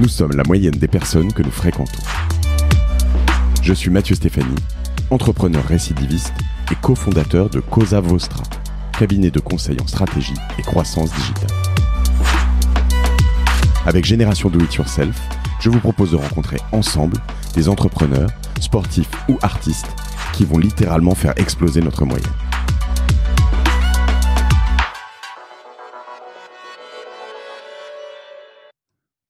Nous sommes la moyenne des personnes que nous fréquentons. Je suis Mathieu Stéphanie, entrepreneur récidiviste et cofondateur de Cosa Vostra, cabinet de conseil en stratégie et croissance digitale. Avec Génération Do It Yourself, je vous propose de rencontrer ensemble des entrepreneurs, sportifs ou artistes qui vont littéralement faire exploser notre moyenne.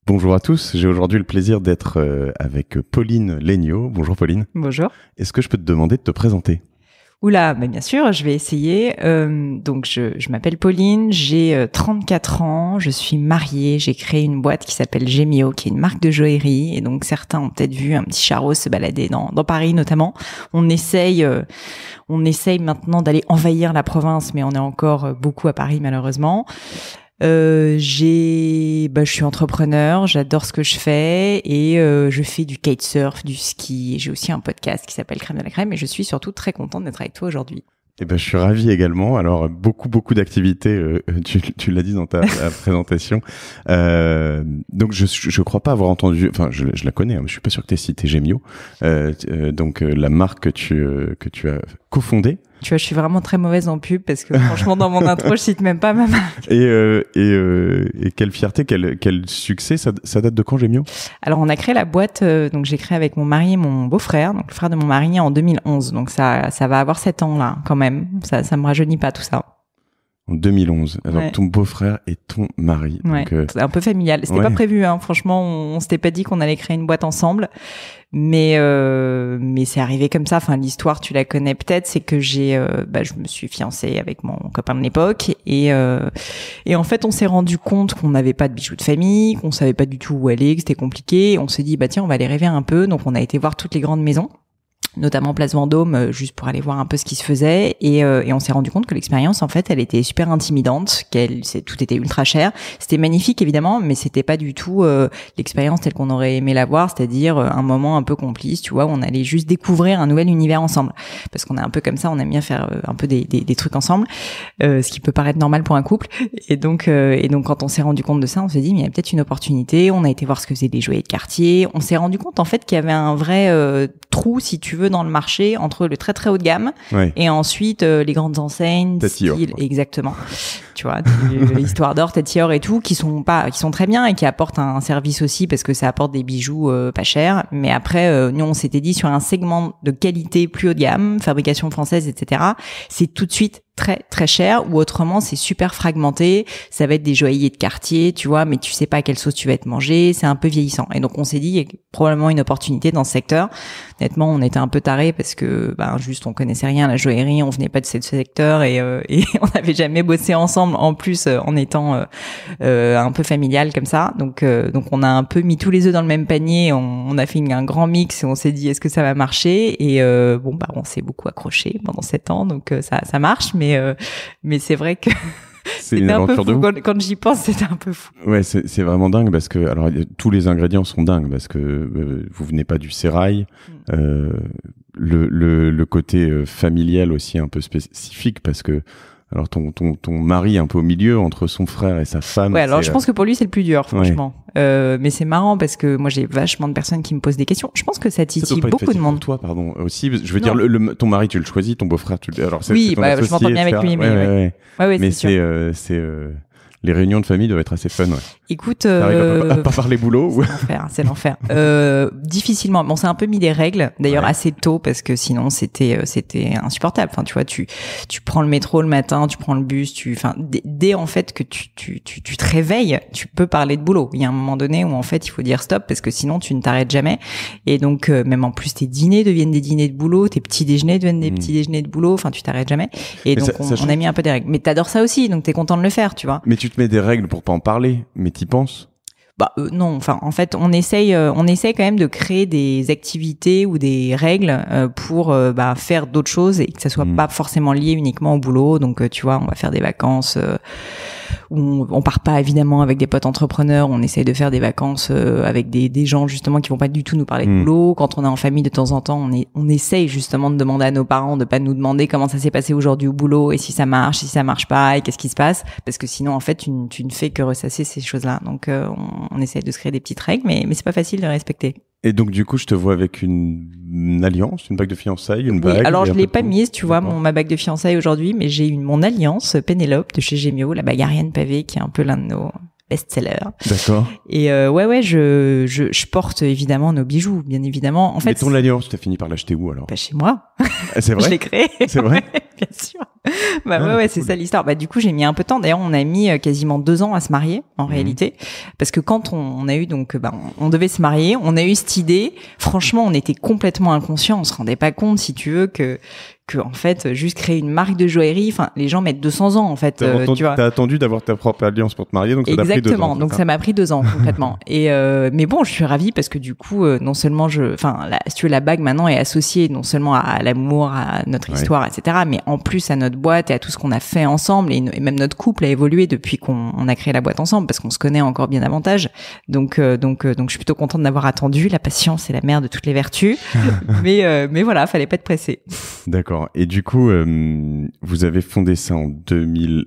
Bonjour à tous, j'ai aujourd'hui le plaisir d'être euh, avec Pauline Legnaud. Bonjour Pauline. Bonjour. Est-ce que je peux te demander de te présenter Oula, bah bien sûr, je vais essayer. Euh, donc, je, m'appelle Pauline, j'ai 34 euh, ans, je suis mariée, j'ai créé une boîte qui s'appelle Gemio, qui est une marque de joaillerie. Et donc, certains ont peut-être vu un petit charreau se balader dans, Paris, notamment. On essaye, on essaye maintenant d'aller envahir la province, mais on est encore beaucoup à Paris, malheureusement. Euh, j'ai, bah, je suis entrepreneur, j'adore ce que je fais et euh, je fais du kitesurf, du ski. J'ai aussi un podcast qui s'appelle Crème de la Crème et je suis surtout très contente d'être avec toi aujourd'hui. Eh ben, je suis ravi également. Alors, beaucoup, beaucoup d'activités, euh, euh, tu, l'as dit dans ta présentation. Euh, donc, je ne crois pas avoir entendu, enfin, je, la connais, hein, mais je suis pas sûr que tu aies cité Gemio. Euh, euh donc, la marque que tu, que tu as cofondée. Tu vois, je suis vraiment très mauvaise en pub parce que franchement, dans mon intro, je cite même pas ma marque. Et, euh, et, euh, et quelle fierté, quel, quel succès. Ça, ça, date de quand, Gémio Alors, on a créé la boîte. Euh, donc, j'ai créé avec mon mari et mon beau-frère, donc le frère de mon mari, en 2011. Donc, ça, ça va avoir 7 ans là, quand même. Ça, ça me rajeunit pas tout ça en 2011. Alors ton beau-frère et ton mari. Ouais. Euh, c'est un peu familial. C'était pas prévu. Hein. Franchement, on, s'était pas dit qu'on allait créer une boîte ensemble, mais euh, mais c'est arrivé comme ça. Enfin, l'histoire, tu la connais peut-être. C'est que j'ai, euh, bah, je me suis fiancée avec mon copain de l'époque et et en fait, on s'est rendu compte qu'on n'avait pas de bijoux de famille, qu'on savait pas du tout où aller, que c'était compliqué. On s'est dit bah tiens, on va aller rêver un peu. Donc on a été voir toutes les grandes maisons notamment Place Vendôme, euh, juste pour aller voir un peu ce qui se faisait. Et, euh, et on s'est rendu compte que l'expérience, en fait, elle était super intimidante, qu'elle, tout était ultra cher. C'était magnifique, évidemment, mais c'était pas du tout euh, l'expérience telle qu'on aurait aimé la voir, c'est-à-dire un moment un peu complice, tu vois, où on allait juste découvrir un nouvel univers ensemble. Parce qu'on est un peu comme ça, on aime bien faire un peu des, des, des trucs ensemble, ce qui peut paraître normal pour un couple. Et donc, et donc quand on s'est rendu compte de ça, on s'est dit, mais il y a peut-être une opportunité. On a été voir ce que faisaient les jouets de quartier. On s'est rendu compte en fait qu'il y avait un vrai trou, si tu veux dans le marché entre le très très haut de gamme et ensuite euh, les grandes enseignes, exactement. tu vois, euh, l'histoire d'or, Tatior et tout, qui sont pas, qui sont très bien et qui apportent un service aussi parce que ça apporte des bijoux euh, pas chers. Mais après, nous on s'était dit sur un segment de qualité plus haut de gamme, fabrication française, etc. C'est tout de suite très très cher ou autrement c'est super fragmenté, ça va être des joailliers de quartier, tu vois, mais tu sais pas à quelle sauce tu vas te manger, c'est un peu vieillissant. Et donc on s'est dit il y a probablement une opportunité dans ce secteur. Honnêtement, on était un peu taré parce que ben juste on connaissait rien à la joaillerie, on venait pas de ce secteur et, euh, et on n'avait jamais bossé ensemble en plus euh, en étant euh, euh, un peu familial comme ça. Donc donc on a un peu mis tous les œufs dans le même panier, on, a fait un grand mix et on s'est dit est-ce que ça va marcher et bon bah on s'est beaucoup accroché pendant sept ans donc ça ça marche euh, mais c'est vrai que c'est un peu fou. quand, j'y pense, c'est un peu fou. Ouais, c'est vraiment dingue parce que alors tous les ingrédients sont dingues parce que euh, vous venez pas du sérail. Mm. Euh, le, le, le, côté familial aussi un peu spécifique parce que alors ton, ton, ton mari un peu au milieu entre son frère et sa femme. Ouais, alors je pense euh, que pour lui c'est le plus dur, franchement. Euh, mais c'est marrant parce que moi j'ai vachement de personnes qui me posent des questions. Je pense que ça titille beaucoup de monde. toi, pardon, aussi. Je veux dire, le, ton mari tu le choisis, ton beau-frère tu le. oui, bah, je m'entends bien avec lui, mais. Ouais, ouais, mais c'est. c'est euh, les réunions de famille doivent être assez fun. Ouais. Écoute, euh, à, part parler boulot. C'est l'enfer, hein, c'est l'enfer. euh, difficilement. Bon, c'est un peu mis des règles, d'ailleurs assez tôt parce que sinon c'était euh, c'était insupportable. Enfin, tu vois, tu tu prends le métro le matin, tu prends le bus, tu, enfin, dès, en fait que tu tu, tu te réveilles, tu peux parler de boulot. Il y a un moment donné où en fait il faut dire stop parce que sinon tu ne t'arrêtes jamais. Et donc euh, même en plus tes dîners deviennent des dîners de boulot, tes petits déjeuners deviennent des hmm. petits déjeuners de boulot. Enfin, tu t'arrêtes jamais. Et donc on, a mis un peu des règles. Mais t'adores ça aussi, donc t'es content de le faire, tu vois. Mais des règles pour pas en parler, mais t'y penses bah euh, non, enfin en fait on essaye, euh, on essaye quand même de créer des activités ou des règles euh, pour bah, faire d'autres choses et que ça soit hmm. pas forcément lié uniquement au boulot. Donc tu vois, on va faire des vacances on, on, part pas évidemment avec des potes entrepreneurs, on essaye de faire des vacances euh, avec des, gens justement qui vont pas du tout nous parler de hmm. boulot. Quand on est en famille de temps en temps, on, essaye justement de demander à nos parents de pas nous demander comment ça s'est passé aujourd'hui au boulot et si ça marche, si ça marche pas et qu'est-ce qui se passe, parce que sinon en fait tu, ne fais que ressasser ces choses-là. Donc euh, on, on, essaye de se créer des petites règles, mais mais c'est pas facile de respecter. Et donc, du coup, je te vois avec une, alliance, une bague de fiançailles, une bague. Alors, je l'ai pas mise, tu vois, mon, ma bague de fiançailles aujourd'hui, mais j'ai une, mon alliance Pénélope de chez Gemio, la bague Ariane Pavé, qui est un peu l'un de nos best-sellers. D'accord. Et euh, ouais, ouais, je, je, porte évidemment nos bijoux, bien évidemment. En fait, mais ton alliance, tu as fini par l'acheter où alors Pas chez moi. Ah, c'est vrai. je l'ai créé. C'est vrai. bien sûr bah ouais, ouais c'est ça l'histoire. Bah du coup, j'ai mis un peu de temps. D'ailleurs, on a mis euh, quasiment deux ans à se marier en mhm. réalité, parce que quand on, a eu donc, euh, bah, on, devait se marier, on a eu cette idée. Franchement, on était complètement inconscient. On se rendait pas compte, si tu veux, que que en fait, juste créer une marque de joaillerie. Enfin, les gens mettent 200 ans en fait. T'as euh, tu as attendu d'avoir ta propre alliance pour te marier, donc ça exactement. Pris ans, donc ça m'a pris deux ans complètement. Et mais bon, je suis ravie parce que du coup, non seulement je, enfin, si tu veux, la bague maintenant est associée non seulement à, l'amour, à notre histoire, etc., mais en plus à notre boîte et à tout ce qu'on a fait ensemble et, même notre couple a évolué depuis qu'on a créé la boîte ensemble parce qu'on se connaît encore bien davantage. Donc euh, donc euh, donc je suis plutôt contente d'avoir attendu. La patience est la mère de toutes les vertus. mais euh, mais voilà, fallait pas être pressé. D'accord. Et du coup, vous avez fondé ça en 2000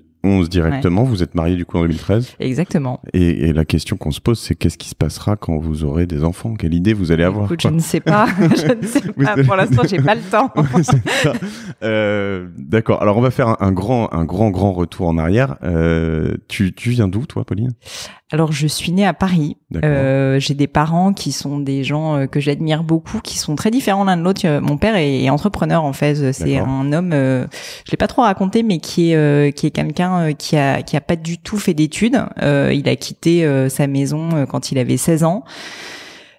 directement. Vous êtes marié du coup en 2013. Exactement. Et, la question qu'on se pose, c'est qu'est-ce qui se passera quand vous aurez des enfants Quelle idée vous allez avoir Je ne sais pas. je ne sais pas. Pour l'instant, j'ai pas le temps. Euh, d'accord. Alors, on va faire un, grand, un grand, grand retour en arrière. Euh, tu, tu viens d'où, toi, Pauline alors, je suis née à Paris. Euh, j'ai des parents qui sont des gens euh, que j'admire beaucoup, qui sont très différents l'un de l'autre. Euh, mon père est, entrepreneur en fait. C'est un homme, je je l'ai pas trop raconté, mais qui est qui est quelqu'un qui a qui a pas du tout fait d'études. il a quitté sa maison quand il avait 16 ans.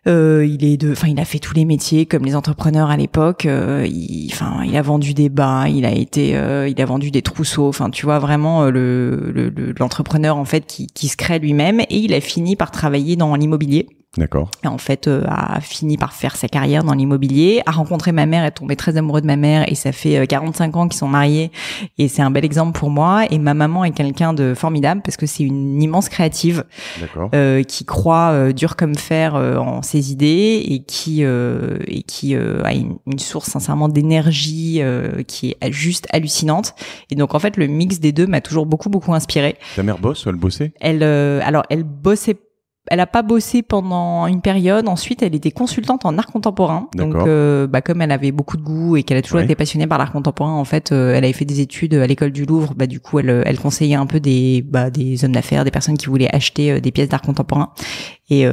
Euh, il est de, enfin, il a fait tous les métiers comme les entrepreneurs à l'époque. Euh, il, il a vendu des bas, il a été, euh, il a vendu des trousseaux. Enfin, tu vois vraiment le l'entrepreneur en fait qui, qui se crée lui-même et il a fini par travailler dans l'immobilier. D'accord. En fait, euh, a fini par faire sa carrière dans l'immobilier, a rencontré ma mère, est tombé très amoureux de ma mère et ça fait 45 euh, ans qu'ils sont mariés et c'est un bel exemple pour moi. Et ma maman est quelqu'un de formidable parce que c'est une immense créative euh, qui croit euh, dur comme fer en ses idées et qui et qui a une, source sincèrement d'énergie qui est juste hallucinante. Et donc en fait, le mix des deux m'a toujours beaucoup beaucoup inspiré. Ta mère bosse ou elle bossait Elle alors elle bossait elle a pas bossé pendant une période. Ensuite, elle était consultante en art contemporain. Donc, euh, bah, comme elle avait beaucoup de goût et qu'elle a toujours été passionnée par l'art contemporain, en fait, euh, elle avait fait des études à l'école du Louvre. Bah, du coup, elle, euh, elle conseillait un peu des, bah, des hommes d'affaires, des personnes qui voulaient acheter des pièces d'art contemporain. Et,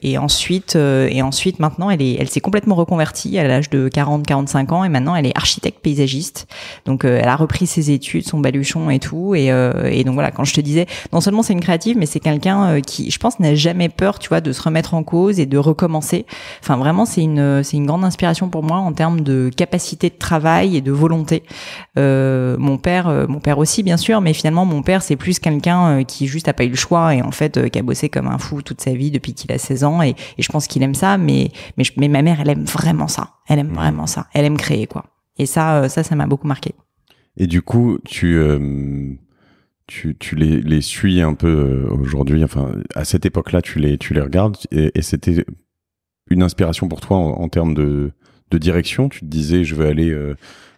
et ensuite, et ensuite, maintenant, elle est, elle s'est complètement reconvertie à l'âge de 40, 45 ans. Et maintenant, elle est architecte paysagiste. Donc, elle a repris ses études, son baluchon et tout. Et, et donc voilà, quand je te disais, non seulement c'est une créative, mais c'est quelqu'un qui, je pense, n'a jamais jamais peur, tu vois, de se remettre en cause et de recommencer. Enfin, vraiment, c'est une, c'est une grande inspiration pour moi en termes de capacité de travail et de volonté. Euh, mon père, euh, mon père aussi, bien sûr, mais finalement, mon père, c'est plus quelqu'un euh, qui juste a pas eu le choix et en fait, qui a bossé comme un fou toute sa vie depuis qu'il a 16 ans et, je pense qu'il aime ça, mais, mais, mais ma mère, elle aime vraiment ça. Elle aime mmh. vraiment ça. Elle aime créer, quoi. Et ça, ça, ça m'a beaucoup marqué. Et du coup, tu, tu, les, les, suis un peu euh, aujourd'hui, enfin, à cette époque-là, tu les, tu les regardes et, c'était une inspiration pour toi en, termes de, de, direction. Tu te disais, je vais aller euh,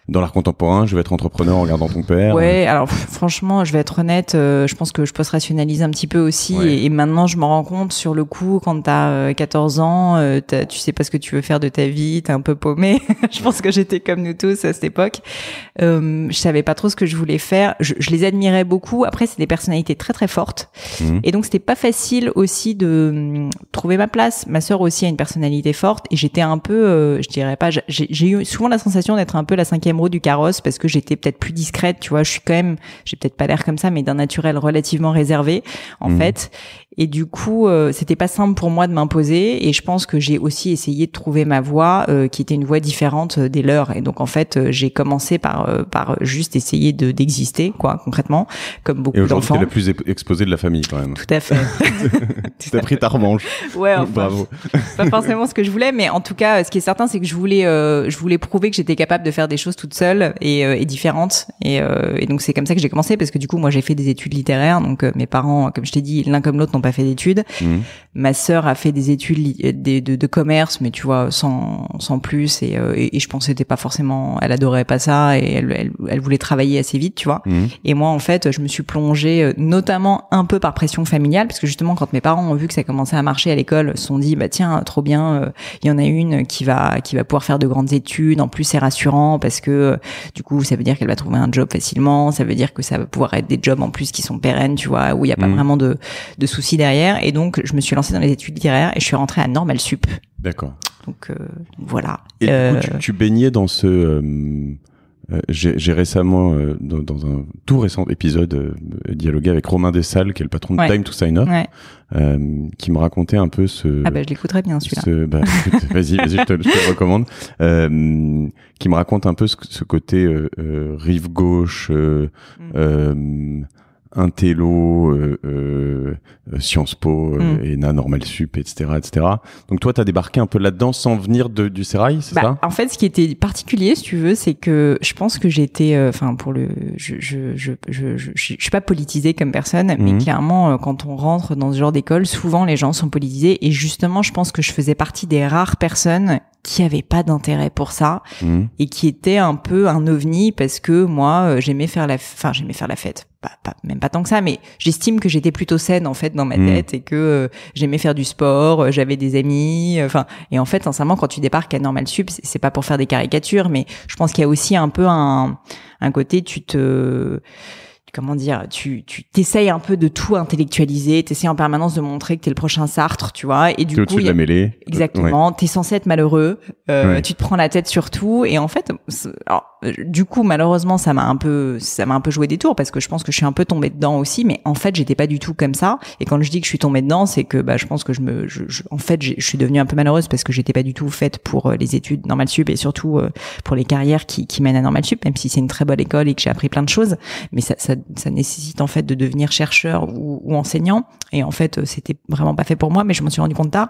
dans l'art contemporain, je vais être entrepreneur en regardant ton père. Ouais, alors franchement, je vais être honnête, euh, je pense que je peux se rationaliser un petit peu aussi. Et, maintenant, je me rends compte sur le coup, quand t'as euh, as 14 ans, euh, tu sais pas ce que tu veux faire de ta vie, t'es un peu paumé. je pense que j'étais comme nous tous à cette époque. Euh, je savais pas trop ce que je voulais faire. Je, je les admirais beaucoup. Après, c'est des personnalités très très fortes. Mhm. Et donc, c'était pas facile aussi de hum, trouver ma place. Ma sœur aussi a une personnalité forte et j'étais un peu, je dirais pas, j'ai eu souvent la sensation d'être un peu la cinquième du carrosse parce que j'étais peut-être plus discrète, tu vois, je suis quand même, j'ai peut-être pas l'air comme ça, mais d'un naturel relativement réservé en mhm. fait. Et du coup, euh, c'était pas simple pour moi de m'imposer. Et je pense que j'ai aussi essayé de trouver ma voie, euh, qui était une voie différente euh, des leurs. Et donc en fait, j'ai commencé par par juste essayer de d'exister, quoi, concrètement, comme beaucoup d'enfants. Et aujourd'hui, t'es la plus exposée de la famille, quand même. Tout à fait. T'as pris ta revanche. Ouais, enfin, bravo. Pas forcément ce que je voulais, mais en tout cas, ce qui est certain, c'est que je voulais je voulais prouver que j'étais capable de faire des choses toute seule et, et différentes. Et, et donc c'est comme ça que j'ai commencé, parce que du coup, moi, j'ai fait des études littéraires. Donc mes parents, comme je t'ai dit, l'un comme l'autre, pas fait d'études. Mhm. Ma sœur a fait des études euh, de, commerce, mais tu vois, sans, sans plus. Et, euh, je pensais que c'était pas forcément. Elle adorait pas ça et elle, voulait travailler assez vite, tu vois. Mhm. Et moi, en fait, je me suis plongée, euh, notamment un peu par pression familiale, parce que justement, quand mes parents ont vu que ça commençait à marcher à l'école, se sont dit, bah tiens, trop bien, il y en a une qui va qui va pouvoir faire de grandes études. En plus, c'est rassurant parce que du coup, ça veut dire qu'elle va trouver un job facilement. Ça veut dire que ça va pouvoir être des jobs en plus qui sont pérennes, tu vois, où il n'y a pas mhm. vraiment de, de soucis derrière. Et donc, je me suis lancé dans les études littéraires et je suis rentré à Normal Sup. D'accord. Donc, euh, voilà. Et euh, tu, baignais dans ce. Euh, j'ai récemment, dans, un tout récent épisode, dialogué avec Romain Dessal, qui est le patron de Time to Sign Up, qui me racontait un peu ce. Ah bah, je l'écouterai bien celui-là. Bah, vas-y, je te, le recommande. qui me raconte un peu ce, ce côté rive gauche. Mm. Intello, euh, euh, euh, Sciences Po, euh, mm. ENA, Normal Sup, etc., etc. Donc toi, tu as débarqué un peu là-dedans sans venir de, du Serail, c'est bah, ça En fait, ce qui était particulier, si tu veux, c'est que je pense que j'étais, enfin pour le, je je, je je je suis pas politisée comme personne, mais mm. clairement, quand on rentre dans ce genre d'école, souvent les gens sont politisés et justement, je pense que je faisais partie des rares personnes qui avaient pas d'intérêt pour ça mm. et qui était un peu un ovni parce que moi j'aimais faire la enfin j'aimais faire la fête même pas tant que ça, mais j'estime que j'étais plutôt saine en fait dans ma hmm. tête et que euh, j'aimais faire du sport, euh, j'avais des amis, euh, enfin et en fait sincèrement quand tu débarques à Normal Sup, c'est pas pour faire des caricatures, mais je pense qu'il y a aussi un peu un, un côté tu te comment dire, tu tu t'essayes un peu de tout intellectualiser, t'essayes en permanence de montrer que t'es le prochain Sartre, tu vois, et du es coup, de la mêlée. exactement, t'es censé être malheureux, euh, tu te prends la tête sur tout, et en fait, du coup, malheureusement, ça m'a un peu, ça m'a un peu joué des tours parce que je pense que je suis un peu tombée dedans aussi, mais en fait, j'étais pas du tout comme ça, et quand je dis que je suis tombée dedans, c'est que bah je pense que je me, je, en fait, je suis devenue un peu malheureuse parce que j'étais pas du tout faite pour euh, les études normales sup et surtout euh, pour les carrières qui qui mènent à normales sup, même si c'est une très bonne école et que j'ai appris plein de choses, mais ça ça nécessite en fait de devenir chercheur ou, enseignant. Et en fait, euh, c'était vraiment pas fait pour moi, mais je m'en suis rendu compte tard.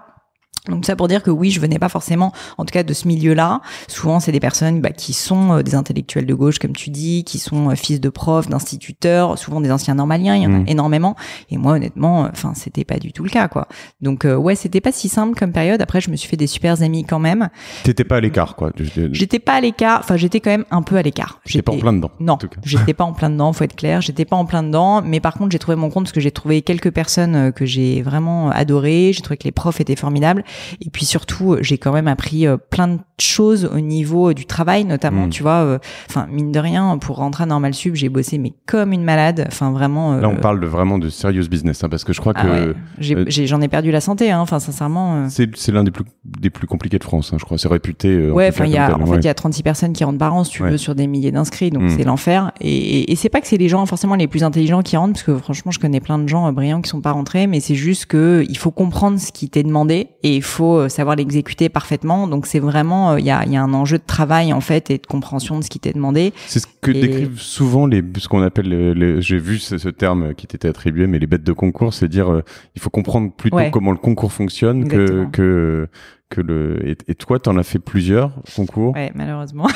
Donc ça pour dire que oui, je venais pas forcément, en tout cas de ce milieu-là. Souvent, c'est des personnes bah, qui sont euh, des intellectuels de gauche, comme tu dis, qui sont euh, fils de profs, d'instituteurs, souvent des anciens normaliens. Il y en a mmh. énormément. Et moi, honnêtement, euh, enfin, c'était pas du tout le cas, quoi. Donc ouais, c'était pas si simple comme période. Après, je me suis fait des super amis quand même. T'étais pas à l'écart, quoi. J'étais pas à l'écart. Enfin, j'étais quand même un peu à l'écart. J'étais pas en plein dedans. Non, j'étais pas en plein dedans. Faut être clair, j'étais pas en plein dedans. Mais par contre, j'ai trouvé mon compte parce que j'ai trouvé quelques personnes que j'ai vraiment adorées. J'ai trouvé que les profs étaient formidables. Et puis surtout, euh, j'ai quand même appris euh, plein de choses au niveau euh, du travail, notamment, mm. tu vois. Enfin, mine de rien, pour rentrer à Normal Sub, j'ai bossé mais comme une malade. Enfin, vraiment. Là, on parle de, vraiment de serious business, hein, parce que je crois ah que j'en ai, perdu la santé. Hein, enfin, sincèrement. C'est l'un des plus des plus compliqués de France, hein, je crois. C'est réputé. ouais. Enfin, il en fait il y a 36 personnes qui rentrent par an, si tu veux, sur des milliers d'inscrits, donc mm. c'est l'enfer. Et, et, et c'est pas que c'est les gens forcément les plus intelligents qui rentrent, parce que franchement, je connais plein de gens brillants qui sont pas rentrés, mais c'est juste que il faut comprendre ce qui t'est demandé et il faut euh, savoir l'exécuter parfaitement. Donc c'est vraiment, euh, il y a, y a, un enjeu de travail en fait et de compréhension de ce qui t'est demandé. C'est ce que décrivent souvent les, ce qu'on appelle, j'ai vu ce, terme qui t'était attribué, mais les bêtes de concours, c'est dire, euh, il faut comprendre plutôt comment le concours fonctionne que, que que le et, toi t'en as fait plusieurs concours ouais malheureusement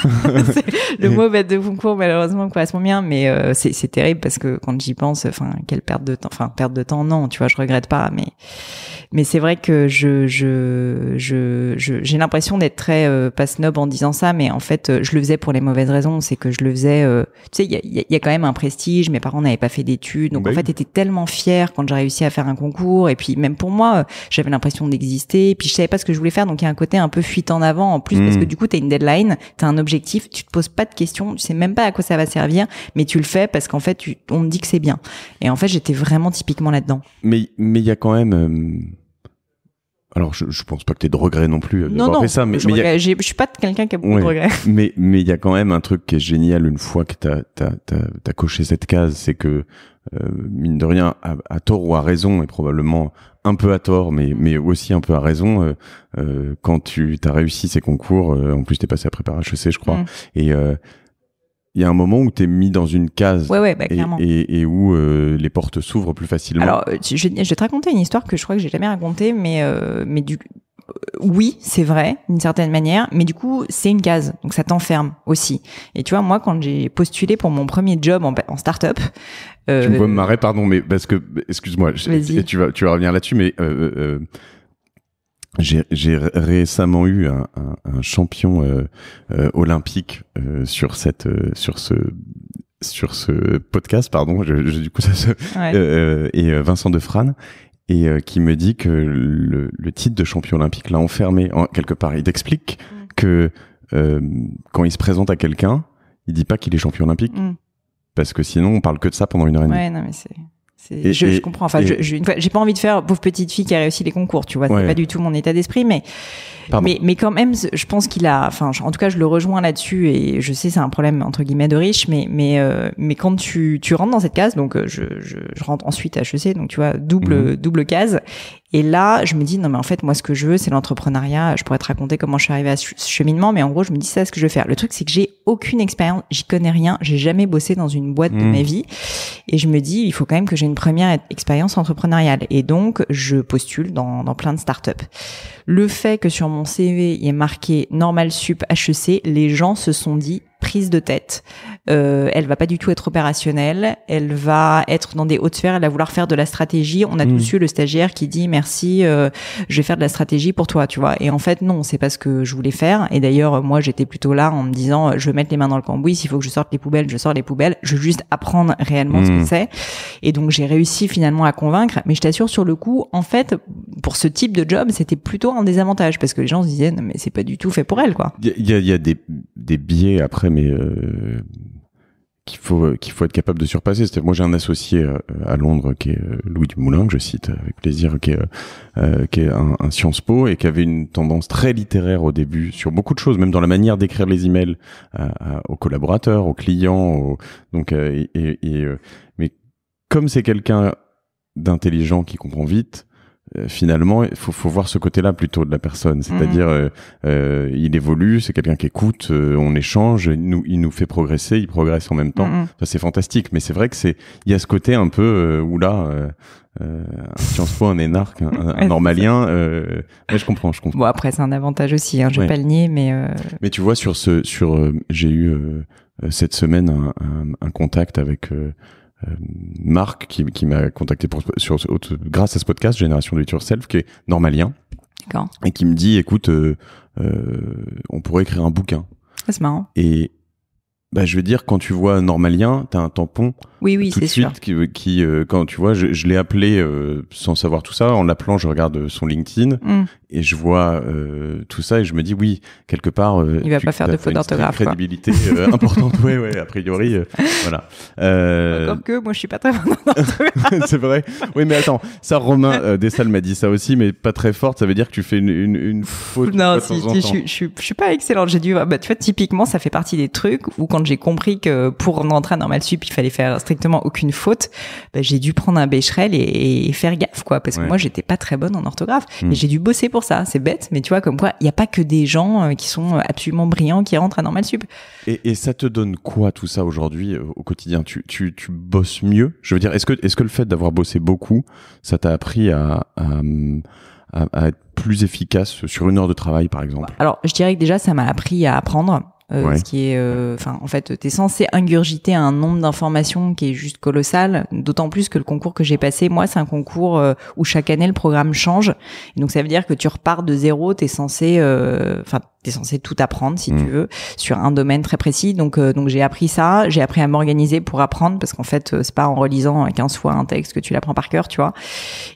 le mot bête de concours malheureusement correspond bien mais c'est terrible parce que quand j'y pense enfin quelle perte de temps enfin perte de temps non tu vois je regrette pas mais mais c'est vrai que je, je, je, j'ai l'impression d'être très euh, pas snob en disant ça, mais en fait, euh, je le faisais pour les mauvaises raisons. C'est que je le faisais. Euh, tu sais, il y a, y a, quand même un prestige. Mes parents n'avaient pas fait d'études, donc en bah fait, j'étais tellement fière quand j'ai réussi à faire un concours. Et puis même pour moi, euh, j'avais l'impression d'exister. Et puis je savais pas ce que je voulais faire, donc il y a un côté un peu fuite en avant en plus parce que hmm. du coup, t'as une deadline, t'as un objectif, tu te poses pas de questions, tu sais même pas à quoi ça va servir, mais tu le fais parce qu'en fait, on me dit que c'est bien. Et en fait, j'étais vraiment typiquement là-dedans. Mais mais il y a quand même alors, je, je pense pas que tu aies de regrets non plus euh, d'avoir non, fait ça, mais je, mais suis pas quelqu'un qui a beaucoup de regrets. Mais mais il y a quand même un truc qui est génial une fois que tu t'as t'as, coché cette case, c'est que euh, mine de rien, à, tort ou à raison, et probablement un peu à tort, mais mais aussi un peu à raison, euh, quand tu as réussi ces concours, en plus tu es passé à à HEC, je crois, mm. et il y a un moment où tu es mis dans une case bah, et, et, où euh, les portes s'ouvrent plus facilement. Alors, euh, je, vais te raconter une histoire que je crois que j'ai jamais racontée, mais, euh, mais du oui, c'est vrai, d'une certaine manière, mais du coup, c'est une case, donc ça t'enferme aussi. Et tu vois, moi, quand j'ai postulé pour mon premier job en, en start-up... Euh, tu me vois me marrer, pardon, mais parce que, excuse-moi, tu vas, tu vas revenir là-dessus, mais j'ai récemment eu un, un, un champion euh, euh, olympique euh, sur cette sur ce sur ce podcast pardon du coup ça se et Vincent Defrane et qui me dit que le, le titre de champion olympique l'a enfermé en, quelque part il explique mm. que quand il se présente à quelqu'un il dit pas qu'il est champion olympique mm. parce que sinon on parle que de ça pendant une heure et demie ouais non mais c'est je, je, comprends. Enfin, je, j'ai pas envie de faire pauvre petite fille qui a réussi les concours, tu vois. C'est pas du tout mon état d'esprit, mais, mais, mais quand même, je pense qu'il a, enfin, en tout cas, je le rejoins là-dessus et je sais, c'est un problème entre guillemets de riche, mais, mais, euh, mais quand tu, tu rentres dans cette case, donc euh, je, je, je rentre ensuite à HEC, donc tu vois, double, mhm. double case. Et là, je me dis, non, mais en fait, moi, ce que je veux, c'est l'entrepreneuriat. Je pourrais te raconter comment je suis arrivée à ce cheminement, mais en gros, je me dis, c'est ce que je veux faire. Le truc, c'est que j'ai aucune expérience, j'y connais rien, j'ai jamais bossé dans une boîte de hmm. ma vie. Et je me dis, il faut quand même que j'ai une première e-, expérience entrepreneuriale. Et donc, je postule dans, dans plein de startups. Le fait que sur mon CV, il y ait marqué normal sup HEC, les gens se sont dit, prise de tête. Euh, elle va pas du tout être opérationnelle. Elle va être dans des hautes sphères. Elle va vouloir faire de la stratégie. On a hmm. tous eu le stagiaire qui dit merci, euh, je vais faire de la stratégie pour toi, tu vois. Et en fait, non, c'est pas ce que je voulais faire. Et d'ailleurs, moi, j'étais plutôt là en me disant, euh, je vais mettre les mains dans le cambouis. S'il faut que je sorte les poubelles, je sors les poubelles. Je veux juste apprendre réellement ce que hmm. c'est. Et donc, j'ai réussi finalement à convaincre. Mais je t'assure, sur le coup, en fait, pour ce type de job, c'était plutôt un désavantage parce que les gens se disaient, non, mais c'est pas du tout fait pour elle, quoi. Il y a, y a des, des biais après mais euh, qu'il faut qu'il faut être capable de surpasser. Moi, j'ai un associé euh, à Londres qui est euh, Louis Dumoulin, que je cite avec plaisir, qui est, qui est un, Sciences Po et qui avait une tendance très littéraire au début sur beaucoup de choses, même dans la manière d'écrire les emails aux collaborateurs, aux clients. donc, mais comme c'est quelqu'un d'intelligent qui comprend vite, euh, finalement, il faut, voir ce côté-là plutôt de la personne. Mhm. C'est-à-dire, euh, euh, il évolue, c'est quelqu'un qui écoute, euh, on échange, il nous, il nous fait progresser, il progresse en même temps. Mhm. Ça, c'est fantastique. Mais c'est vrai que c'est, il y a ce côté un peu euh, où là, euh, un Sciences Po, un énarque, un, un normalien. Euh, je comprends, je comprends. Bon, après, c'est un avantage aussi, hein, je vais pas le nier, mais. Mais tu vois, sur ce, sur, j'ai eu cette semaine un, un, un contact avec euh, Marc qui, m'a contacté pour, sur, grâce à ce podcast Génération de Future self qui est normalien et qui me dit écoute euh, euh, on pourrait écrire un bouquin. Ah, c'est marrant. Et bah, je veux dire quand tu vois normalien t'as un tampon oui, oui, c'est sûr. Qui, euh, qui euh, quand tu vois, je, l'ai appelé euh, sans savoir tout ça. En l'appelant, je regarde son LinkedIn mm. et je vois tout ça et je me dis oui, quelque part, il va pas faire de faute d'orthographe. Crédibilité importante, ouais, ouais, a priori, voilà. alors que moi, je suis pas très C'est vrai. Oui, mais attends, ça, Romain Dessal m'a dit ça aussi, mais pas très forte. Ça veut dire que tu fais une, une, faute. Non, si, je, ne suis pas excellente. J'ai dû, bah, tu vois, typiquement, ça fait partie des trucs où quand j'ai compris que pour rentrer à normal sup, il fallait faire aucune faute, bah, j'ai dû prendre un bécherel et, faire gaffe, quoi, parce que moi, j'étais pas très bonne en orthographe. Hmm. mais j'ai dû bosser pour ça. C'est bête, mais tu vois, comme quoi, il n'y a pas que des gens euh, qui sont euh, absolument brillants qui rentrent à Normal Sup. Et, ça te donne quoi tout ça aujourd'hui euh, au quotidien tu, tu, bosses mieux Je veux dire, est-ce que, est que le fait d'avoir bossé beaucoup, ça t'a appris à, à, être plus efficace sur une heure de travail, par exemple Alors, je dirais que déjà, ça m'a appris à apprendre. Euh, qui est, euh, enfin, en fait, tu es censé ingurgiter un nombre d'informations qui est juste colossal. D'autant plus que le concours que j'ai passé, moi, c'est un concours euh, où chaque année le programme change. donc ça veut dire que tu repars de zéro. tu es censé, enfin, t'es censé tout apprendre si tu mm. veux sur un domaine très précis. Donc euh, donc j'ai appris ça, j'ai appris à m'organiser pour apprendre parce qu'en fait euh, c'est pas en relisant 15 fois un texte que tu l'apprends par cœur, tu vois.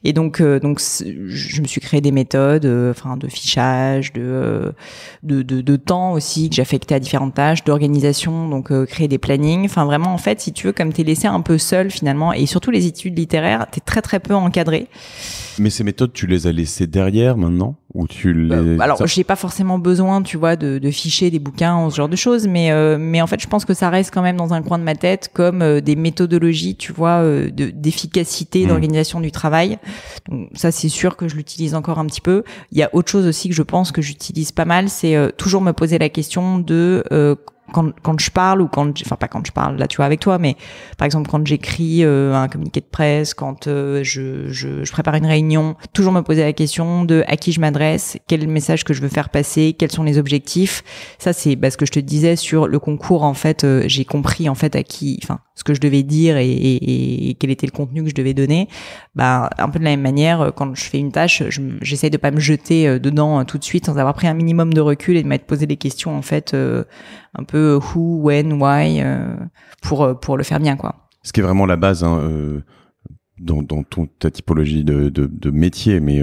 Et donc euh, donc je me suis créé des méthodes enfin de fichage, de, de, de temps aussi que j'affectais à différentes tâches, d'organisation, donc créer des plannings, enfin vraiment en fait si tu veux comme t'es laissé un peu seul finalement et surtout les études littéraires, t'es très très peu encadré. Mais ces méthodes tu les as laissées derrière maintenant euh, alors, tu n'ai alors, j'ai pas forcément besoin, tu vois, de, de des bouquins, ce genre de choses, mais euh, mais en fait, je pense que ça reste quand même dans un coin de ma tête comme euh, des méthodologies, tu vois, d'efficacité, mm. d'organisation du travail. ça, c'est sûr que je l'utilise encore un petit peu. Il y a autre chose aussi que je pense que j'utilise pas mal, c'est toujours me poser la question de quand, je parle ou quand enfin pas quand je parle là tu vois avec toi mais par exemple quand j'écris euh, un communiqué de presse quand euh, je, prépare une réunion toujours me poser la question de à qui je m'adresse quel message que je veux faire passer quels sont les objectifs ça c'est bah, ce que je te disais sur le concours en fait euh, j'ai compris en fait à qui enfin ce que je devais dire et, quel était le contenu que je devais donner, bah un peu de la même manière, euh, quand je fais une tâche, j'essaie de de pas me jeter euh, dedans euh, tout de suite sans avoir pris un minimum de recul et de m'être posé des questions en fait un peu who, when, why pour pour le faire bien quoi. Ce qui est vraiment la base hein, dans, dans ta typologie de, de, de métier, mais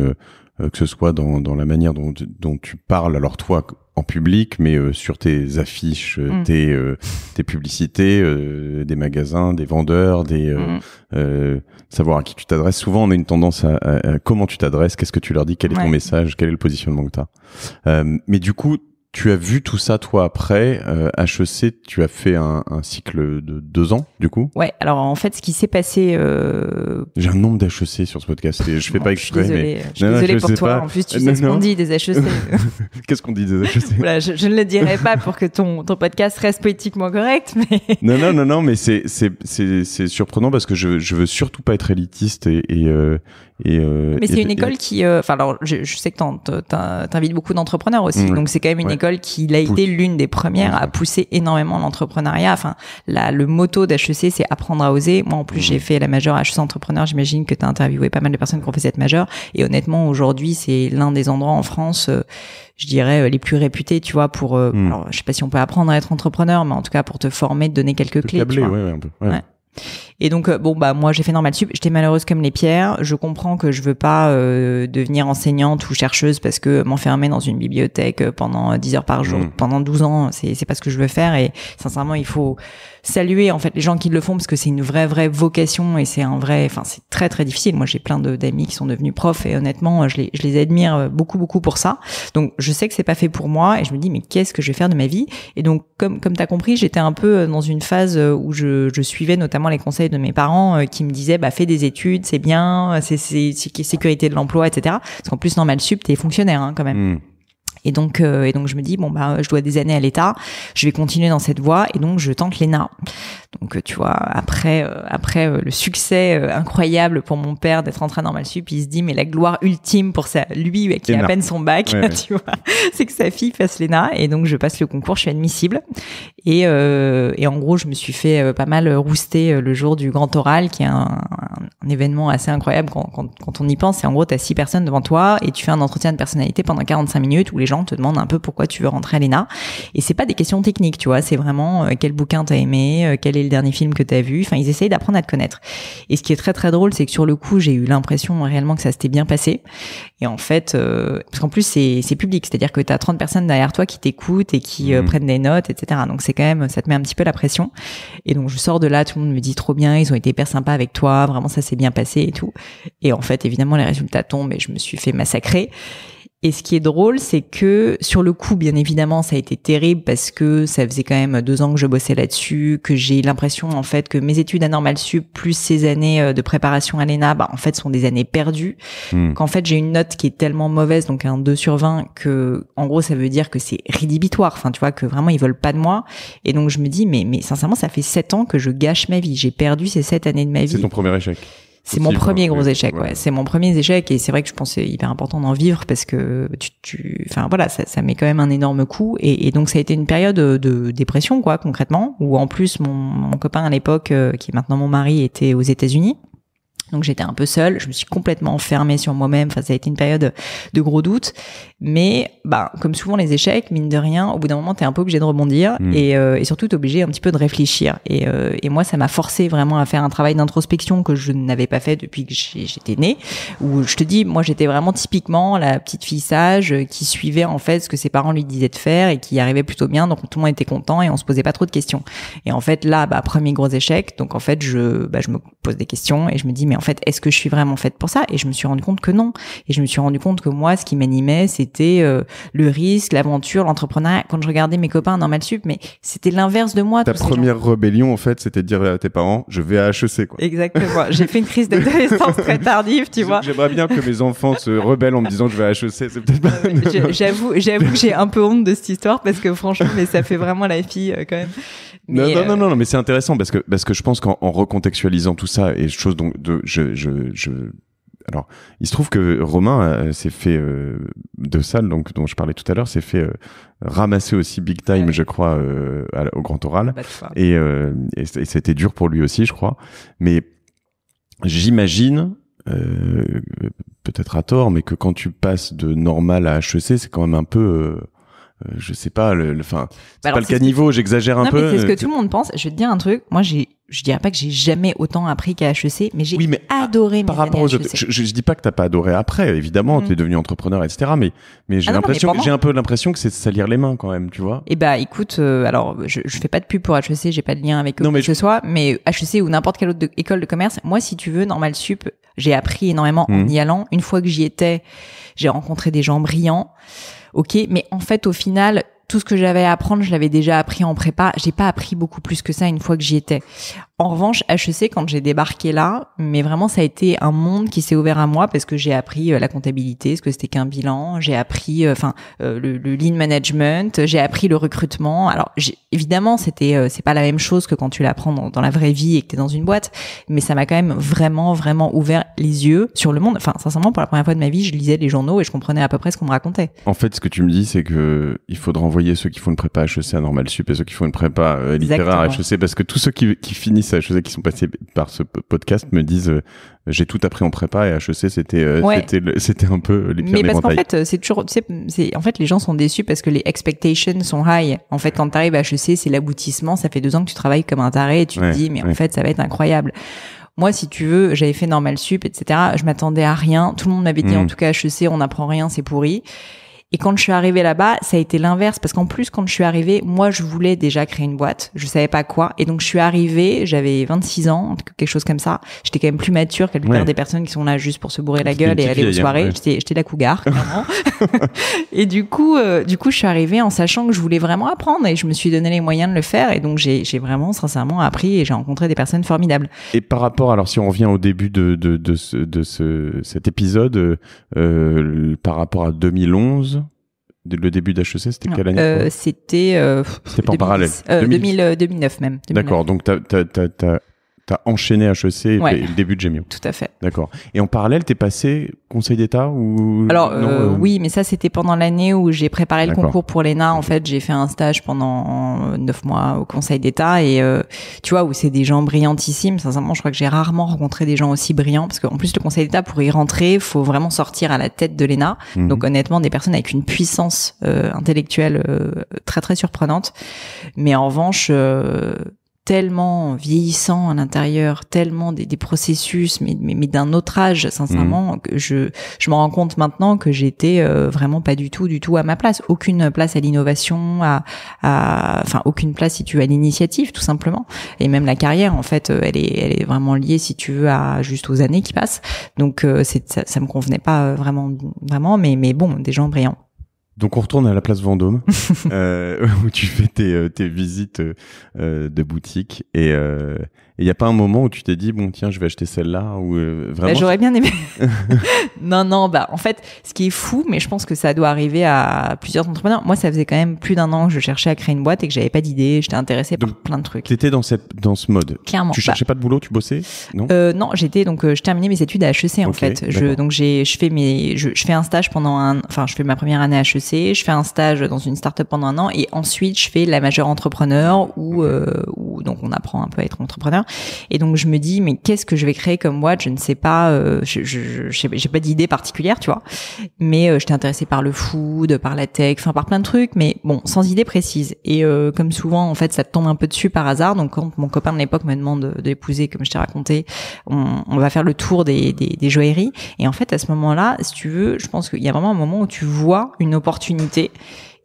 euh, que ce soit dans, dans la manière dont, dont, tu parles, alors toi en public, mais euh, sur tes affiches, euh, mm. tes, tes, publicités, des magasins, des vendeurs, des mm. savoir à qui tu t'adresses. Souvent, on a une tendance à, comment tu t'adresses, qu'est-ce que tu leur dis, quel est ton message, quel est le positionnement que tu as. mais du coup, tu as vu tout ça, toi, après euh, HEC, tu as fait un, cycle de deux ans, du coup Ouais, alors en fait, ce qui s'est passé... Euh, J'ai un nombre d'HEC sur ce podcast, et je fais oh, pas exprès, je suis mais... pour toi, en plus, tu euh, sais ce qu'on dit des HEC. Qu'est-ce qu'on dit des HEC je, ne le dirai pas pour que ton, ton podcast reste politiquement correct, mais... non, non, non, non, mais c'est surprenant parce que je, je veux surtout pas être élitiste et, et, euh, euh, mais c'est une école qui, euh, enfin, alors je, sais que t'invites beaucoup d'entrepreneurs aussi, donc c'est quand même une école qui a été l'une des premières à pousser énormément l'entrepreneuriat. Enfin, la, le motto d'HEC, c'est apprendre à oser. Moi, en plus, j'ai fait la majeure HEC entrepreneur. J'imagine que t'as interviewé pas mal de personnes qui ont fait cette majeure. Et honnêtement, aujourd'hui, c'est l'un des endroits en France. Euh, je dirais les plus réputés, tu vois, pour, hmm. alors, je sais pas si on peut apprendre à être entrepreneur, mais en tout cas pour te former, te donner quelques clés. Câbler, tu Ouais, et donc, euh, bon, bah, moi, j'ai fait normal sup. J'étais malheureuse comme les pierres. Je comprends que je veux pas euh, devenir enseignante ou chercheuse parce que m'enfermer dans une bibliothèque euh, pendant 10 heures par jour, mm. pendant 12 ans, c'est, c'est pas ce que je veux faire. Et sincèrement, il faut saluer, en fait, les gens qui le font parce que c'est une vraie, vraie vocation et c'est un vrai, enfin, c'est très, très difficile. Moi, j'ai plein d'amis qui sont devenus profs et honnêtement, je les, je les admire beaucoup, beaucoup pour ça. Donc, je sais que c'est pas fait pour moi et je me dis, mais qu'est-ce que je vais faire de ma vie? Et donc, comme, comme t'as compris, j'étais un peu dans une phase où je, je suivais notamment les conseils de mes parents euh, qui me disaient bah fais des études, c'est bien, euh, c'est sécurité de l'emploi, etc. Parce qu'en plus normal sup, t'es fonctionnaire hein, quand même. Hmm. Et donc, euh, et donc je me dis bon bah je dois des années à l'État, je vais continuer dans cette voie et donc je tente l'ENA. Donc, euh, tu vois, après, euh, après euh, le succès incroyable pour mon père d'être entré à Normal Sup, il se dit, mais la gloire ultime pour lui qui a à peine son bac, tu vois, c'est que sa fille fasse l'ENA. Et donc, je passe le concours, je suis admissible. Et, et en gros, je me suis fait pas mal rouster le jour du grand oral, qui est un, événement assez incroyable quand, quand, on y pense. C'est en gros, tu as six personnes devant toi et tu fais un entretien de personnalité pendant 45 minutes où les gens te demandent un peu pourquoi tu veux rentrer à l'ENA. Et c'est pas des questions techniques, tu vois, c'est vraiment quel bouquin t'as aimé, quel le dernier film que tu as vu. Enfin, ils essayent d'apprendre à te connaître. Et ce qui est très très drôle, c'est que sur le coup, j'ai eu l'impression réellement que ça s'était bien passé. Et en fait, euh, parce qu'en plus, c'est public, c'est-à-dire que tu as 30 personnes derrière toi qui t'écoutent et qui euh, mmh. prennent des notes, etc. Donc c'est quand même, ça te met un petit peu la pression. Et donc je sors de là, tout le monde me dit trop bien, ils ont été hyper sympas avec toi, vraiment ça s'est bien passé et tout. Et en fait, évidemment, les résultats tombent et je me suis fait massacrer. Et ce qui est drôle, c'est que sur le coup, bien évidemment, ça a été terrible parce que ça faisait quand même deux ans que je bossais là-dessus, que j'ai l'impression en fait que mes études à Normal Sup plus ces années euh, de préparation à l'ENA, bah, en fait, sont des années perdues. Hmm. Qu'en fait, j'ai une note qui est tellement mauvaise, donc un 2 sur 20, que en gros, ça veut dire que c'est rédhibitoire. Enfin, tu vois, que vraiment, ils veulent pas de moi. Et donc, je me dis, mais, mais sincèrement, ça fait sept ans que je gâche ma vie. J'ai perdu ces sept années de ma vie. C'est ton premier échec. C'est mon hein. premier gros échec, ouais. C'est mon premier échec et c'est vrai que je pense c'est hyper important d'en vivre parce que tu, tu, enfin voilà, ça, ça met quand même un énorme coup et, donc ça a été une période de dépression quoi concrètement où en plus mon, mon copain à l'époque euh, qui est maintenant mon mari était aux États-Unis donc j'étais un peu seule, je me suis complètement enfermée sur moi-même, enfin ça a été une période de gros doutes, mais bah, comme souvent les échecs, mine de rien, au bout d'un moment t'es un peu obligé de rebondir hmm. et, euh, et, surtout t'es obligé un petit peu de réfléchir. Et, euh, et moi ça m'a forcé vraiment à faire un travail d'introspection que je n'avais pas fait depuis que j'étais née, où je te dis, moi j'étais vraiment typiquement la petite fille sage qui suivait en fait ce que ses parents lui disaient de faire et qui arrivait plutôt bien, donc tout le monde était content et on se posait pas trop de questions. Et en fait là, bah, premier gros échec, donc en fait je, bah, je me pose des questions et je me dis mais en fait, est-ce que je suis vraiment faite pour ça Et je me suis rendu compte que non. Et je me suis rendu compte que moi, ce qui m'animait, c'était euh, le risque, l'aventure, l'entrepreneuriat. Quand je regardais mes copains dans Malsup, mais c'était l'inverse de moi. Ta première rébellion, en fait, c'était de dire à tes parents, je vais à HEC, quoi. Exactement. J'ai fait une crise d'adolescence très tardive, tu vois. J'aimerais bien que mes enfants se rebellent en me disant, je vais à HEC. C'est peut-être euh, j'avoue, j'avoue que j'ai un peu honte de cette histoire parce que franchement, mais ça fait vraiment la fille euh, quand même. non, non, non, non, mais c'est intéressant parce que parce que je pense qu'en recontextualisant tout ça et chose donc de, je, Alors, il se trouve que Romain euh, s'est fait euh, de salle, donc dont je parlais tout à l'heure, s'est fait euh, ramasser aussi big time, je crois, au grand oral. Bah, et, et, c'était dur pour lui aussi, je crois. Mais j'imagine, peut-être à tort, mais que quand tu passes de normal à HEC, c'est quand même un peu euh, je sais pas, le, fin. c'est bah pas le caniveau, j'exagère un peu. C'est ce que euh, tout le monde pense. Je vais te dire un truc. Moi, j'ai, je dirais pas que j'ai jamais autant appris qu'à HEC, mais j'ai mais ah, adoré. Par rapport aux e je, je, dis pas que t'as pas adoré après. Évidemment, mm. tu es devenu entrepreneur, etc. Mais, mais j'ai ah l'impression, j'ai un peu l'impression que c'est salir les mains quand même, tu vois. Et eh bah, écoute, euh, alors, je, je fais pas de pub pour HEC, j'ai pas de lien avec eux, que ce soit, mais HEC ou n'importe quelle autre école de commerce, moi, si tu veux, normal sup, j'ai appris énormément en mm. y allant. Une fois que j'y étais, j'ai rencontré des gens brillants ok, mais en fait, au final, tout ce que j'avais à apprendre, je l'avais déjà appris en prépa. J'ai pas appris beaucoup plus que ça une fois que j'y étais. En revanche, HEC, quand j'ai débarqué là, mais vraiment, ça a été un monde qui s'est ouvert à moi parce que j'ai appris euh, la comptabilité, ce que c'était qu'un bilan, j'ai appris, euh, enfin, euh, le, le, lean management, j'ai appris le recrutement. Alors, évidemment, c'était, c'est pas la même chose que quand tu l'apprends dans, la vraie vie et que t'es dans une boîte, mais ça m'a quand même vraiment, vraiment ouvert les yeux sur le monde. Enfin, sincèrement, pour la première fois de ma vie, je lisais les journaux et je comprenais à peu près ce qu'on me racontait. En fait, ce que tu me dis, c'est que il faudra envoyer ceux qui font une prépa HEC à Normal Sup et ceux qui font une prépa littéraire à HEC parce que tous ceux qui, qui finissent les qui sont passés par ce podcast me disent euh, j'ai tout appris en prépa et HEC c'était euh, c'était un peu les pires Mais parce qu'en fait c'est toujours c'est en fait les gens sont déçus parce que les expectations sont high. En fait quand t'arrives à HEC, c'est l'aboutissement, ça fait deux ans que tu travailles comme un taré et tu te dis mais en fait ça va être incroyable. Moi, si tu veux, j'avais fait normal sup, etc. Je m'attendais à rien. Tout le monde m'avait dit, hmm. en tout cas, HEC, on n'apprend rien, c'est pourri. Et quand je suis arrivée là-bas, ça a été l'inverse parce qu'en plus, quand je suis arrivée, moi, je voulais déjà créer une boîte. Je savais pas quoi. Et donc, je suis arrivée, j'avais 26 ans, quelque chose comme ça. J'étais quand même plus mature que la plupart des personnes qui sont là juste pour se bourrer la gueule et aller aux hein, soirées. J'étais, j'étais la cougar, et du coup, euh, du coup, je suis arrivée en sachant que je voulais vraiment apprendre et je me suis donné les moyens de le faire. Et donc, j'ai, j'ai vraiment, sincèrement, appris et j'ai rencontré des personnes formidables. Et par rapport, alors, si on revient au début de, de, de, ce, de ce, cet épisode, euh, par rapport à 2011, le début d'HEC, c'était quelle année euh, C'était. Euh, c'était pas en parallèle. 2009 euh, euh, même. D'accord, donc tu as, T'as enchaîné HEC et le début de Gémio. Tout à fait. D'accord. Et en parallèle, t'es passé Conseil d'État ou Alors euh, euh, oui, mais ça c'était pendant l'année où j'ai préparé le concours pour l'ENA. En fait, j'ai fait un stage pendant neuf mois au Conseil d'État et euh, tu vois où c'est des gens brillantissimes. Sincèrement, je crois que j'ai rarement rencontré des gens aussi brillants parce qu'en plus le Conseil d'État pour y rentrer, faut vraiment sortir à la tête de l'ENA. Mhm. Donc honnêtement, des personnes avec une puissance intellectuelle très très surprenante. Mais en revanche, tellement vieillissant à l'intérieur, tellement des, processus, mais, mais, d'un autre âge, sincèrement, mm. que je, je me rends compte maintenant que j'étais euh, vraiment pas du tout, du tout à ma place. Aucune place à l'innovation, à, enfin, aucune place si tu veux à l'initiative, tout simplement. Et même la carrière, en fait, euh, elle est, elle est vraiment liée, si tu veux, à juste aux années qui passent. Donc, euh, ça, ça me convenait pas vraiment, vraiment, mais, mais bon, des gens brillants. Donc on retourne à la place Vendôme euh, où tu fais tes, euh, visites euh, de boutique et, euh, il n'y a pas un moment où tu t'es dit, bon, tiens, je vais acheter celle-là ou euh, bah, vraiment. J'aurais bien aimé. non, non, bah, en fait, ce qui est fou, mais je pense que ça doit arriver à plusieurs entrepreneurs. Moi, ça faisait quand même plus d'un an que je cherchais à créer une boîte et que j'avais pas d'idée. J'étais intéressé par plein de trucs. Tu étais dans, cette, dans ce mode. Clairement. Tu bah cherchais pas de boulot, tu bossais Non, euh, non j'étais, donc, euh, je terminais mes études à HEC, en fait. Je, donc, j'ai, je fais mes, je, fais un stage pendant un, enfin, je fais ma première année à HEC, je fais un stage dans une start-up pendant un an et ensuite, je fais la majeure entrepreneur où, où euh, donc, on apprend un peu à être entrepreneur. Et donc je me dis mais qu'est-ce que je vais créer comme moi Je ne sais pas. Euh, je j'ai pas d'idée particulière, tu vois. Mais euh, j'étais intéressée par le food, par la tech, enfin par plein de trucs, mais bon, sans idée précise. Et euh, comme souvent, en fait, ça tombe un peu dessus par hasard. Donc quand mon copain de l'époque me demande d'épouser, comme je t'ai raconté, on, va faire le tour des, des, des joailleries. Et en fait, à ce moment-là, si tu veux, je pense qu'il y a vraiment un moment où tu vois une opportunité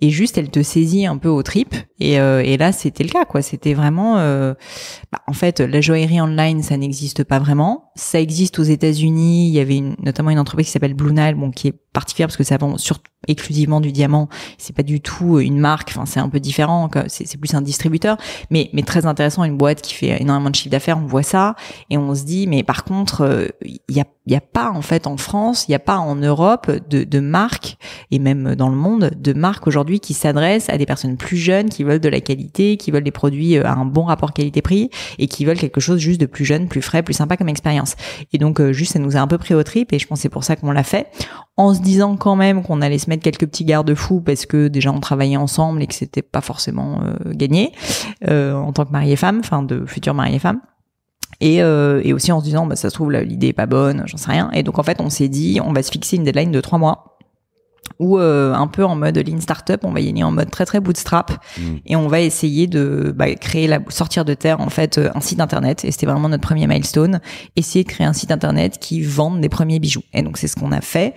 et juste elle te saisit un peu aux tripes et, euh, et là c'était le cas quoi c'était vraiment euh, bah, en fait la joaillerie online ça n'existe pas vraiment ça existe aux États-Unis il y avait une, notamment une entreprise qui s'appelle Blue Nile bon qui est particulière parce que ça vend surtout exclusivement du diamant c'est pas du tout euh, une marque enfin c'est un peu différent c'est plus un distributeur mais mais très intéressant une boîte qui fait énormément de chiffre d'affaires on voit ça et on se dit mais par contre il y a il n'y a pas en fait en France, il n'y a pas en Europe de, de marques et même dans le monde de marque aujourd'hui qui s'adressent à des personnes plus jeunes qui veulent de la qualité, qui veulent des produits euh, à un bon rapport qualité-prix et qui veulent quelque chose juste de plus jeune, plus frais, plus sympa comme expérience. Et donc euh, juste ça nous a un peu pris au trip et je pense c'est pour ça qu'on l'a fait en se disant quand même qu'on allait se mettre quelques petits garde-fous parce que déjà on travaillait ensemble et que c'était pas forcément euh, gagné en tant que mariée femme, enfin de future mariée femme. Et, et aussi en se disant bah, ça se trouve l'idée est pas bonne, j'en sais rien. Et donc en fait on s'est dit on va se fixer une deadline de trois mois ou euh, un peu en mode lean startup, on va y aller en mode très très bootstrap mm. et on va essayer de bah, créer la sortir de terre en fait euh, un site internet et c'était vraiment notre premier milestone, essayer de créer un site internet qui vende des premiers bijoux et donc c'est ce qu'on a fait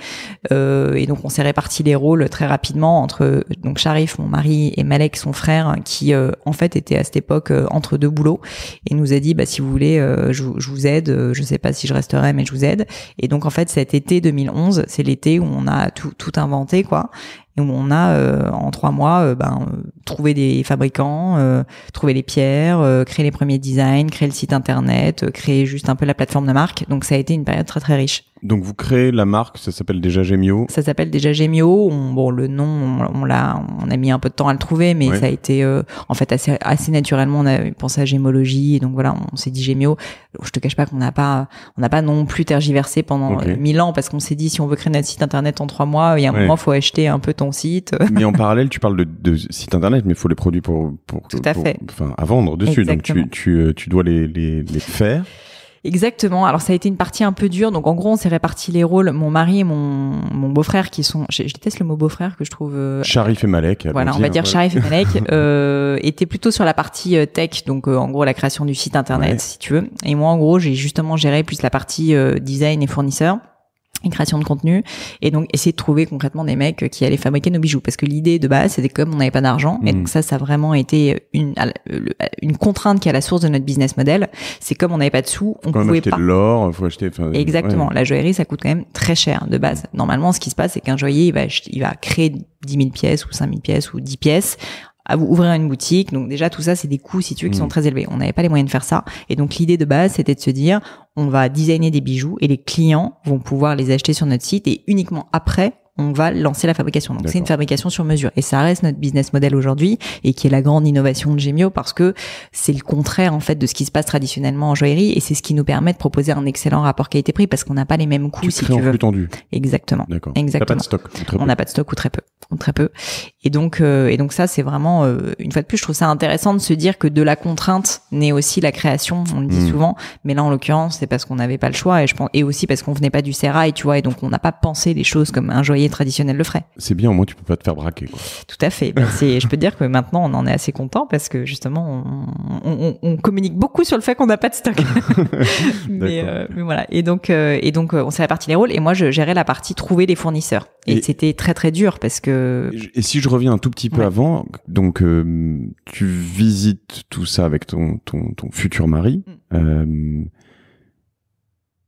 euh, et donc on s'est réparti les rôles très rapidement entre euh, donc Sharif mon mari et Malek son frère qui en fait était à cette époque entre deux boulots et nous a dit bah si vous voulez je, vous aide, je sais pas si je resterai mais je vous aide et donc en fait cet été 2011 c'est l'été où on a tout tout inventé quoi. Et on a, euh, en trois mois, euh, ben euh, trouver des fabricants, euh, trouver les pierres, euh, créer les premiers designs, créer le site internet, euh, créer juste un peu la plateforme de marque. Donc ça a été une période très très riche. Donc vous créez la marque, ça s'appelle déjà Gemio. Ça s'appelle déjà Gemio. bon le nom, on, l'a, on a mis un peu de temps à le trouver, mais ça a été en fait assez, assez naturellement on a pensé à gémologie et donc voilà on s'est dit Gemio. Je te cache pas qu'on n'a pas, on n'a pas non plus tergiversé pendant mille ans parce qu'on s'est dit si on veut créer notre site internet en trois mois, il y a un moment faut acheter un peu ton site. Mais en parallèle tu parles de, de site internet mais il faut les produits pour, pour, à, à vendre dessus. Donc, tu, tu, euh, tu dois les, les, faire. Exactement. Alors ça a été une partie un peu dure. Donc en gros, on s'est réparti les rôles. Mon mari et mon, mon beau-frère qui sont, je, déteste le mot beau-frère que je trouve. Euh, Sharif et Malek. Voilà, on va hein, dire Sharif et Malek euh, étaient plutôt sur la partie euh, tech, donc en gros la création du site internet, si tu veux. Et moi, en gros, j'ai justement géré plus la partie design et fournisseur création de contenu et donc essayer de trouver concrètement des mecs qui allaient fabriquer nos bijoux parce que l'idée de base c'était comme on n'avait pas d'argent et mm. donc ça ça a vraiment été une euh, une contrainte qui est à la source de notre business model c'est comme on n'avait pas de sous on pouvait pas de l'or faut acheter exactement la joaillerie ça coûte quand même très cher de base normalement ce qui se passe c'est qu'un joaillier il va il va créer 10 000 pièces ou 5 000 pièces ou 10 pièces à vous ouvrir une boutique. Donc déjà tout ça c'est des coûts situés qui sont mm. très élevés. On n'avait pas les moyens de faire ça. Et donc l'idée de base c'était de se dire on va designer des bijoux et les clients vont pouvoir les acheter sur notre site et uniquement après on va lancer la fabrication. Donc c'est une fabrication sur mesure. Et ça reste notre business model aujourd'hui et qui est la grande innovation de Gemio parce que c'est le contraire en fait de ce qui se passe traditionnellement en joaillerie et c'est ce qui nous permet de proposer un excellent rapport qualité-prix parce qu'on n'a pas les mêmes coûts si tu veux. plus tendu. Exactement. Exactement. Pas de stock, on n'a pas de stock ou très peu. très peu. Et donc euh, et donc ça c'est vraiment euh, une fois de plus je trouve ça intéressant de se dire que de la contrainte naît aussi la création, on le dit hmm. souvent, mais là en l'occurrence c'est parce qu'on n'avait pas le choix et je pense et aussi parce qu'on venait pas du Serail, tu vois et donc on n'a pas pensé les choses comme un joaillier traditionnel le ferait. C'est bien, au moins tu peux pas te faire braquer. Tout à fait. Ben, je peux dire que maintenant on en est assez content parce que justement on, communique beaucoup sur le fait qu'on n'a pas de stock. Euh, mais, voilà. Et donc on euh, et donc euh, on s'est réparti les rôles et moi je gérais la partie trouver les fournisseurs. Et, c'était très très dur parce que. Et si je reviens un tout petit peu avant, donc tu visites tout ça avec ton ton, futur mari. Mm.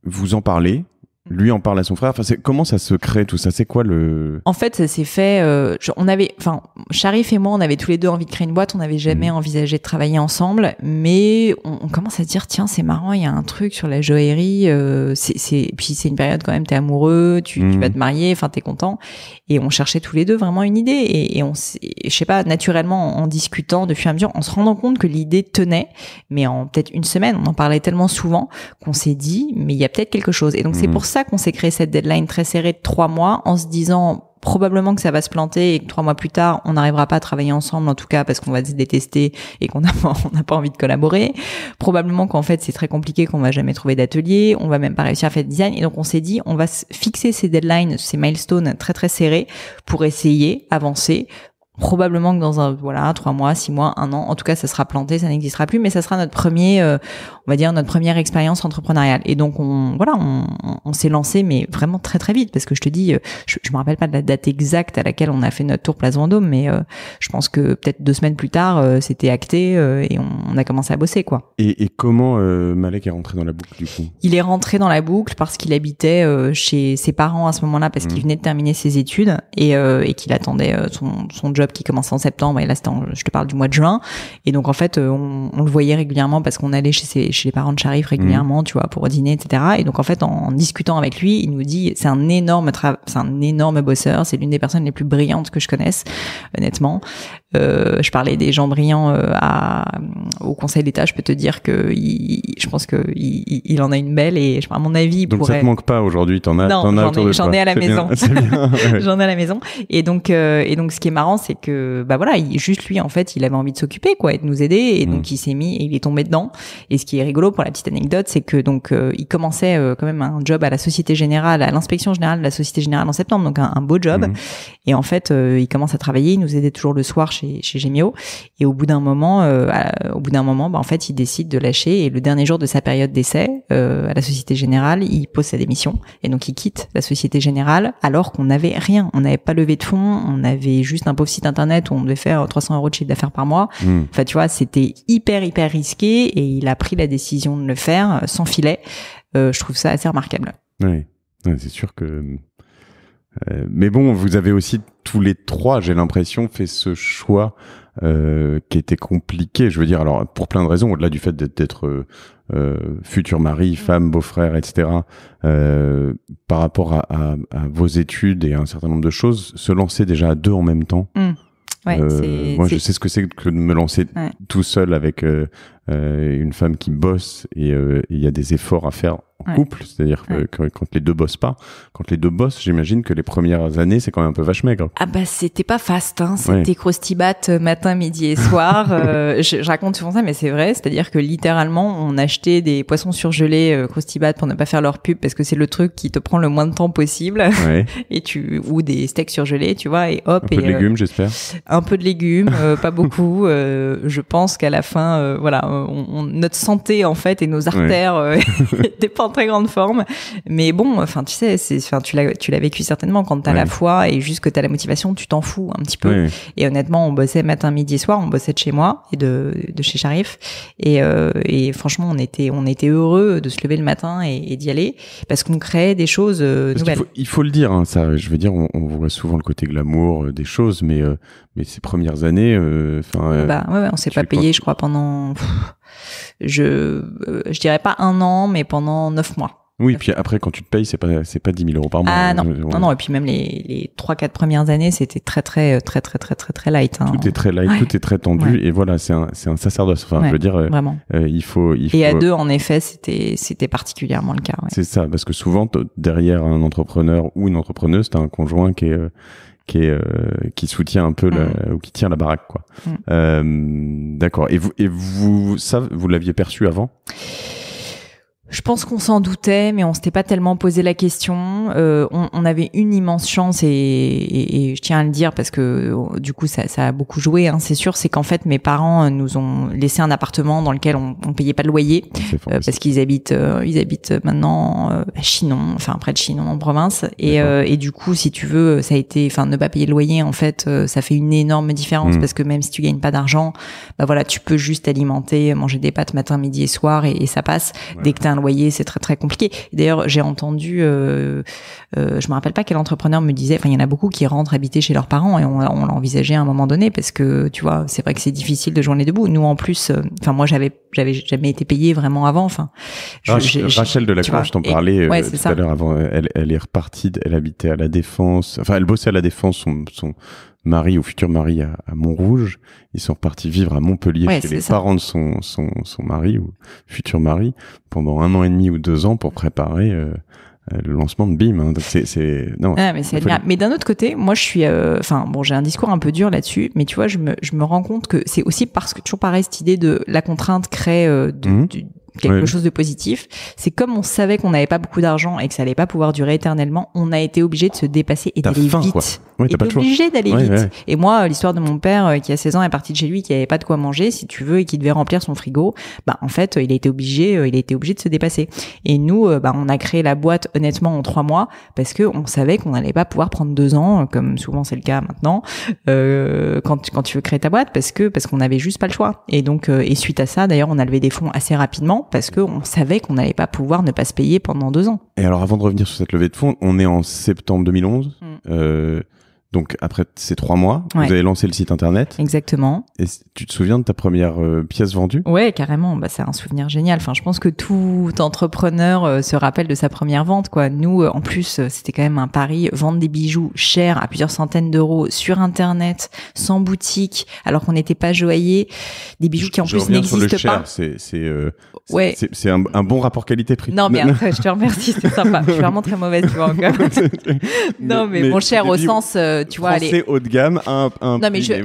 vous en parlez, lui en parle à son frère. Enfin, comment ça se crée tout ça C'est quoi le En fait, ça s'est fait. Euh, on avait, enfin, Sharif et moi, on avait tous les deux envie de créer une boîte. On n'avait jamais mmh. envisagé de travailler ensemble, mais on, commence à se dire tiens, c'est marrant, il y a un truc sur la joaillerie. Euh, c'est, puis c'est une période quand même. T'es amoureux, tu, vas mmh. te marier, enfin, t'es content. Et on cherchait tous les deux vraiment une idée. Et, on, je sais pas, naturellement, en, discutant de fur et à mesure, en se rendant compte que l'idée tenait, mais en peut-être une semaine, on en parlait tellement souvent qu'on s'est dit mais il y a peut-être quelque chose. Et donc c'est mmh. pour ça qu'on s'est créé cette deadline très serrée de trois mois en se disant probablement que ça va se planter et que trois mois plus tard, on n'arrivera pas à travailler ensemble, en tout cas parce qu'on va se détester et qu'on n'a pas, envie de collaborer. Probablement qu'en fait, c'est très compliqué, qu'on va jamais trouver d'atelier, on va même pas réussir à faire de design. Et donc, on s'est dit, on va fixer ces deadlines, ces milestones très très serrés pour essayer, avancer, probablement que dans un voilà trois mois six mois un an en tout cas ça sera planté ça n'existera plus mais ça sera notre premier euh, on va dire notre première expérience entrepreneuriale et donc on voilà on, s'est lancé mais vraiment très très vite parce que je te dis euh, je, me rappelle pas de la date exacte à laquelle on a fait notre tour place Vendôme mais euh, je pense que peut-être deux semaines plus tard c'était acté et on, a commencé à bosser quoi et, comment Malek est rentré dans la boucle du coup il est rentré dans la boucle parce qu'il habitait chez ses parents à ce moment-là parce mmh. qu'il venait de terminer ses études et, et qu'il attendait son, son job qui commence en septembre et là je te parle du mois de juin et donc en fait euh, on, le voyait régulièrement parce qu'on allait chez chez les parents de Sharif régulièrement mmh. tu vois pour dîner etc et donc en fait en, discutant avec lui il nous dit c'est un énorme c'est un énorme bosseur c'est l'une des personnes les plus brillantes que je connaisse honnêtement euh, je parlais des gens brillants euh, à, au Conseil d'État. Je peux te dire que je pense que il, en a une belle et je à mon avis. Donc ça te manque pas aujourd'hui. T'en as. Non, j'en ai, à la maison. j'en ai à la maison. Et donc euh, et donc ce qui est marrant, c'est que bah voilà, il, juste lui en fait, il avait envie de s'occuper quoi et de nous aider et mm. donc il s'est mis et il est tombé dedans. Et ce qui est rigolo pour la petite anecdote, c'est que donc euh, il commençait euh, quand même un job à la Société Générale, à l'inspection générale de la Société Générale en septembre, donc un, beau job. Mm. Et en fait, il commence à travailler, il nous aidait toujours le soir chez, chez Et au bout d'un moment, euh, au bout d'un moment, bah, en fait, il décide de lâcher. Et le dernier jour de sa période d'essai euh, à la Société Générale, il pose sa démission. Et donc, il quitte la Société Générale alors qu'on n'avait rien. On n'avait pas levé de fonds. On avait juste un pauvre site internet où on devait faire 300 euros de chiffre d'affaires par mois. Hmm. Enfin, tu vois, c'était hyper, hyper risqué. Et il a pris la décision de le faire euh, sans filet. je trouve ça assez remarquable. Oui, c'est sûr que euh, mais bon, vous avez aussi tous les trois, j'ai l'impression, fait ce choix euh, qui était compliqué. Je veux dire, alors pour plein de raisons, au-delà du fait d'être euh, euh, futur mari, mm. femme, beau-frère, etc. par rapport à, vos études et à un certain nombre de choses, se lancer déjà à deux en même temps. Mm. moi, je sais ce que c'est que de me lancer tout seul avec euh, une femme qui bosse euh, et il y a des efforts à faire en couple, c'est-à-dire euh, que, quand les deux bossent pas, quand les deux bossent, j'imagine que les premières années c'est quand même un peu vache maigre. Ah bah c'était pas fast hein, c'était ouais. matin, midi et soir. je, raconte souvent ça, mais c'est vrai, c'est-à-dire que littéralement on achetait des poissons surgelés euh, pour ne pas faire leur pub parce que c'est le truc qui te prend le moins de temps possible. et tu ou des steaks surgelés, tu vois, et hop. Un peu de légumes, j'espère. Un peu de légumes, pas beaucoup. je pense qu'à la fin, voilà notre santé en fait et nos artères ouais. Euh, pas en très grande forme. Mais bon, enfin tu sais, c'est, enfin tu l'as, tu l'as vécu certainement quand t'as la foi et juste que t'as la motivation, tu t'en fous un petit peu. Et honnêtement, on bossait matin, midi, soir, on bossait de chez moi et de, de chez Sharif. Et, euh, et franchement, on était, on était heureux de se lever le matin et, d'y aller parce qu'on créait des choses euh, nouvelles. Il faut, le dire, hein, ça. Je veux dire, on, voit souvent le côté glamour des choses, mais mais ces premières années, euh, enfin, euh, bah, on s'est pas payé, je crois, pendant, je, euh, je dirais pas un an, mais pendant neuf mois. Oui, puis après, quand tu te payes, c'est pas, c'est pas 10 000 euros par mois. Ah hein, non, non, et puis même les, les 3-4 premières années, c'était très, très, très, très, très, très, très light. Hein. Tout est très light, tout est très tendu, et voilà, c'est un, c'est un sacerdoce. Enfin, je veux dire, vraiment. il faut, Et à deux, en effet, c'était, c'était particulièrement le cas. C'est ça, parce que souvent, derrière un entrepreneur ou une entrepreneuse, t'as un conjoint qui est, qui euh, qui soutient un peu le mm. ou qui tient la baraque quoi. Mm. Euh, d'accord. Et vous et vous ça vous l'aviez perçu avant je pense qu'on s'en doutait, mais on s'était pas tellement posé la question. Euh, on, on, avait une immense chance, et, et, je tiens à le dire parce que euh, du coup ça, ça a beaucoup joué. Hein, c'est sûr, c'est qu'en fait mes parents euh, nous ont laissé un appartement dans lequel on, on payait pas de loyer euh, parce qu'ils habitent, ils habitent maintenant à Chinon, enfin près de Chinon en province. Et, et, du coup, si tu veux, ça a été, enfin ne pas payer le loyer, en fait, ça fait une énorme différence hmm. parce que même si tu gagnes pas d'argent, bah voilà, tu peux juste alimenter, manger des pâtes matin, midi et soir, et, ça passe. Dès que loyer, c'est très très compliqué. D'ailleurs, j'ai entendu, euh, euh, je me rappelle pas quel entrepreneur me disait, enfin il y en a beaucoup qui rentrent habiter chez leurs parents et on, on l'a envisagé à un moment donné parce que tu vois, c'est vrai que c'est difficile de joindre debout Nous en plus, euh, enfin moi j'avais j'avais jamais été payé vraiment avant. Enfin, Rachel, de la je t'en parlais euh, tout à l'heure avant. Elle, elle est repartie, elle habitait à la Défense. Enfin, elle bossait à la Défense. Son, son mari ou futur mari à, Montrouge. Ils sont repartis vivre à Montpellier chez les parents de son, son, son, mari ou futur mari pendant un an et demi ou deux ans pour préparer euh, euh, le lancement de BIM. Hein. c'est, non. Ah, mais d'un autre côté, moi, je suis, euh, enfin, bon, j'ai un discours un peu dur là-dessus, mais tu vois, je me, je me rends compte que c'est aussi parce que toujours pareil cette idée de la contrainte crée de, mmh. du, quelque chose de positif. C'est comme on savait qu'on n'avait pas beaucoup d'argent et que ça allait pas pouvoir durer éternellement, on a été obligé de se dépasser et d'aller vite. Oui, et obligé d'aller vite. Et moi, l'histoire de mon père euh, qui a 16 ans est parti de chez lui, qui avait pas de quoi manger, si tu veux, et qui devait remplir son frigo, bah en fait, il a été obligé, euh, il a obligé de se dépasser. Et nous, euh, bah on a créé la boîte honnêtement en trois mois parce que on savait qu'on n'allait pas pouvoir prendre deux ans, comme souvent c'est le cas maintenant, quand tu, quand tu veux créer ta boîte, parce que parce qu'on avait juste pas le choix. Et donc et suite à ça, d'ailleurs, on a levé des fonds assez rapidement parce qu'on savait qu'on n'allait pas pouvoir ne pas se payer pendant deux ans. Et alors, avant de revenir sur cette levée de fonds, on est en septembre 2011. Donc après ces trois mois, vous avez lancé le site internet. Exactement. Et tu te souviens de ta première euh, pièce vendue Ouais, carrément. Bah, c'est un souvenir génial. Enfin, je pense que tout entrepreneur euh, se rappelle de sa première vente. Quoi. Nous, euh, en plus, c'était quand même un pari vendre des bijoux chers à plusieurs centaines d'euros sur internet, sans boutique, alors qu'on n'était pas joaillier, des bijoux qui en plus n'existent pas. C'est c'est ouais. c'est un, bon rapport qualité-prix. Non, mais je te remercie, c'est sympa. je suis vraiment très mauvaise tu vois non, mais, mon cher au sens euh, tu vois, haut de gamme, un,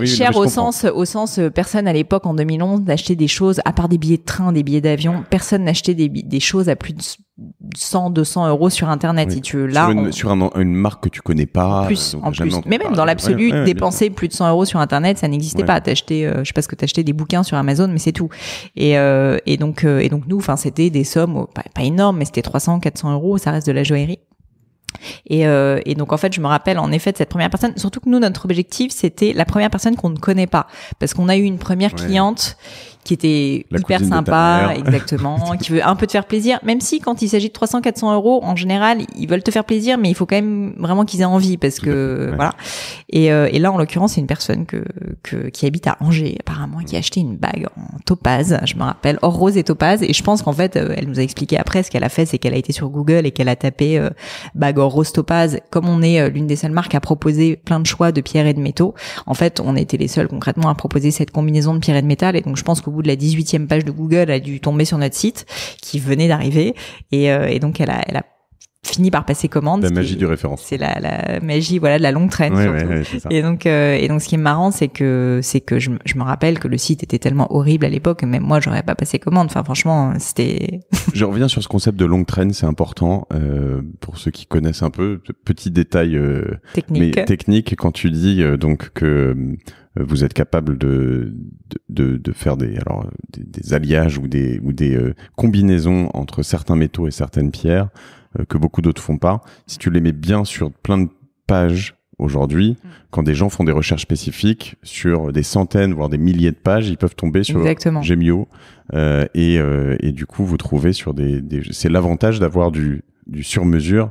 cher au sens, au sens, euh, personne à l'époque en 2011 n'achetait des choses à part des billets de train, des billets d'avion, personne n'achetait des, des choses à plus de 100, 200 euros sur Internet, si tu Là, sur, une, marque que tu connais pas. Plus, en plus. Euh, mais même dans l'absolu, dépenser plus de 100 euros sur Internet, ça n'existait pas. T'achetais, euh, je sais pas ce que t'achetais, des bouquins sur Amazon, mais c'est tout. Et, et donc, et donc nous, enfin, c'était des sommes oh, pas, pas énormes, mais c'était 300, 400 euros. Ça reste de la joaillerie. Euh, et, donc en fait, je me rappelle en effet de cette première personne. Surtout que nous, notre objectif, c'était la première personne qu'on ne connaît pas, parce qu'on a eu une première cliente qui était hyper sympa, exactement, qui veut un peu te faire plaisir, même si quand il s'agit de 300, 400 euros, en général, ils veulent te faire plaisir, mais il faut quand même vraiment qu'ils aient envie parce que voilà. Et, euh, et, là, en l'occurrence, c'est une personne que, que, qui habite à Angers, apparemment, qui a acheté une bague en topaz, je me rappelle, or rose et topaz. Et je pense qu'en fait, euh, elle nous a expliqué après ce qu'elle a fait, c'est qu'elle a été sur Google et qu'elle a tapé euh, bague or rose topaz. Comme on est l'une des seules marques à proposer plein de choix de pierres et de métaux, en fait, on était les seuls concrètement à proposer cette combinaison de pierres et de métal. Et donc, je pense que bout de la 18e page de Google, a dû tomber sur notre site qui venait d'arriver. Et, euh, donc, elle a, fini par passer commande. La magie du référencement. C'est la, magie voilà de la longue traîne. Et donc euh, et donc ce qui est marrant c'est que c'est que je, me rappelle que le site était tellement horrible à l'époque même moi j'aurais pas passé commande. Enfin franchement c'était. je reviens sur ce concept de longue traîne c'est important euh, pour ceux qui connaissent un peu petit détail euh, technique. technique quand tu dis donc que vous êtes capable de, de, de faire des, alors, des, alliages ou des, ou des euh, combinaisons entre certains métaux et certaines pierres euh, que beaucoup d'autres font pas. Si tu les mets bien sur plein de pages aujourd'hui, mm. quand des gens font des recherches spécifiques sur des centaines, voire des milliers de pages, ils peuvent tomber sur Exactement. Gemio. Euh, et, et, du coup, vous trouvez sur des... des... C'est l'avantage d'avoir du, du sur-mesure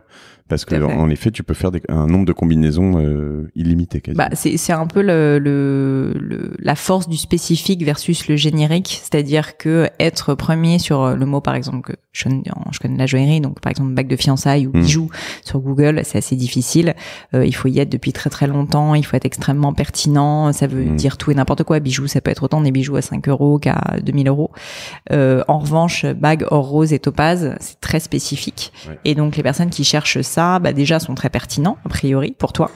parce que en effet, tu peux faire des, un nombre de combinaisons euh, illimité. Bah, c'est un peu le, le, la force du spécifique versus le générique, c'est-à-dire que être premier sur euh, le mot, par exemple, que je, connais la joaillerie, donc par exemple bague de fiançailles ou hmm. bijoux sur Google, c'est assez difficile. Euh, il faut y être depuis très très longtemps, il faut être extrêmement pertinent. Ça veut hmm. dire tout et n'importe quoi. Bijoux, ça peut être autant des bijoux à 5 euros qu'à 2000 euros. Euh, en revanche, bague or rose et topaz, c'est très spécifique. Et donc les personnes qui cherchent ça bah, déjà sont très pertinents a priori pour toi.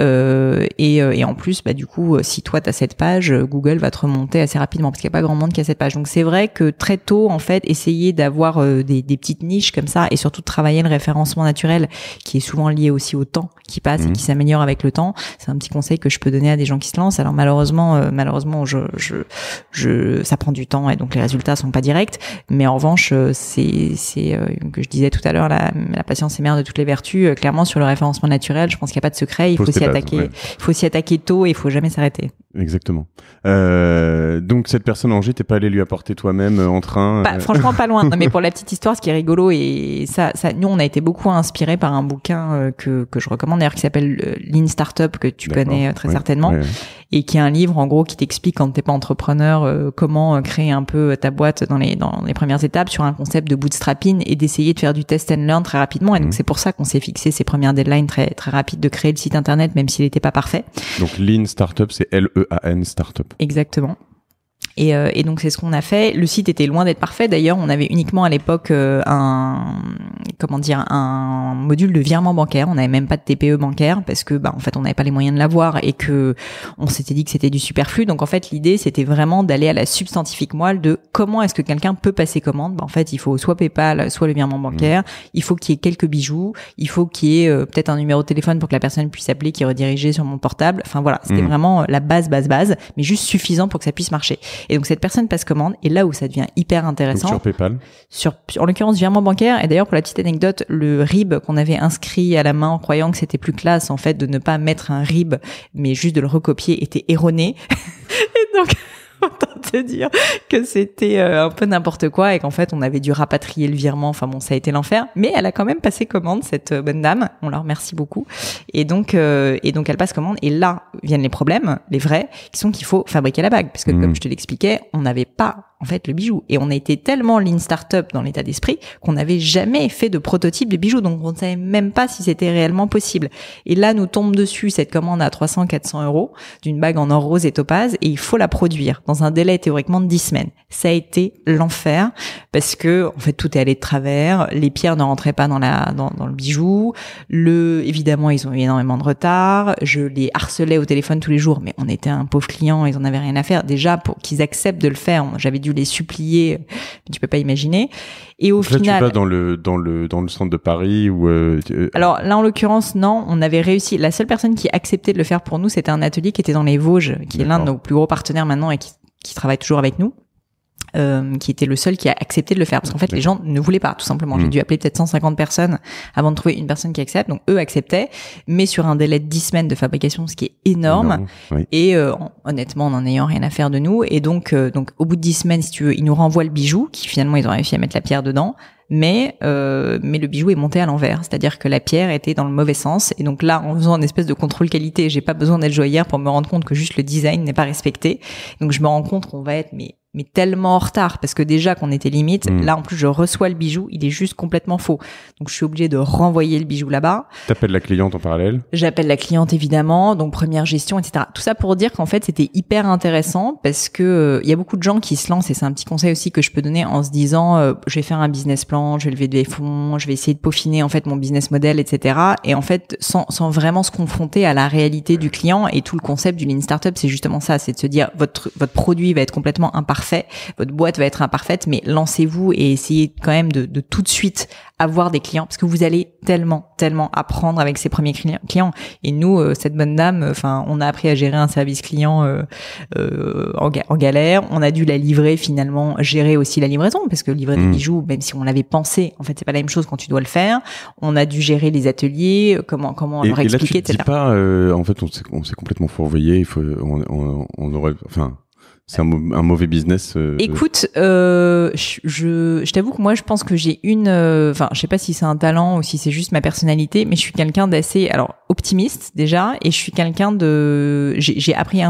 Euh, euh, et, en plus, bah, du coup, euh, si toi tu as cette page, Google va te remonter assez rapidement parce qu'il n'y a pas grand monde qui a cette page. Donc c'est vrai que très tôt, en fait, essayer d'avoir des, petites niches comme ça et surtout de travailler le référencement naturel qui est souvent lié aussi au temps qui passe et mmh. qui s'améliore avec le temps. C'est un petit conseil que je peux donner à des gens qui se lancent. Alors malheureusement, malheureusement, je, je, ça prend du temps et donc les résultats sont pas directs. Mais en revanche, c'est, c'est que je disais tout à l'heure, la, la patience est mère de toutes les vertus euh, clairement sur le référencement naturel. Je pense qu'il n'y a pas de secret. Il faut, s'y attaquer. Il faut s'y attaquer tôt et il faut jamais s'arrêter. Exactement. Euh, donc cette personne en t'es pas allé lui apporter toi-même euh, en train Franchement, pas loin. mais pour la petite histoire, ce qui est rigolo et ça, ça nous, on a été beaucoup inspiré par un bouquin que, que je recommande d'ailleurs qui s'appelle Lean Startup que tu connais très certainement et qui est un livre en gros qui t'explique quand t'es pas entrepreneur euh, comment euh, créer un peu euh, ta boîte dans les dans les premières étapes sur un concept de bootstrapping et d'essayer de faire du test and learn très rapidement. Et donc mhm. c'est pour ça qu'on s'est fixé ces premières deadlines très très rapides de créer le site internet même s'il n'était pas parfait. Donc Lean Startup, c'est L E A N Startup. Exactement. Et, euh, et donc c'est ce qu'on a fait. Le site était loin d'être parfait. D'ailleurs, on avait uniquement à l'époque euh, un comment dire un module de virement bancaire. On n'avait même pas de TPE bancaire parce que bah en fait on n'avait pas les moyens de l'avoir et que on s'était dit que c'était du superflu. Donc en fait l'idée c'était vraiment d'aller à la substantifique moelle de comment est-ce que quelqu'un peut passer commande. Bah, en fait il faut soit PayPal, soit le virement bancaire. Il faut qu'il y ait quelques bijoux. Il faut qu'il y ait euh, peut-être un numéro de téléphone pour que la personne puisse appeler, qui est sur mon portable. Enfin voilà, c'était mm. vraiment la base, base, base, mais juste suffisant pour que ça puisse marcher. Et donc cette personne passe commande. Et là où ça devient hyper intéressant. sur PayPal. Sur, en l'occurrence, virement bancaire. Et d'ailleurs, pour la petite anecdote, le RIB qu'on avait inscrit à la main en croyant que c'était plus classe, en fait, de ne pas mettre un RIB, mais juste de le recopier était erroné. et donc de dire que c'était euh, un peu n'importe quoi et qu'en fait, on avait dû rapatrier le virement. Enfin bon, ça a été l'enfer. Mais elle a quand même passé commande, cette euh, bonne dame. On la remercie beaucoup. Et donc, euh, et donc, elle passe commande. Et là viennent les problèmes, les vrais, qui sont qu'il faut fabriquer la bague. Parce que, comme mhm. je te l'expliquais, on n'avait pas en fait le bijou. Et on a été tellement lean startup dans l'état d'esprit qu'on n'avait jamais fait de prototype de bijoux donc on ne savait même pas si c'était réellement possible. Et là nous tombe dessus cette commande à 300-400 euros d'une bague en or rose et topaz, et il faut la produire dans un délai théoriquement de 10 semaines. Ça a été l'enfer parce que en fait tout est allé de travers, les pierres ne rentraient pas dans la dans, le bijou, le évidemment ils ont eu énormément de retard, je les harcelais au téléphone tous les jours, mais on était un pauvre client, ils en avaient rien à faire. Déjà pour qu'ils acceptent de le faire, j'avais les supplier. Euh, tu peux pas imaginer. Et au final, dans le dans le dans le centre de Paris ou. Euh, euh, Alors là, en l'occurrence, non, on avait réussi. La seule personne qui acceptait de le faire pour nous, c'était un atelier qui était dans les Vosges, qui est l'un de nos plus gros partenaires maintenant et qui travaille toujours avec nous euh, qui était le seul qui a accepté de le faire parce qu'en fait les gens ne voulaient pas tout simplement j'ai mm. dû appeler peut-être 150 personnes avant de trouver une personne qui accepte donc eux acceptaient mais sur un délai de 10 semaines de fabrication ce qui est énorme, et euh, honnêtement en n'ayant rien à faire de nous et donc euh, donc au bout de 10 semaines si tu veux ils nous renvoient le bijou qui finalement ils ont réussi à mettre la pierre dedans mais euh, mais le bijou est monté à l'envers, c'est-à-dire que la pierre était dans le mauvais sens et donc là en faisant une espèce de contrôle qualité, j'ai pas besoin d'être joyeuse pour me rendre compte que juste le design n'est pas respecté. Donc je me rends compte qu'on va être mais mais tellement en retard parce que déjà qu'on était limite. Mm. Là, en plus, je reçois le bijou, il est juste complètement faux. Donc, je suis obligée de renvoyer le bijou là-bas. T'appelles la cliente en parallèle J'appelle la cliente évidemment, donc première gestion, etc. Tout ça pour dire qu'en fait, c'était hyper intéressant parce que euh, il y a beaucoup de gens qui se lancent et c'est un petit conseil aussi que je peux donner en se disant, euh, je vais faire un business plan, je vais lever des fonds, je vais essayer de peaufiner en fait mon business model, etc. Et en fait, sans, vraiment se confronter à la réalité du client et tout le concept du lean startup, c'est justement ça, c'est de se dire votre votre produit va être complètement imparfait fait. Votre boîte va être imparfaite, mais lancez-vous et essayez quand même de, de, tout de suite avoir des clients parce que vous allez tellement, tellement apprendre avec ces premiers clients. Et nous, euh, cette bonne dame, euh, enfin, on a appris à gérer un service client euh, en, galère. On a dû la livrer finalement, gérer aussi la livraison parce que livrer des mm. bijoux, même si on l'avait pensé, en fait, c'est pas la même chose quand tu dois le faire. On a dû gérer les ateliers, comment comment leur expliquer, et là, tu pas, en fait, on s'est complètement fourvoyé. Il faut, on, on, on aurait, enfin c'est un, mauvais business. Euh, Écoute, euh, je, je, t'avoue que moi, je pense que j'ai une. Euh, enfin, je sais pas si c'est un talent ou si c'est juste ma personnalité, mais je suis quelqu'un d'assez, alors optimiste déjà, et je suis quelqu'un de. J'ai appris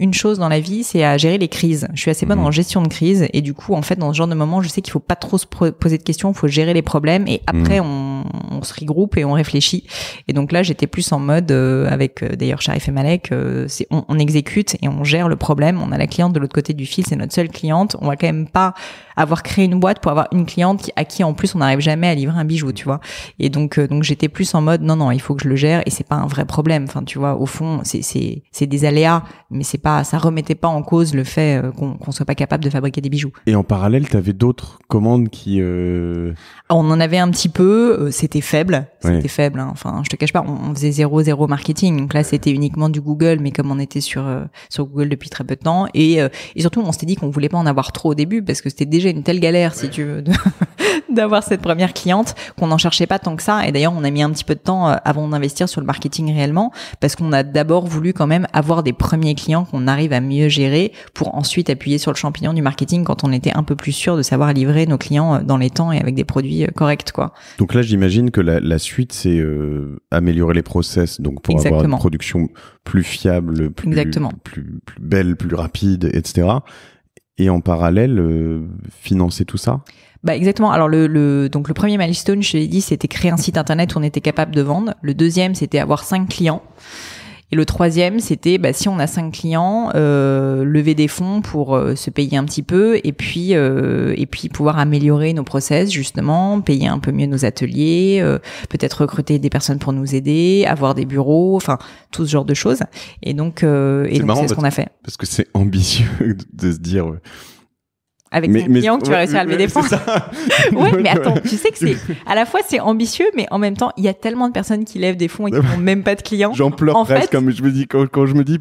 une, chose dans la vie, c'est à gérer les crises. Je suis assez bonne mhm. en gestion de crise, et du coup, en fait, dans ce genre de moment, je sais qu'il faut pas trop se poser de questions, il faut gérer les problèmes, et après, mhm. on, on, se regroupe et on réfléchit. Et donc là, j'étais plus en mode euh, avec d'ailleurs Sharif et Malek, c'est on, on exécute et on gère le problème. On a la cliente de l'autre côté du fil, c'est notre seule cliente. On va quand même pas avoir créé une boîte pour avoir une cliente à qui en plus on n'arrive jamais à livrer un bijou, tu vois. Et donc euh, donc j'étais plus en mode non non, il faut que je le gère et c'est pas un vrai problème. Enfin tu vois, au fond c'est c'est c'est des aléas, mais c'est pas ça remettait pas en cause le fait euh, qu'on qu'on soit pas capable de fabriquer des bijoux. Et en parallèle, tu avais d'autres commandes qui euh, on en avait un petit peu, c'était faible, c'était faible. Hein. Enfin je te cache pas, on, faisait zéro zéro marketing. Donc là c'était uniquement du Google, mais comme on était sur sur Google depuis très peu de temps et, et surtout on s'était dit qu'on voulait pas en avoir trop au début parce que c'était déjà une telle galère, si tu veux, d'avoir cette première cliente qu'on n'en cherchait pas tant que ça. Et d'ailleurs, on a mis un petit peu de temps euh, avant d'investir sur le marketing réellement parce qu'on a d'abord voulu quand même avoir des premiers clients qu'on arrive à mieux gérer pour ensuite appuyer sur le champignon du marketing quand on était un peu plus sûr de savoir livrer nos clients euh, dans les temps et avec des produits euh, corrects, quoi. Donc là, j'imagine que la, suite, c'est améliorer les process, donc pour avoir une production plus fiable, plus, plus, plus belle, plus rapide, etc et en parallèle euh, financer tout ça bah exactement. Alors le, le, donc le premier milestone, je l'ai dit, c'était créer un site internet où on était capable de vendre. Le deuxième, c'était avoir cinq clients. Et le troisième, c'était bah, si on a cinq clients, euh, lever des fonds pour euh, se payer un petit peu et puis euh, et puis pouvoir améliorer nos process justement, payer un peu mieux nos ateliers, peut-être recruter des personnes pour nous aider, avoir des bureaux, enfin tout ce genre de choses. Et donc et donc c'est ce qu'on a fait. Parce que c'est ambitieux de se dire avec mais, clients que tu vas réussir à lever des fonds. ouais, mais attends, tu sais que c'est à la fois c'est ambitieux, mais en même temps, il y a tellement de personnes qui lèvent des fonds et qui n'ont même pas de clients. J'en pleure presque, comme je me dis quand, je me dis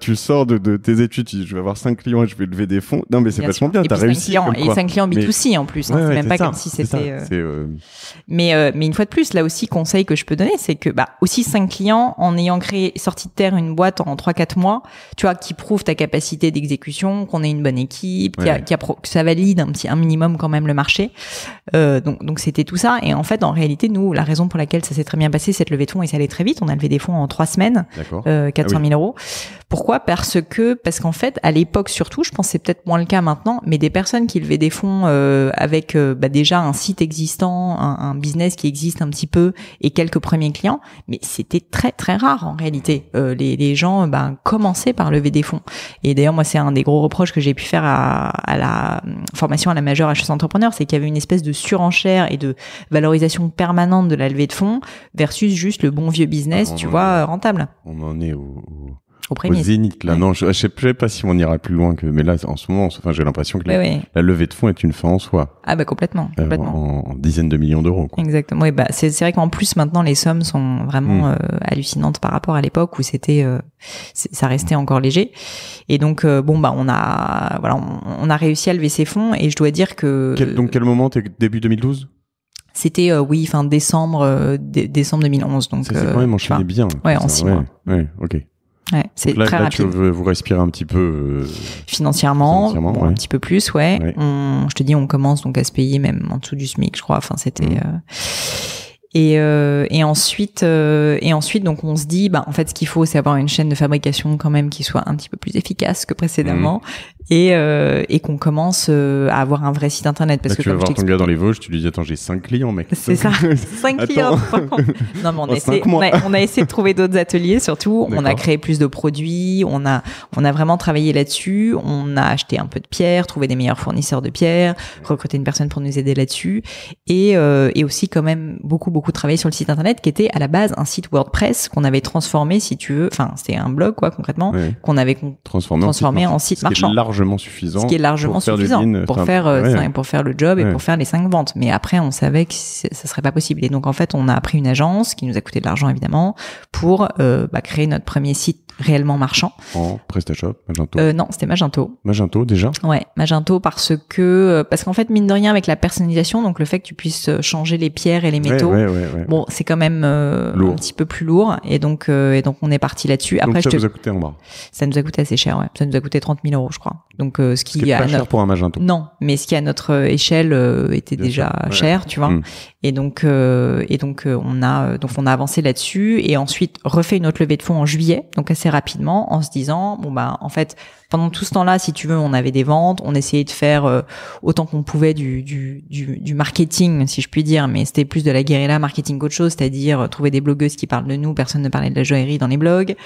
tu sors de, tes études, je vais avoir 5 clients et je vais lever des fonds. Non, mais c'est vachement bien, t'as réussi. Clients, et 5 clients B2C en plus, hein. c'est même pas comme si c'était euh, euh, Mais euh, mais une fois de plus, là aussi conseil que je peux donner, c'est que bah aussi 5 clients en ayant créé sorti de terre une boîte en 3 4 mois, tu vois, qui prouve ta capacité d'exécution, qu'on est une bonne équipe, qui que ça valide un petit un minimum quand même le marché. Euh, donc donc c'était tout ça. Et en fait, en réalité, nous, la raison pour laquelle ça s'est très bien passé, cette levée de fonds et ça allait très vite. On a levé des fonds en trois semaines, euh, 400 ah 000 euros. Pourquoi Parce que parce qu'en fait, à l'époque surtout, je pense c'est peut-être moins le cas maintenant, mais des personnes qui levaient des fonds euh, avec euh, bah, déjà un site existant, un, business qui existe un petit peu et quelques premiers clients, mais c'était très très rare en réalité. les, gens ben, commençaient par lever des fonds. Et d'ailleurs, moi, c'est un des gros reproches que j'ai pu faire à la euh, formation à la majeure HS entrepreneur, c'est qu'il y avait une espèce de surenchère et de valorisation permanente de la levée de fonds versus juste le bon vieux business, ah, tu vois, euh, rentable. On en est au, au là. Non, je, ne sais, pas si on ira plus loin que, mais là, en ce moment, enfin, j'ai l'impression que la, levée de fonds est une fin en soi. Ah, bah, complètement. Euh, complètement. En, dizaines de millions d'euros, Exactement. Et bah, c'est vrai qu'en plus, maintenant, les sommes sont vraiment hmm. euh, hallucinantes par rapport à l'époque où c'était, euh, ça restait encore léger. Et donc, bon, bah, on a, voilà, on, a réussi à lever ces fonds et je dois dire que. Quel, donc, quel moment? Début 2012? c'était oui fin décembre décembre 2011 donc ça quand même enchaîné bien ouais en six mois ouais ok Ouais, c'est là, très là, tu Tu, vous respirer un petit peu euh, financièrement, un petit peu plus, ouais. je te dis, on commence donc à se payer même en dessous du SMIC, je crois. Enfin, c'était. Mm. Euh, euh, et, ensuite, euh, et ensuite, donc on se dit, bah en fait, ce qu'il faut, c'est avoir une chaîne de fabrication quand même qui soit un petit peu plus efficace que précédemment, mmh. euh, et, qu'on commence à avoir un vrai site internet. Parce que tu vas voir ton gars dans les Vosges, tu lui dis, attends, j'ai cinq clients, mec. C'est ça, cinq clients. non, mais on, oh, a essayé, essayé, de trouver d'autres ateliers, surtout. On a créé plus de produits, on a, on a vraiment travaillé là-dessus. On a acheté un peu de pierre, trouvé des meilleurs fournisseurs de pierre, recruté une personne pour nous aider là-dessus, et, et aussi quand même beaucoup beaucoup travailler sur le site internet qui était à la base un site WordPress qu'on avait transformé, si tu veux, enfin c'était un blog quoi concrètement, qu'on avait transformé, en site, marchand. qui est largement suffisant. qui est largement pour suffisant faire pour euh, faire pour faire le job et pour faire les cinq ventes. Mais après on savait que ça serait pas possible et donc en fait on a pris une agence qui nous a coûté de l'argent évidemment pour euh, bah, créer notre premier site réellement marchand. En PrestaShop, Magento. Euh, non, c'était Magento. Magento déjà. Ouais, Magento parce que euh, parce qu'en fait mine de rien avec la personnalisation, donc le fait que tu puisses euh, changer les pierres et les métaux, bon c'est quand même euh, un petit peu plus lourd et donc et donc on est parti là-dessus. Après donc ça je a coûté en bas. Ça nous a coûté assez cher, ouais. Ça nous a coûté 30 000 euros je crois. Donc ce qui, est pas cher pour un Magento. Non, mais ce qui à notre échelle était déjà cher, tu vois. Hmm. Et donc et donc on a donc on a avancé là-dessus et ensuite refait une autre levée de fonds en juillet, donc rapidement en se disant bon bah en fait pendant tout ce temps-là, si tu veux, on avait des ventes, on essayait de faire euh, autant qu'on pouvait du, du, du, marketing, si je puis dire, mais c'était plus de la guérilla marketing qu'autre chose, c'est-à-dire euh, trouver des blogueuses qui parlent de nous, personne ne parlait de la joaillerie dans les blogs,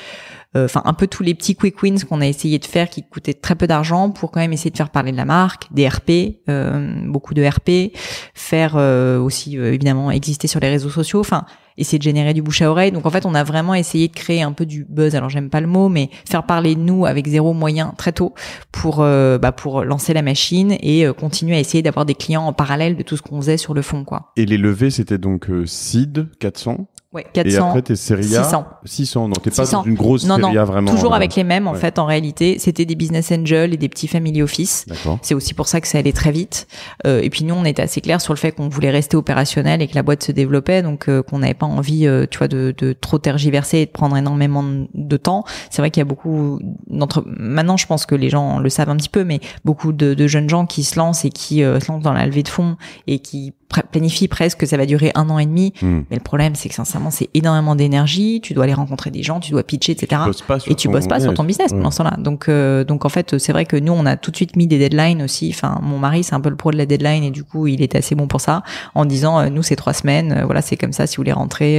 euh, enfin un peu tous les petits quick wins qu'on a essayé de faire qui coûtaient très peu d'argent pour quand même essayer de faire parler de la marque, des RP, euh, beaucoup de RP, faire euh, aussi évidemment exister sur les réseaux sociaux, enfin essayer de générer du bouche à oreille. Donc en fait, on a vraiment essayé de créer un peu du buzz. Alors j'aime pas le mot, mais faire parler de nous avec zéro moyen très tôt pour bah, pour lancer la machine et continuer à essayer d'avoir des clients en parallèle de tout ce qu'on faisait sur le fond quoi. Et les levées, c'était donc euh, seed 400 Ouais, 400. Et après, tes 600. 600. Donc, t'es pas une grosse non, série vraiment. Toujours euh, avec les mêmes, en fait, en réalité. C'était des business angels et des petits family office. C'est aussi pour ça que ça allait très vite. Euh, et puis, nous, on était assez clair sur le fait qu'on voulait rester opérationnel et que la boîte se développait. Donc, euh, qu'on n'avait pas envie, euh, tu vois, de, de, trop tergiverser et de prendre énormément de temps. C'est vrai qu'il y a beaucoup d'entre, maintenant, je pense que les gens le savent un petit peu, mais beaucoup de, de jeunes gens qui se lancent et qui se lancent dans la levée de fonds et qui planifient presque que ça va durer un an et demi. Hmm. Mais le problème, c'est que ça c'est énormément d'énergie. Tu dois aller rencontrer des gens, tu dois pitcher, etc. et tu bosses pas sur, ton, business, sur pendant ce temps-là. Donc, euh, donc en fait, c'est vrai que nous, on a tout de suite mis des deadlines aussi. Enfin, mon mari, c'est un peu le pro de la deadline et du coup, il était assez bon pour ça en disant, euh, nous, c'est trois semaines. Euh, voilà, c'est comme ça. Si vous voulez rentrer,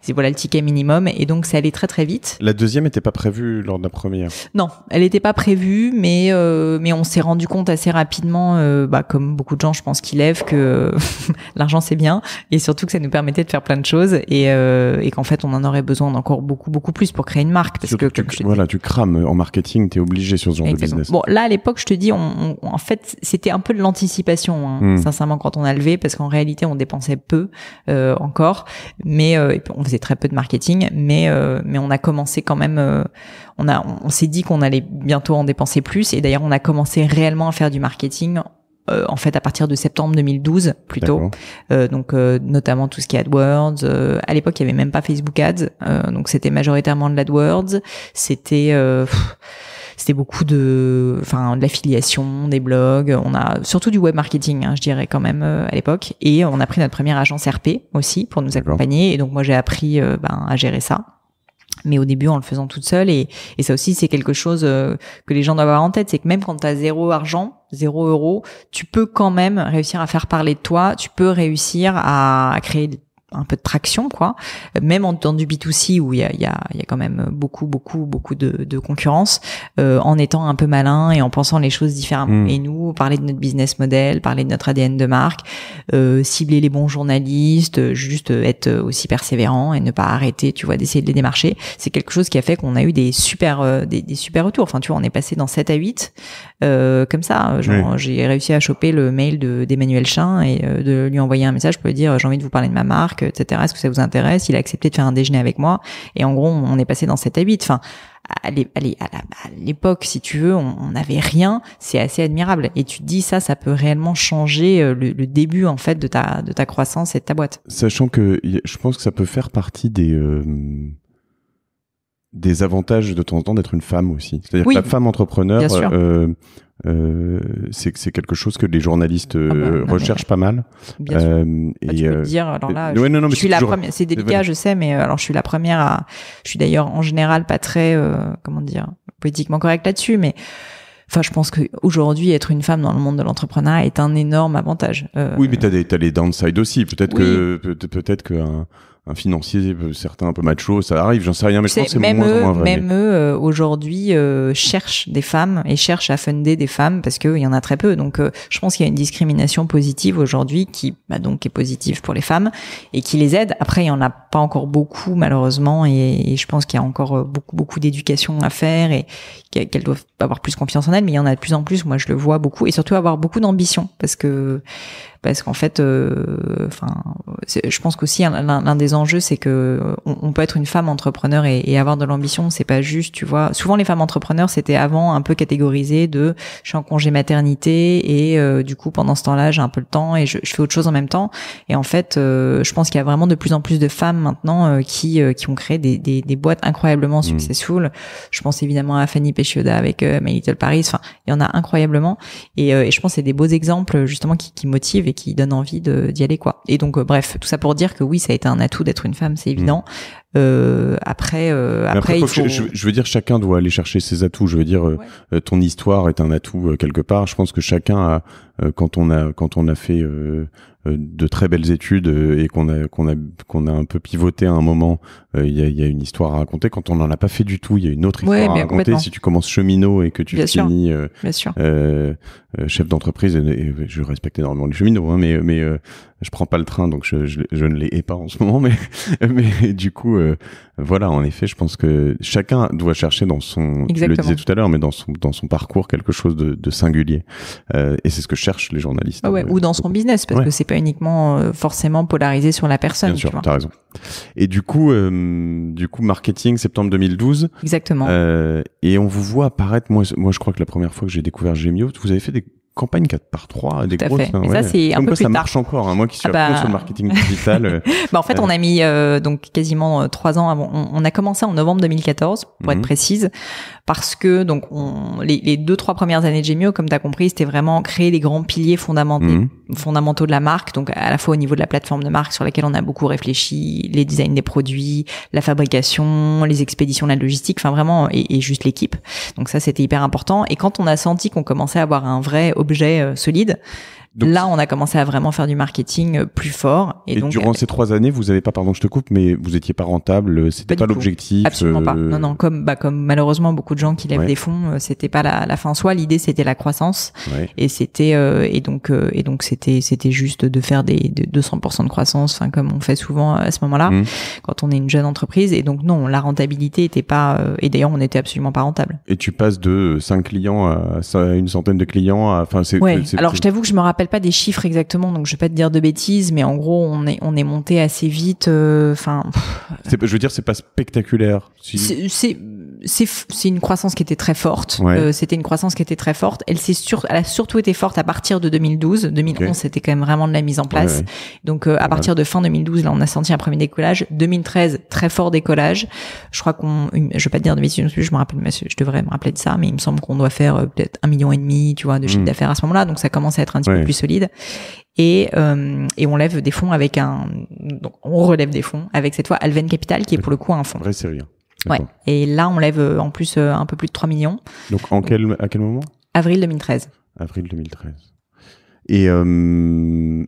c'est voilà le ticket minimum. Et donc, ça allait très très vite. La deuxième n'était pas prévue lors de la première. Non, elle n'était pas prévue, mais mais on s'est rendu compte assez rapidement, bah, comme beaucoup de gens, je pense, qui lèvent que l'argent c'est bien et surtout que ça nous permettait de faire plein de choses et, euh, et qu'en fait on en aurait besoin d'encore beaucoup beaucoup plus pour créer une marque parce que, tu, voilà tu crames en marketing tu es obligé sur ce genre de business bon là à l'époque je te dis on, en fait c'était un peu de l'anticipation hein, hmm. sincèrement quand on a levé parce qu'en réalité on dépensait peu euh, encore mais euh, on faisait très peu de marketing mais mais on a commencé quand même on a on s'est dit qu'on allait bientôt en dépenser plus et d'ailleurs on a commencé réellement à faire du marketing euh, en fait à partir de septembre 2012 plutôt. Euh, donc euh, notamment tout ce qui est AdWords. à l'époque, il y avait même pas Facebook Ads, donc c'était majoritairement de l'AdWords. C'était c'était beaucoup de, enfin, de l'affiliation, des blogs. On a surtout du web marketing, hein, je dirais quand même à l'époque. Et on a pris notre première agence RP aussi pour nous accompagner. Et donc moi j'ai appris ben, à gérer ça mais au début en le faisant toute seule et, ça aussi c'est quelque chose euh, que les gens doivent avoir en tête c'est que même quand tu as zéro argent zéro euro tu peux quand même réussir à faire parler de toi tu peux réussir à, à créer un peu de traction quoi même en temps du B2C où il y a, y, a, y a quand même beaucoup beaucoup beaucoup de, concurrence euh, en étant un peu malin et en pensant les choses différemment hmm. et nous parler de notre business model parler de notre ADN de marque euh, cibler les bons journalistes juste être aussi persévérant et ne pas arrêter tu vois d'essayer de les démarcher c'est quelque chose qui a fait qu'on a eu des super euh, des, des, super retours enfin tu vois on est passé dans 7 à 8 euh, comme ça. Hein, genre, j'ai réussi à choper le mail d'Emmanuel Chin et euh, de lui envoyer un message pour lui dire euh, j'ai envie de vous parler de ma marque, etc. Est-ce que ça vous intéresse Il a accepté de faire un déjeuner avec moi. Et en gros, on est passé dans cet habit. Enfin, à l'époque, si tu veux, on n'avait rien, c'est assez admirable. Et tu te dis ça, ça peut réellement changer euh, le, début en fait de ta de ta croissance et de ta boîte. Sachant que je pense que ça peut faire partie des des avantages de temps en temps d'être une femme aussi. C'est-à-dire que la femme entrepreneur, euh, euh, c'est quelque chose que les journalistes ah bah, euh, recherchent pas mal. Bien et suis la première. C'est délicat, je sais, mais euh, alors je suis la première à. Je suis d'ailleurs en général pas très, euh, comment dire, politiquement correct là-dessus, mais. Enfin, je pense qu'aujourd'hui, être une femme dans le monde de l'entrepreneuriat est un énorme avantage. Oui, mais t'as des, as les downsides aussi. Peut-être que, peut-être que un financier, euh, certains un peu macho, ça arrive, j'en sais rien, mais je pense que même moins eux, Même eux, euh, aujourd'hui, euh, cherchent des femmes et cherchent à funder des femmes parce qu'il y en a très peu. Donc, je pense qu'il y a une discrimination positive aujourd'hui qui, bah, donc, est positive pour les femmes et qui les aide. Après, il y en a pas encore beaucoup, malheureusement, et, je pense qu'il y a encore beaucoup, beaucoup d'éducation à faire et qu'elles doivent avoir plus confiance en elles, mais il y en a de plus en plus. Moi, je le vois beaucoup, et surtout avoir beaucoup d'ambition, parce que parce qu'en fait, euh, enfin, je pense qu'aussi l'un des enjeux, c'est que on, peut être une femme entrepreneur et, avoir de l'ambition. C'est pas juste, tu vois. Souvent, les femmes entrepreneurs, c'était avant un peu catégorisé de je suis en congé maternité et euh, du coup pendant ce temps-là, j'ai un peu le temps et je, fais autre chose en même temps. Et en fait, euh, je pense qu'il y a vraiment de plus en plus de femmes maintenant qui qui ont créé des, des, boîtes incroyablement mmh. successful. Je pense évidemment à Fanny avec euh, My Paris. il y en a incroyablement. Euh, et, je pense que c'est des beaux exemples justement qui, qui motivent et qui donnent envie d'y aller quoi. Et donc euh, bref, tout ça pour dire que oui, ça a été un atout d'être une femme, c'est mm. évident. Euh, après, euh, après, je, veux dire, chacun doit aller chercher ses atouts. Je veux dire, euh, euh, ton histoire est un atout euh, quelque part. Je pense que chacun a, quand on a, quand on a fait de très belles études et qu'on a qu'on a qu'on a un peu pivoté à un moment il a, y, y, a, une histoire à raconter quand on n'en a pas fait du tout il y a une autre histoire à raconter si tu commences cheminot et que tu finis chef d'entreprise et, je respecte énormément les cheminots hein, mais mais je prends pas le train donc je, je, ne les ai pas en ce moment mais mais du coup euh, voilà, en effet, je pense que chacun doit chercher dans son, je le disais tout à l'heure, mais dans son, dans son parcours quelque chose de, singulier. Euh, et c'est ce que cherchent les journalistes. Ah ou dans son business, parce que c'est pas uniquement euh, forcément polarisé sur la personne. Bien sûr, tu as raison. Et du coup, du coup, marketing septembre 2012. Exactement. et on vous voit apparaître. Moi, moi, je crois que la première fois que j'ai découvert Gemio, vous avez fait des campagne 4 par 3 des Tout à grosses, fait. Hein, ouais. ça c'est un peu quoi, plus ça marche tard. encore hein, moi qui suis ah bah... à fond sur le marketing digital euh, bah en fait euh... on a mis euh, donc quasiment 3 euh, ans avant on, on, a commencé en novembre 2014 pour mm -hmm. être précise parce que donc on, les, deux trois premières années de Gemio, comme tu as compris, c'était vraiment créer les grands piliers mhm. fondamentaux, de la marque, donc à la fois au niveau de la plateforme de marque sur laquelle on a beaucoup réfléchi, les designs des produits, la fabrication, les expéditions, la logistique, enfin vraiment et, juste l'équipe. Donc ça c'était hyper important. Et quand on a senti qu'on commençait à avoir un vrai objet euh, solide, là, on a commencé à vraiment faire du marketing euh, plus fort. Et, durant ces trois années, vous n'avez pas, pardon, je te coupe, mais vous étiez pas rentable, euh, c'était pas, l'objectif. Absolument pas. Euh, non, non, comme, bah, comme malheureusement beaucoup de gens qui lèvent des fonds, c'était pas la, fin en soi. L'idée, c'était la croissance. Et c'était, et donc, et donc, c'était, c'était juste de faire des 200% de croissance, comme on fait souvent à ce moment-là, mmh. quand on est une jeune entreprise. Et donc, non, la rentabilité était pas, et d'ailleurs, on était absolument pas rentable. Et tu passes de 5 clients à une centaine de clients, enfin, c'est. Ouais. Alors, je t'avoue que je me rappelle pas des chiffres exactement, donc je vais pas te dire de bêtises, mais en gros, on est on est monté assez vite. Euh, enfin, je veux dire, c'est pas spectaculaire. Si... C'est c'est une croissance qui était très forte. Euh, c'était une croissance qui était très forte. Elle s'est sur, elle a surtout été forte à partir de 2012. 2011, c'était quand même vraiment de la mise en place. Donc euh, à partir de fin 2012, là, on a senti un premier décollage. 2013, très fort décollage. Je crois qu'on, je vais pas dire de je me rappelle, je devrais me rappeler de ça, mais il me semble qu'on doit faire euh, peut-être un million et demi, tu vois, de chiffre hmm. d'affaires à ce moment-là. Donc ça commence à être un petit peu plus solide. Et, euh, et, on lève des fonds avec un donc on relève des fonds avec cette fois Alven Capital qui est pour le coup un fonds. Vrai, c'est Ouais. Et là, on lève euh, en plus euh, un peu plus de 3 millions. Donc, en quel, à quel moment Avril 2013. Avril 2013. Et euh,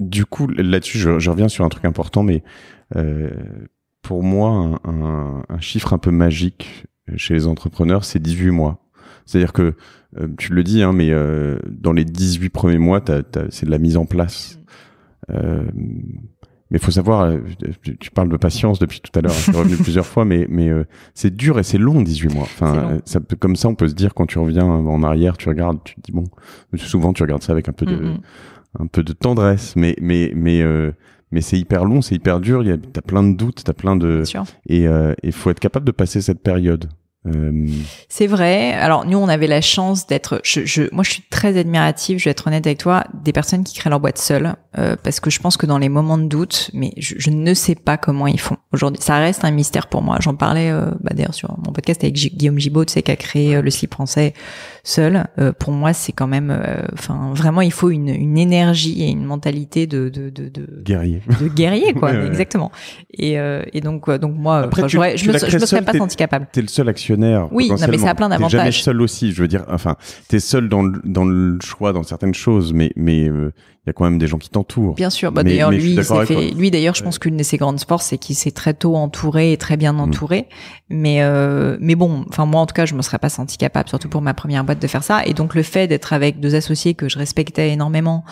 du coup, là-dessus, je, reviens sur un truc important, mais euh, pour moi, un, un, chiffre un peu magique chez les entrepreneurs, c'est 18 mois. C'est-à-dire que, euh, tu le dis, hein, mais dans les 18 premiers mois, c'est de la mise en place. Mm. Euh, mais faut savoir, euh, tu parles de patience depuis tout à l'heure, hein, je suis revenu plusieurs fois, mais, mais euh, c'est dur et c'est long, 18 mois. Enfin, euh, ça, comme ça, on peut se dire quand tu reviens en arrière, tu regardes, tu te dis bon, souvent tu regardes ça avec un peu de, un peu de tendresse, mais, mais, mais, mais c'est hyper long, c'est hyper dur. Il y t'as plein de doutes, t'as plein de, et il faut être capable de passer cette période. Euh, C'est vrai. Alors nous, on avait la chance d'être. Je, moi, je suis très admirative. Je vais être honnête avec toi, des personnes qui créent leur boîte seule euh, parce que je pense que dans les moments de doute, mais je, ne sais pas comment ils font aujourd'hui. Ça reste un mystère pour moi. J'en parlais euh, bah, d'ailleurs sur mon podcast avec Guillaume Gibaud, tu sais, qui a créé le slip français seul, euh, pour moi, c'est quand même, euh, enfin, vraiment, il faut une, une, énergie et une mentalité de de, de, de guerrier, de guerrier, quoi, exactement. Et, euh, et donc, donc moi, je, me, je me serais pas senti capable. T'es le seul actionnaire. Oui, mais ça a plein d'avantages. Jamais seul aussi, je veux dire. Enfin, t'es seul dans le, dans le choix, dans certaines choses, mais mais il y a quand même des gens qui t'entourent. Bien sûr. Bah, d'ailleurs, lui, lui d'ailleurs, je pense qu'une de ses grandes forces, c'est qu'il s'est très tôt entouré et très bien mm. entouré. Mais, euh, mais bon, enfin, moi, en tout cas, je me serais pas senti capable, surtout pour ma première boîte, de faire ça. Et donc, le fait d'être avec deux associés que je respectais énormément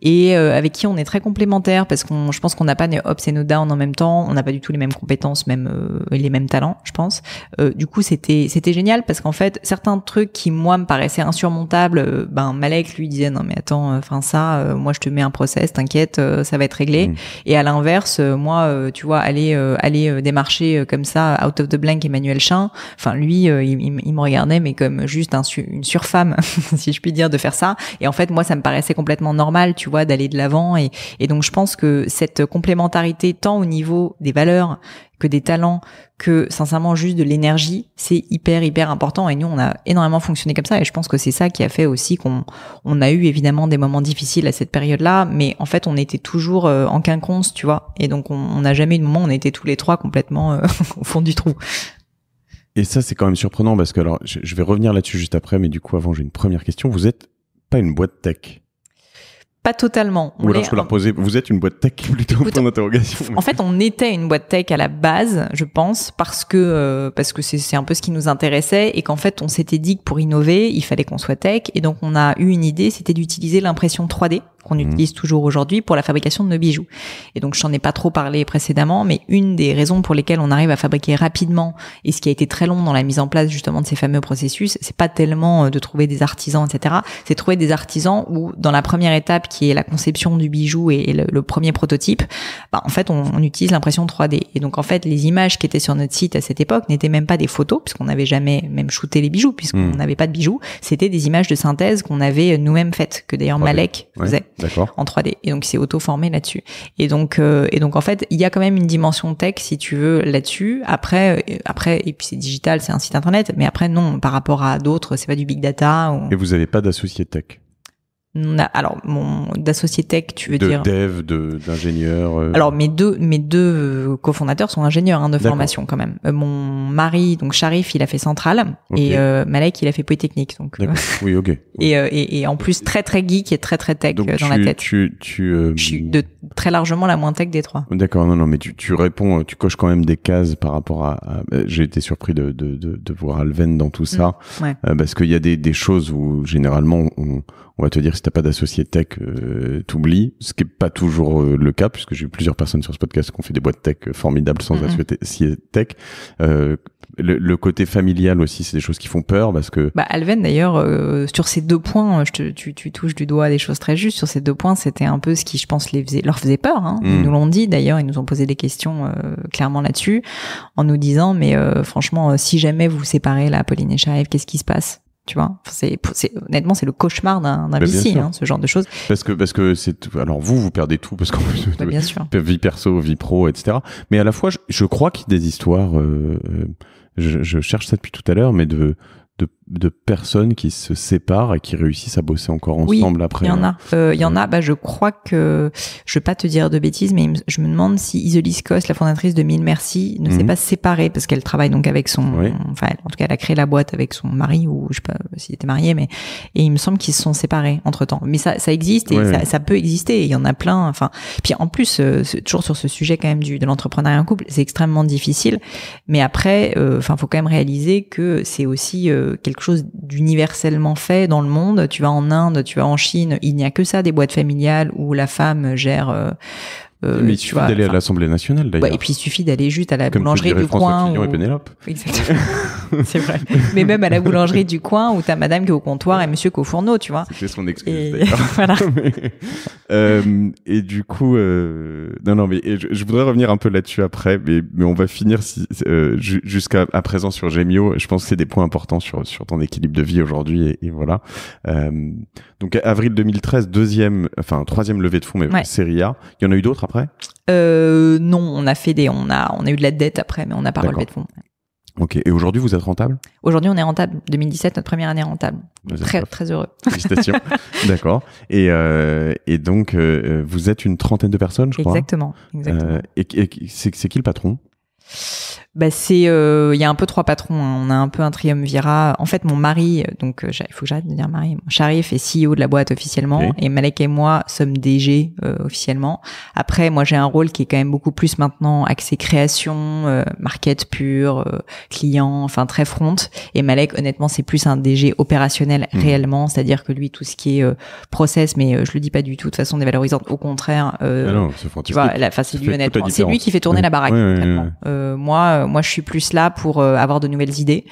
et euh, avec qui on est très complémentaires parce qu'on, je pense qu'on n'a pas nos ups et nos downs en même temps, on n'a pas du tout les mêmes compétences, même euh, les mêmes talents, je pense. Euh, du coup, c'était c'était génial parce qu'en fait, certains trucs qui moi me paraissaient insurmontables, ben Malek lui disait non mais attends, enfin ça, moi je te mets un process, t'inquiète, ça va être réglé. Mmh. Et à l'inverse, moi, tu vois, aller aller démarcher comme ça out of the blank Emmanuel Chin, enfin lui, il, il, me regardait mais comme juste un, une surfemme, si je puis dire, de faire ça. Et en fait, moi, ça me paraissait complètement normal, tu d'aller de l'avant. Et, donc, je pense que cette complémentarité, tant au niveau des valeurs que des talents, que sincèrement juste de l'énergie, c'est hyper hyper important. Et nous, on a énormément fonctionné comme ça. Et je pense que c'est ça qui a fait aussi qu'on a eu évidemment des moments difficiles à cette période-là. Mais en fait, on était toujours euh, en quinconce, tu vois. Et donc, on n'a jamais eu de moment où on était tous les trois complètement euh, au fond du trou. Et ça, c'est quand même surprenant parce que alors, je vais revenir là-dessus juste après, mais du coup, avant, j'ai une première question. Vous êtes pas une boîte tech pas totalement. Ou alors je peux leur poser. Vous êtes une boîte tech plutôt en point En fait, on était une boîte tech à la base, je pense, parce que euh, parce que c'est un peu ce qui nous intéressait et qu'en fait, on s'était dit que pour innover, il fallait qu'on soit tech. Et donc, on a eu une idée, c'était d'utiliser l'impression 3D qu'on mhm. utilise toujours aujourd'hui pour la fabrication de nos bijoux. Et donc, je n'en ai pas trop parlé précédemment, mais une des raisons pour lesquelles on arrive à fabriquer rapidement et ce qui a été très long dans la mise en place justement de ces fameux processus, c'est pas tellement euh, de trouver des artisans, etc. C'est trouver des artisans où, dans la première étape qui est la conception du bijou et le, premier prototype, bah, en fait, on, utilise l'impression 3D. Et donc, en fait, les images qui étaient sur notre site à cette époque n'étaient même pas des photos, puisqu'on n'avait jamais même shooté les bijoux, puisqu'on hmm. n'avait pas de bijoux. C'était des images de synthèse qu'on avait euh, nous-mêmes faites, que d'ailleurs Malek faisait en 3D. Et donc, c'est auto-formé là-dessus. Et donc, euh, et donc, en fait, il y a quand même une dimension tech, si tu veux, là-dessus. Après, euh, après, et puis c'est digital, c'est un site internet. Mais après, non, par rapport à d'autres, c'est pas du big data. Et vous n'avez pas d'associé tech alors, mon d'associé tech, tu veux de dire dev, de d'ingénieur. Euh. Alors mes deux mes deux euh, cofondateurs sont ingénieurs hein, de formation quand même. Euh, mon mari, donc Sharif, il a fait centrale et Malek, il a fait polytechnique. Donc oui, ok. et, et, et en plus très très geek et très très tech dans la tête. Tu tu. Je suis de très largement la moins tech des trois. D'accord, non non, mais tu tu réponds, tu coches quand même des cases par rapport à. J'ai été surpris de, de de, de voir Alven dans tout mm. ça ouais. parce qu'il y a des des choses où généralement on on va te dire si t'as pas d'associé tech, euh, t'oublies, ce qui est pas toujours euh, le cas puisque j'ai eu plusieurs personnes sur ce podcast qui ont fait des boîtes tech euh, formidables sans associé tech. Euh, le, côté familial aussi, c'est des choses qui font peur parce que. Bah Alven d'ailleurs euh, sur ces deux points, je tu, tu touches du doigt des choses très justes. Sur ces deux points, c'était un peu ce qui, je pense, les faisait, leur faisait peur. Hein. Mm. Ils nous l'ont dit d'ailleurs, ils nous ont posé des questions clairement là-dessus en nous disant mais franchement, si jamais vous séparez là, Pauline et Shariff, qu'est-ce qui se passe tu vois c'est honnêtement c'est le cauchemar d'un vici, hein, ce genre de choses parce que parce que c'est alors vous vous perdez tout parce que vous bah, vie perso vie pro etc mais à la fois je, crois qu'il y a des histoires euh, euh, je, cherche ça depuis tout à l'heure mais de de personnes qui se séparent et qui réussissent à bosser encore ensemble après. Il y en hein. a. Euh, il y en a. Bah, je crois que je vais pas te dire de bêtises, mais je me demande si Isolis Cos, la fondatrice de Mille Merci, ne s'est mhm. pas séparée parce qu'elle travaille donc avec son. Enfin, en tout cas, elle a créé la boîte avec son mari ou je sais pas s'il était marié, mais et il me semble qu'ils se sont séparés entre temps. Mais ça, ça existe et ça, peut exister. Il y en a plein. Enfin, puis en plus, euh, toujours sur ce sujet quand même du de l'entrepreneuriat en couple, c'est extrêmement difficile. Mais après, euh, enfin, faut quand même réaliser que c'est aussi quelque chose d'universellement fait dans le monde. Tu vas en Inde, tu vas en Chine, il n'y a que ça, des boîtes familiales où la femme gère euh, euh, mais il suffit d'aller à l'Assemblée nationale d'ailleurs. et puis il suffit d'aller juste à la boulangerie du coin. Ou... Et Pénélope. Exactement. c'est vrai. Mais même à la boulangerie du coin où t'as madame qui est au comptoir et monsieur qui est au fourneau, tu vois. C'est son excuse et... d'ailleurs. voilà. euh, et du coup, euh... non, non, mais je, voudrais revenir un peu là-dessus après, mais, mais on va finir euh, jusqu'à à présent sur Gémio. Je pense que c'est des points importants sur, sur ton équilibre de vie aujourd'hui et, voilà. Euh, donc avril 2013, deuxième, enfin troisième levée de fonds, mais ouais. Série A. Il y en a eu d'autres après euh, Non, on a fait des, on a, on a eu de la dette après, mais on n'a pas relevé de fonds. Ok. Et aujourd'hui, vous êtes rentable Aujourd'hui, on est rentable. 2017, notre première année rentable. Très, très heureux. Félicitations. D'accord. Et, euh, et donc, euh, vous êtes une trentaine de personnes, je crois. Exactement. exactement. et, et c'est qui le patron bah c'est euh, il y a un peu trois patrons. Hein. On a un peu un triumvirat. En fait, mon mari, donc euh, il faut que j'arrête de dire mari, mon Sharif est CEO de la boîte officiellement et Malek et moi sommes DG euh, officiellement. Après, moi j'ai un rôle qui est quand même beaucoup plus maintenant axé création, market pur, client, enfin très front. Et Malek, honnêtement, c'est plus un DG opérationnel mmh. réellement, c'est-à-dire que lui tout ce qui est process, mais je le dis pas du tout de façon dévalorisante. Au contraire, ah non, tu vois, c'est lui honnêtement, c'est lui qui fait tourner mmh. la baraque. moi euh, moi, je suis plus là pour euh, avoir de nouvelles idées.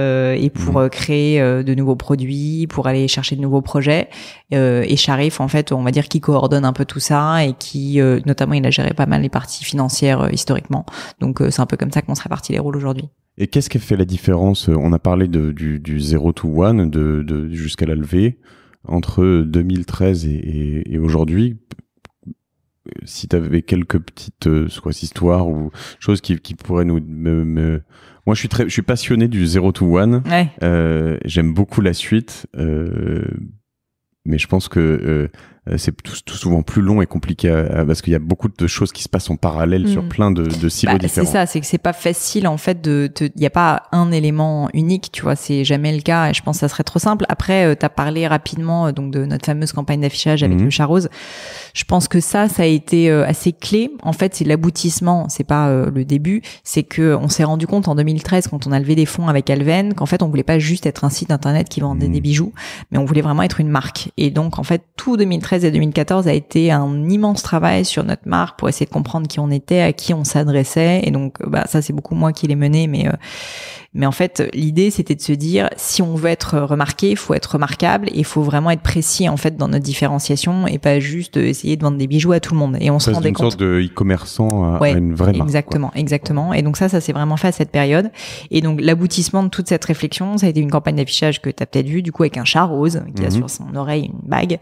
Euh, et pour mm. euh, créer de nouveaux produits, pour aller chercher de nouveaux projets. et Sharif, en fait, on va dire qu'il coordonne un peu tout ça et qui, notamment, il a géré pas mal les parties financières historiquement. Donc, c'est un peu comme ça qu'on se répartit les rôles aujourd'hui. Et qu'est-ce qui fait la différence On a parlé du, du 0 to one, de, de jusqu'à la levée entre 2013 et, et aujourd'hui. Euh, si tu avais quelques petites euh, histoires ou choses qui, qui pourraient nous me, moi je suis très je suis passionné du 0 to one, euh, j'aime beaucoup la suite mais je pense que euh, c'est tout, tout, souvent plus long et compliqué euh, euh, parce qu'il y a beaucoup de choses qui se passent en parallèle sur mm. plein de, de silos bah, différents. C'est ça, c'est que c'est pas facile en fait de, il n'y a pas un élément unique, tu vois, c'est jamais le cas et je pense que ça serait trop simple. Après, euh, tu as parlé rapidement donc de notre fameuse campagne d'affichage avec mm-hmm. le chat rose. Je pense que ça, ça a été assez clé. En fait, c'est l'aboutissement, c'est pas le début. C'est que on s'est rendu compte en 2013 quand on a levé des fonds avec Alven qu'en fait on voulait pas juste être un site internet qui vendait mm. des bijoux, mais on voulait vraiment être une marque. Et donc en fait tout 2013 et 2014 a été un immense travail sur notre marque pour essayer de comprendre qui on était, à qui on s'adressait. Et donc, bah, ça, c'est beaucoup moi qui l'ai mené, mais euh, mais en fait, l'idée, c'était de se dire, si on veut être remarqué, il faut être remarquable et il faut vraiment être précis, en fait, dans notre différenciation et pas juste essayer de vendre des bijoux à tout le monde. Et on, se se rendait une sorte de e-commerçant à, euh, ouais, une vraie marque. Exactement, exactement. Et donc ça, ça s'est vraiment fait à cette période. Et donc, l'aboutissement de toute cette réflexion, ça a été une campagne d'affichage que tu as peut-être vu, du coup, avec un chat rose qui a mhm. sur son oreille une bague.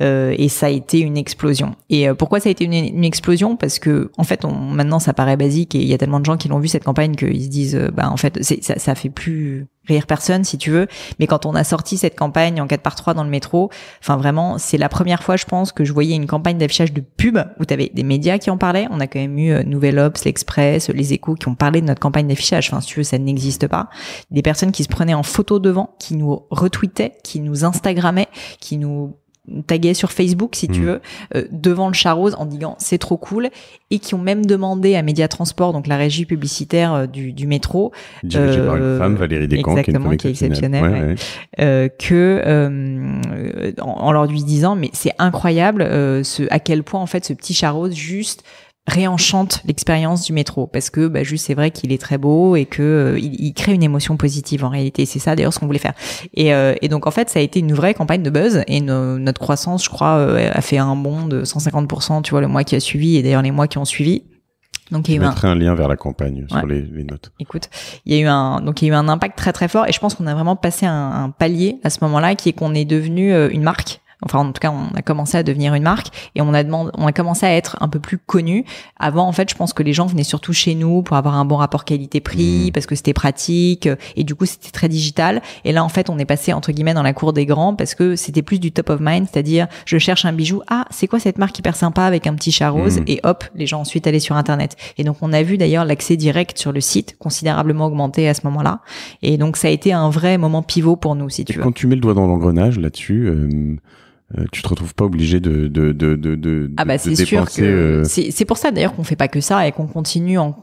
Euh, et ça a été une explosion. Et euh, pourquoi ça a été une, explosion Parce que, en fait, on, maintenant, ça paraît basique et il y a tellement de gens qui l'ont vu cette campagne qu'ils se disent, euh, bah, en fait, c'est ça, fait plus rire personne si tu veux. Mais quand on a sorti cette campagne en 4 par 3 dans le métro, enfin vraiment, c'est la première fois, je pense, que je voyais une campagne d'affichage de pub où tu avais des médias qui en parlaient. On a quand même eu euh, Nouvelle Ops, l'Express, les Échos qui ont parlé de notre campagne d'affichage. Enfin, si tu veux, ça n'existe pas. Des personnes qui se prenaient en photo devant, qui nous retweetaient, qui nous instagrammaient, qui nous tagué sur Facebook, si tu mm. veux, euh, devant le char rose en disant c'est trop cool, et qui ont même demandé à Média Transport, donc la régie publicitaire euh, du, métro, une euh, femme, Valérie Descamps, qui est, que en, leur disant mais c'est incroyable ce, à quel point en fait ce petit char rose juste réenchante l'expérience du métro parce que bah, juste c'est vrai qu'il est très beau et que euh, il, crée une émotion positive en réalité c'est ça d'ailleurs ce qu'on voulait faire et, euh, et, donc en fait ça a été une vraie campagne de buzz et notre croissance je crois euh, a fait un bond de 150% tu vois le mois qui a suivi et d'ailleurs les mois qui ont suivi donc il y a eu un... lien vers la campagne sur les, notes. Écoute, il y a eu un donc il y a eu un impact très très fort et je pense qu'on a vraiment passé un, un palier à ce moment-là qui est qu'on est devenu une marque Enfin, en tout cas, on a commencé à devenir une marque et on a demandé, on a commencé à être un peu plus connu. Avant, en fait, je pense que les gens venaient surtout chez nous pour avoir un bon rapport qualité-prix mmh. parce que c'était pratique et du coup, c'était très digital. Et là, en fait, on est passé entre guillemets dans la cour des grands parce que c'était plus du top of mind, c'est-à-dire je cherche un bijou, ah, c'est quoi cette marque hyper sympa avec un petit chat mmh. rose et hop, les gens ensuite allaient sur internet. Et donc, on a vu d'ailleurs l'accès direct sur le site considérablement augmenté à ce moment-là. Et donc, ça a été un vrai moment pivot pour nous, si tu veux. Quand tu mets le doigt dans l'engrenage là-dessus. Euh, euh, tu te retrouves pas obligé de de de de, ah bah c'est sûr que euh, c'est pour ça d'ailleurs qu'on fait pas que ça et qu'on continue en,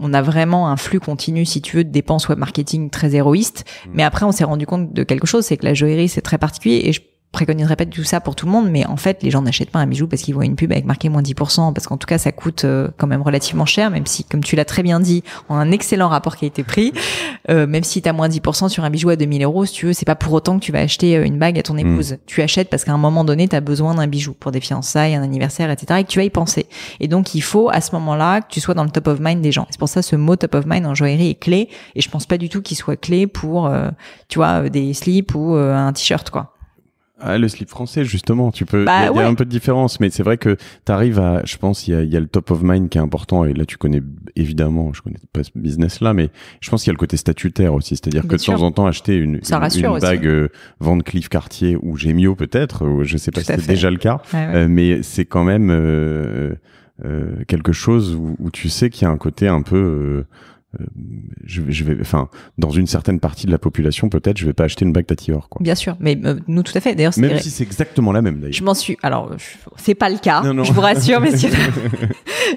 on a vraiment un flux continu si tu veux de dépenses web marketing très héroïste mm. mais après on s'est rendu compte de quelque chose c'est que la joaillerie c'est très particulier et préconiserais pas tout ça pour tout le monde, mais en fait, les gens n'achètent pas un bijou parce qu'ils voient une pub avec marqué moins 10%, parce qu'en tout cas, ça coûte euh, quand même relativement cher, même si, comme tu l'as très bien dit, on a un excellent rapport qui a été pris, euh, même si tu as moins 10% sur un bijou à 2000 euros, tu veux, c'est pas pour autant que tu vas acheter euh, une bague à ton mm. épouse. Tu achètes parce qu'à un moment donné, tu as besoin d'un bijou pour des fiançailles, un anniversaire, etc., et que tu vas y penser. Et donc, il faut, à ce moment-là, que tu sois dans le top of mind des gens. C'est pour ça, ce mot top of mind en joaillerie est clé, et je pense pas du tout qu'il soit clé pour, tu vois, des slips ou un t-shirt, quoi. Ah, le slip français, justement, tu peux. Bah il y, a un peu de différence, mais c'est vrai que tu arrives à. Je pense il y, y a, le top of mind qui est important, et là tu connais évidemment, je connais pas ce business-là, mais je pense qu'il y a le côté statutaire aussi, c'est-à-dire que de temps en temps acheter une, une, bague euh, Van Cleef Cartier ou Gemio peut-être, ou je sais pas si c'est déjà le cas, euh, mais c'est quand même euh, quelque chose où, où, tu sais qu'il y a un côté un peu euh, je, je, vais, enfin, dans une certaine partie de la population, peut-être, je vais pas acheter une bague Tatior. Quoi. Bien sûr, mais euh, nous tout à fait. D'ailleurs, même si c'est exactement la même. D'ailleurs, je m'en suis. Alors, c'est pas le cas. Je vous rassure, monsieur.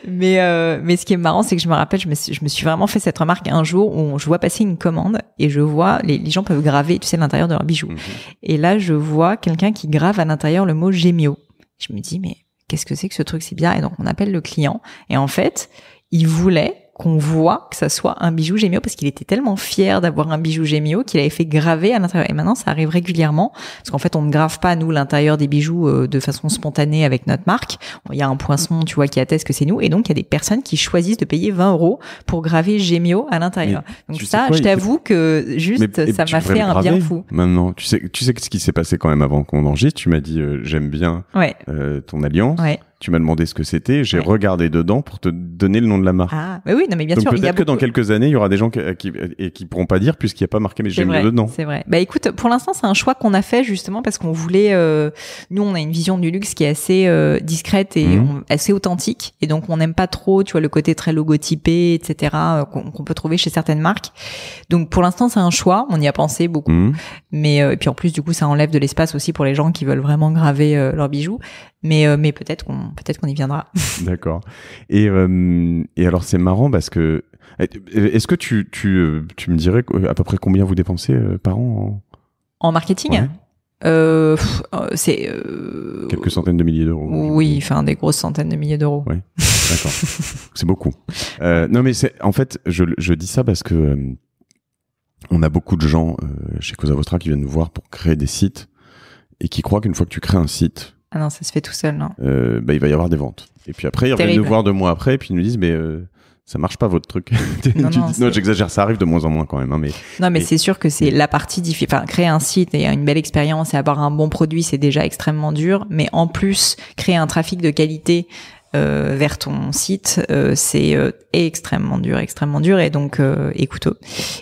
mais euh, mais ce qui est marrant, c'est que je me rappelle, je me, suis, vraiment fait cette remarque un jour où je vois passer une commande et je vois les, gens peuvent graver, tu sais, l'intérieur de leur bijoux. Mhm. Et là, je vois quelqu'un qui grave à l'intérieur le mot Gémio. Je me dis, mais qu'est-ce que c'est que ce truc C'est bien. Et donc, on appelle le client. Et en fait, il voulait qu'on voit que ça soit un bijou gémio parce qu'il était tellement fier d'avoir un bijou gémio qu'il avait fait graver à l'intérieur. Et maintenant, ça arrive régulièrement parce qu'en fait, on ne grave pas nous l'intérieur des bijoux euh, de façon spontanée avec notre marque. Il y a un poinçon, tu vois, qui atteste que c'est nous. Et donc, il y a des personnes qui choisissent de payer 20 euros pour graver gémio à l'intérieur. Donc ça, je t'avoue que juste, ça m'a fait un bien fou. Maintenant, tu sais, tu sais ce qui s'est passé quand même avant qu'on enregistre. Tu m'as dit, euh, j'aime bien ouais. Euh, ton alliance. Ouais. Tu m'as demandé ce que c'était, j'ai regardé dedans pour te donner le nom de la marque. Ah, oui, non, mais bien sûr. Peut-être que dans quelques années, il y aura des gens qui, qui, et qui pourront pas dire puisqu'il n'y a pas marqué mes le dedans. C'est vrai. Bah écoute, pour l'instant, c'est un choix qu'on a fait justement parce qu'on voulait. Euh, nous, on a une vision du luxe qui est assez euh, discrète et mhm. assez authentique, et donc on n'aime pas trop, tu vois, le côté très logotypé, etc. Euh, qu'on peut trouver chez certaines marques. Donc pour l'instant, c'est un choix. On y a pensé beaucoup, mhm. mais euh, et puis en plus, du coup, ça enlève de l'espace aussi pour les gens qui veulent vraiment graver leurs bijoux. Mais, euh, mais peut-être qu'on peut être qu'on y viendra. D'accord. Et, euh, et alors, c'est marrant parce que. Eh, est-ce que tu, tu, euh, tu, me dirais à peu près combien vous dépensez par an En, en marketing Euh, c'est quelques centaines de milliers d'euros. Oui, enfin des grosses centaines de milliers d'euros. Oui, d'accord. c'est beaucoup. Euh, non, mais c'est en fait, je, je, dis ça parce que on a beaucoup de gens chez Cosa qui viennent nous voir pour créer des sites et qui croient qu'une fois que tu crées un site, ah non, ça se fait tout seul, non euh, bah, Il va y avoir des ventes. Et puis après, ils y reviennent nous voir deux mois après, et puis ils nous disent, mais euh, ça marche pas votre truc. non, j'exagère, ça arrive de moins en moins quand même. Hein, mais, non, mais c'est sûr que c'est la partie difficile. Enfin, créer un site et une belle expérience et avoir un bon produit, c'est déjà extrêmement dur. Mais en plus, créer un trafic de qualité euh, vers ton site, c'est extrêmement dur, extrêmement dur et donc écouteux,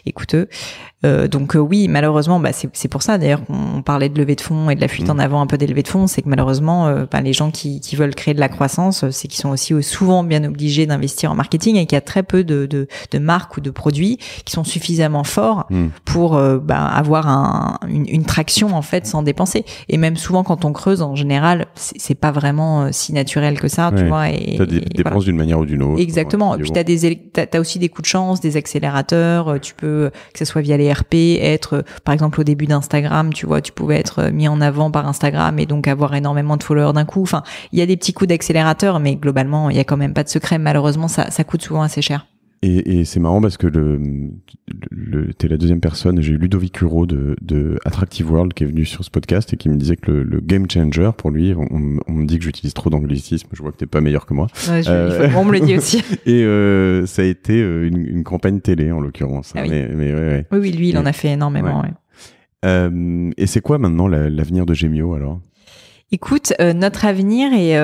écouteux. Euh, donc euh, oui, malheureusement, bah, c'est pour ça d'ailleurs on parlait de levée de fonds et de la fuite mm. en avant un peu des levées de fonds, c'est que malheureusement, euh, bah, les gens qui, veulent créer de la croissance, c'est qu'ils sont aussi souvent bien obligés d'investir en marketing et qu'il y a très peu de, de, marques ou de produits qui sont suffisamment forts mm. pour bah, avoir une, traction en fait sans dépenser. Et même souvent quand on creuse, en général, c'est pas vraiment si naturel que ça, tu vois. Et, dépenses d'une manière ou d'une autre. Exactement. et puis t'as des, as aussi des coups de chance, des accélérateurs. Tu peux que ce soit via les RP, e être, par exemple, au début d'Instagram, tu vois, tu pouvais être mis en avant par Instagram et donc avoir énormément de followers d'un coup. Enfin, il y a des petits coups d'accélérateur, mais globalement, il y a quand même pas de secret. Malheureusement, ça, ça coûte souvent assez cher. Et, c'est marrant parce que le, le, t'es la deuxième personne. J'ai eu Ludovic Huro de, de, Attractive World qui est venu sur ce podcast et qui me disait que le, game changer pour lui, on, me dit que j'utilise trop d'anglicisme. Je vois que t'es pas meilleur que moi. Ouais, il faut, on me le dit aussi. Euh, et euh, ça a été euh, une, campagne télé en l'occurrence. Hein, ah oui. Mais, mais ouais, oui, lui, il en a fait énormément. Euh, et c'est quoi maintenant l'avenir de Gemio alors Écoute, euh, notre avenir est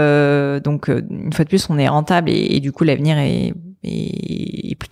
donc une fois de plus, on est rentable et, du coup l'avenir est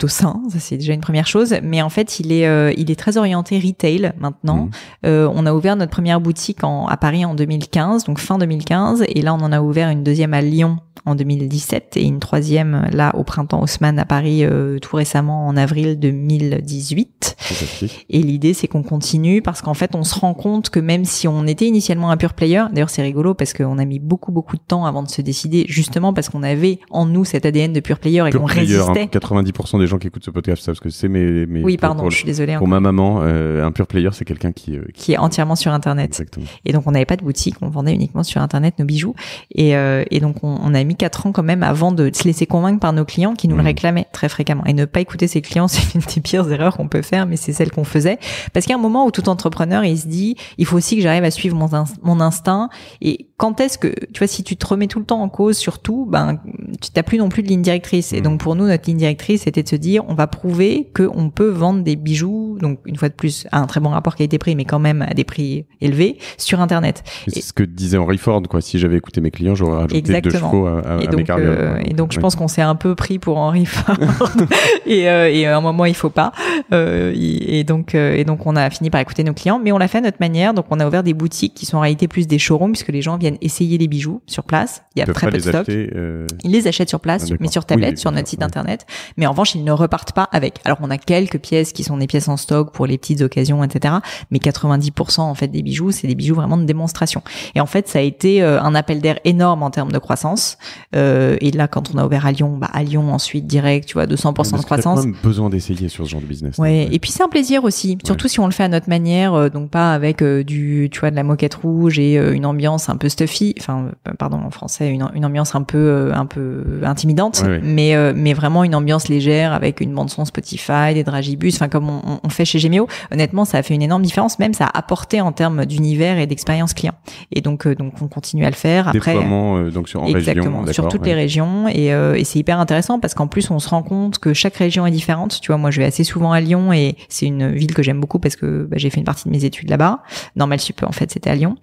au ça c'est déjà une première chose. Mais en fait, il est, euh, très orienté retail maintenant. Mm. Euh, on a ouvert notre première boutique à Paris en 2015, donc fin 2015, et là on en a ouvert une deuxième à Lyon en 2017 et une troisième euh, là au printemps Haussmann à Paris tout récemment en avril 2018. Et l'idée c'est qu'on continue parce qu'en fait on se rend compte que même si on était initialement un pure player, d'ailleurs c'est rigolo parce qu'on a mis beaucoup beaucoup de temps avant de se décider justement parce qu'on avait en nous cet ADN de pure player et qu'on hein. résistait. 90% des gens qui écoutent ce podcast savent ce que c'est, mais, oui, pardon, je suis désolé Pour ma maman, euh, un pur player, c'est quelqu'un qui, euh, qui, est entièrement sur Internet. Et donc on n'avait pas de boutique, on vendait uniquement sur Internet nos bijoux, et, euh, et donc on, a mis quatre ans quand même avant de se laisser convaincre par nos clients qui nous le mmh. réclamaient très fréquemment. Et ne pas écouter ses clients, c'est une des pires erreurs qu'on peut faire, mais c'est celle qu'on faisait, parce qu'il y a un moment où tout entrepreneur, il se dit, il faut aussi que j'arrive à suivre mon, mon instinct. Et quand est-ce que, tu vois, si tu te remets tout le temps en cause, surtout, ben, tu n'as plus non plus de ligne directrice. Et mmh. donc pour nous, notre ligne directrice, c'était de se dire on va prouver qu'on peut vendre des bijoux, donc une fois de plus à un très bon rapport qualité-prix, mais quand même à des prix élevés sur Internet. C'est ce que disait Henry Ford, quoi. Si j'avais écouté mes clients, j'aurais ajouté deux chevaux à, et mes carrières. Euh, et donc, je pense qu'on s'est un peu pris pour Henry Ford. et, à un moment, il faut pas. Euh, et donc, euh, et donc, on a fini par écouter nos clients, mais on l'a fait à notre manière. Donc, on a ouvert des boutiques qui sont en réalité plus des showrooms puisque les gens viennent essayer les bijoux sur place. Il y a très peu de stock. ils les achètent sur place, ah, mais sur tablette, sur notre site internet. Mais en revanche, ils ne ne repartent pas avec. Alors on a quelques pièces qui sont des pièces en stock pour les petites occasions, etc. Mais 90% en fait des bijoux, c'est des bijoux vraiment de démonstration. Et en fait, ça a été euh, un appel d'air énorme en termes de croissance. Euh, et là, quand on a ouvert à Lyon, bah, à Lyon ensuite direct, tu vois, 200% de croissance. besoin d'essayer sur ce genre de business. Et puis c'est un plaisir aussi, surtout si on le fait à notre manière, euh, donc pas avec du, tu vois, de la moquette rouge et une ambiance un peu stuffy. Enfin, pardon, en français, une, ambiance un peu, un peu intimidante, mais mais vraiment une ambiance légère avec une bande son Spotify, des dragibus, enfin comme on, fait chez Gemio. Honnêtement, ça a fait une énorme différence. Même ça a apporté en termes d'univers et d'expérience client. Et donc euh, donc on continue à le faire. Après, Déploiement, euh, donc sur en exactement sur toutes les régions euh, et, c'est hyper intéressant parce qu'en plus on se rend compte que chaque région est différente. Tu vois, moi je vais assez souvent à Lyon et c'est une ville que j'aime beaucoup parce que bah, j'ai fait une partie de mes études là-bas. Normal Sup en fait c'était à Lyon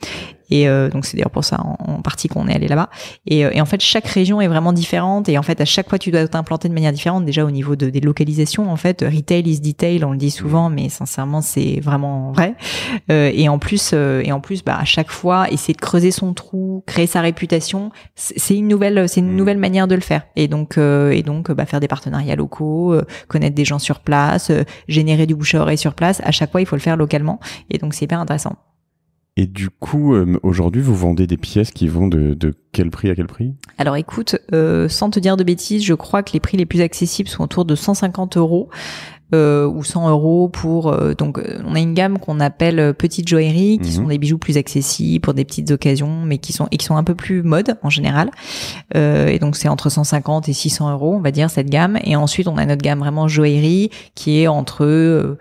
et euh, donc c'est d'ailleurs pour ça en, partie qu'on est allé là-bas. Et, euh, et, en fait, chaque région est vraiment différente. Et en fait, à chaque fois, tu dois t'implanter de manière différente. Déjà au niveau de, des localisations, en fait, retail is detail, on le dit souvent, mmh. mais sincèrement, c'est vraiment vrai. Euh, et en plus, et en plus, bah, à chaque fois, essayer de creuser son trou, créer sa réputation, c'est une nouvelle, c'est une mmh. nouvelle manière de le faire. Et donc, et donc, bah, faire des partenariats locaux, connaître des gens sur place, générer du bouche à oreille sur place. À chaque fois, il faut le faire localement. Et donc, c'est hyper intéressant. Et du coup, euh, aujourd'hui, vous vendez des pièces qui vont de, quel prix à quel prix Alors écoute, euh, sans te dire de bêtises, je crois que les prix les plus accessibles sont autour de 150 euros. Euh, ou 100 euros pour donc on a une gamme qu'on appelle petite joaillerie qui mhm. sont des bijoux plus accessibles pour des petites occasions mais qui sont et qui sont un peu plus mode en général et donc c'est entre 150 et 600 euros on va dire cette gamme et ensuite on a notre gamme vraiment joaillerie qui est entre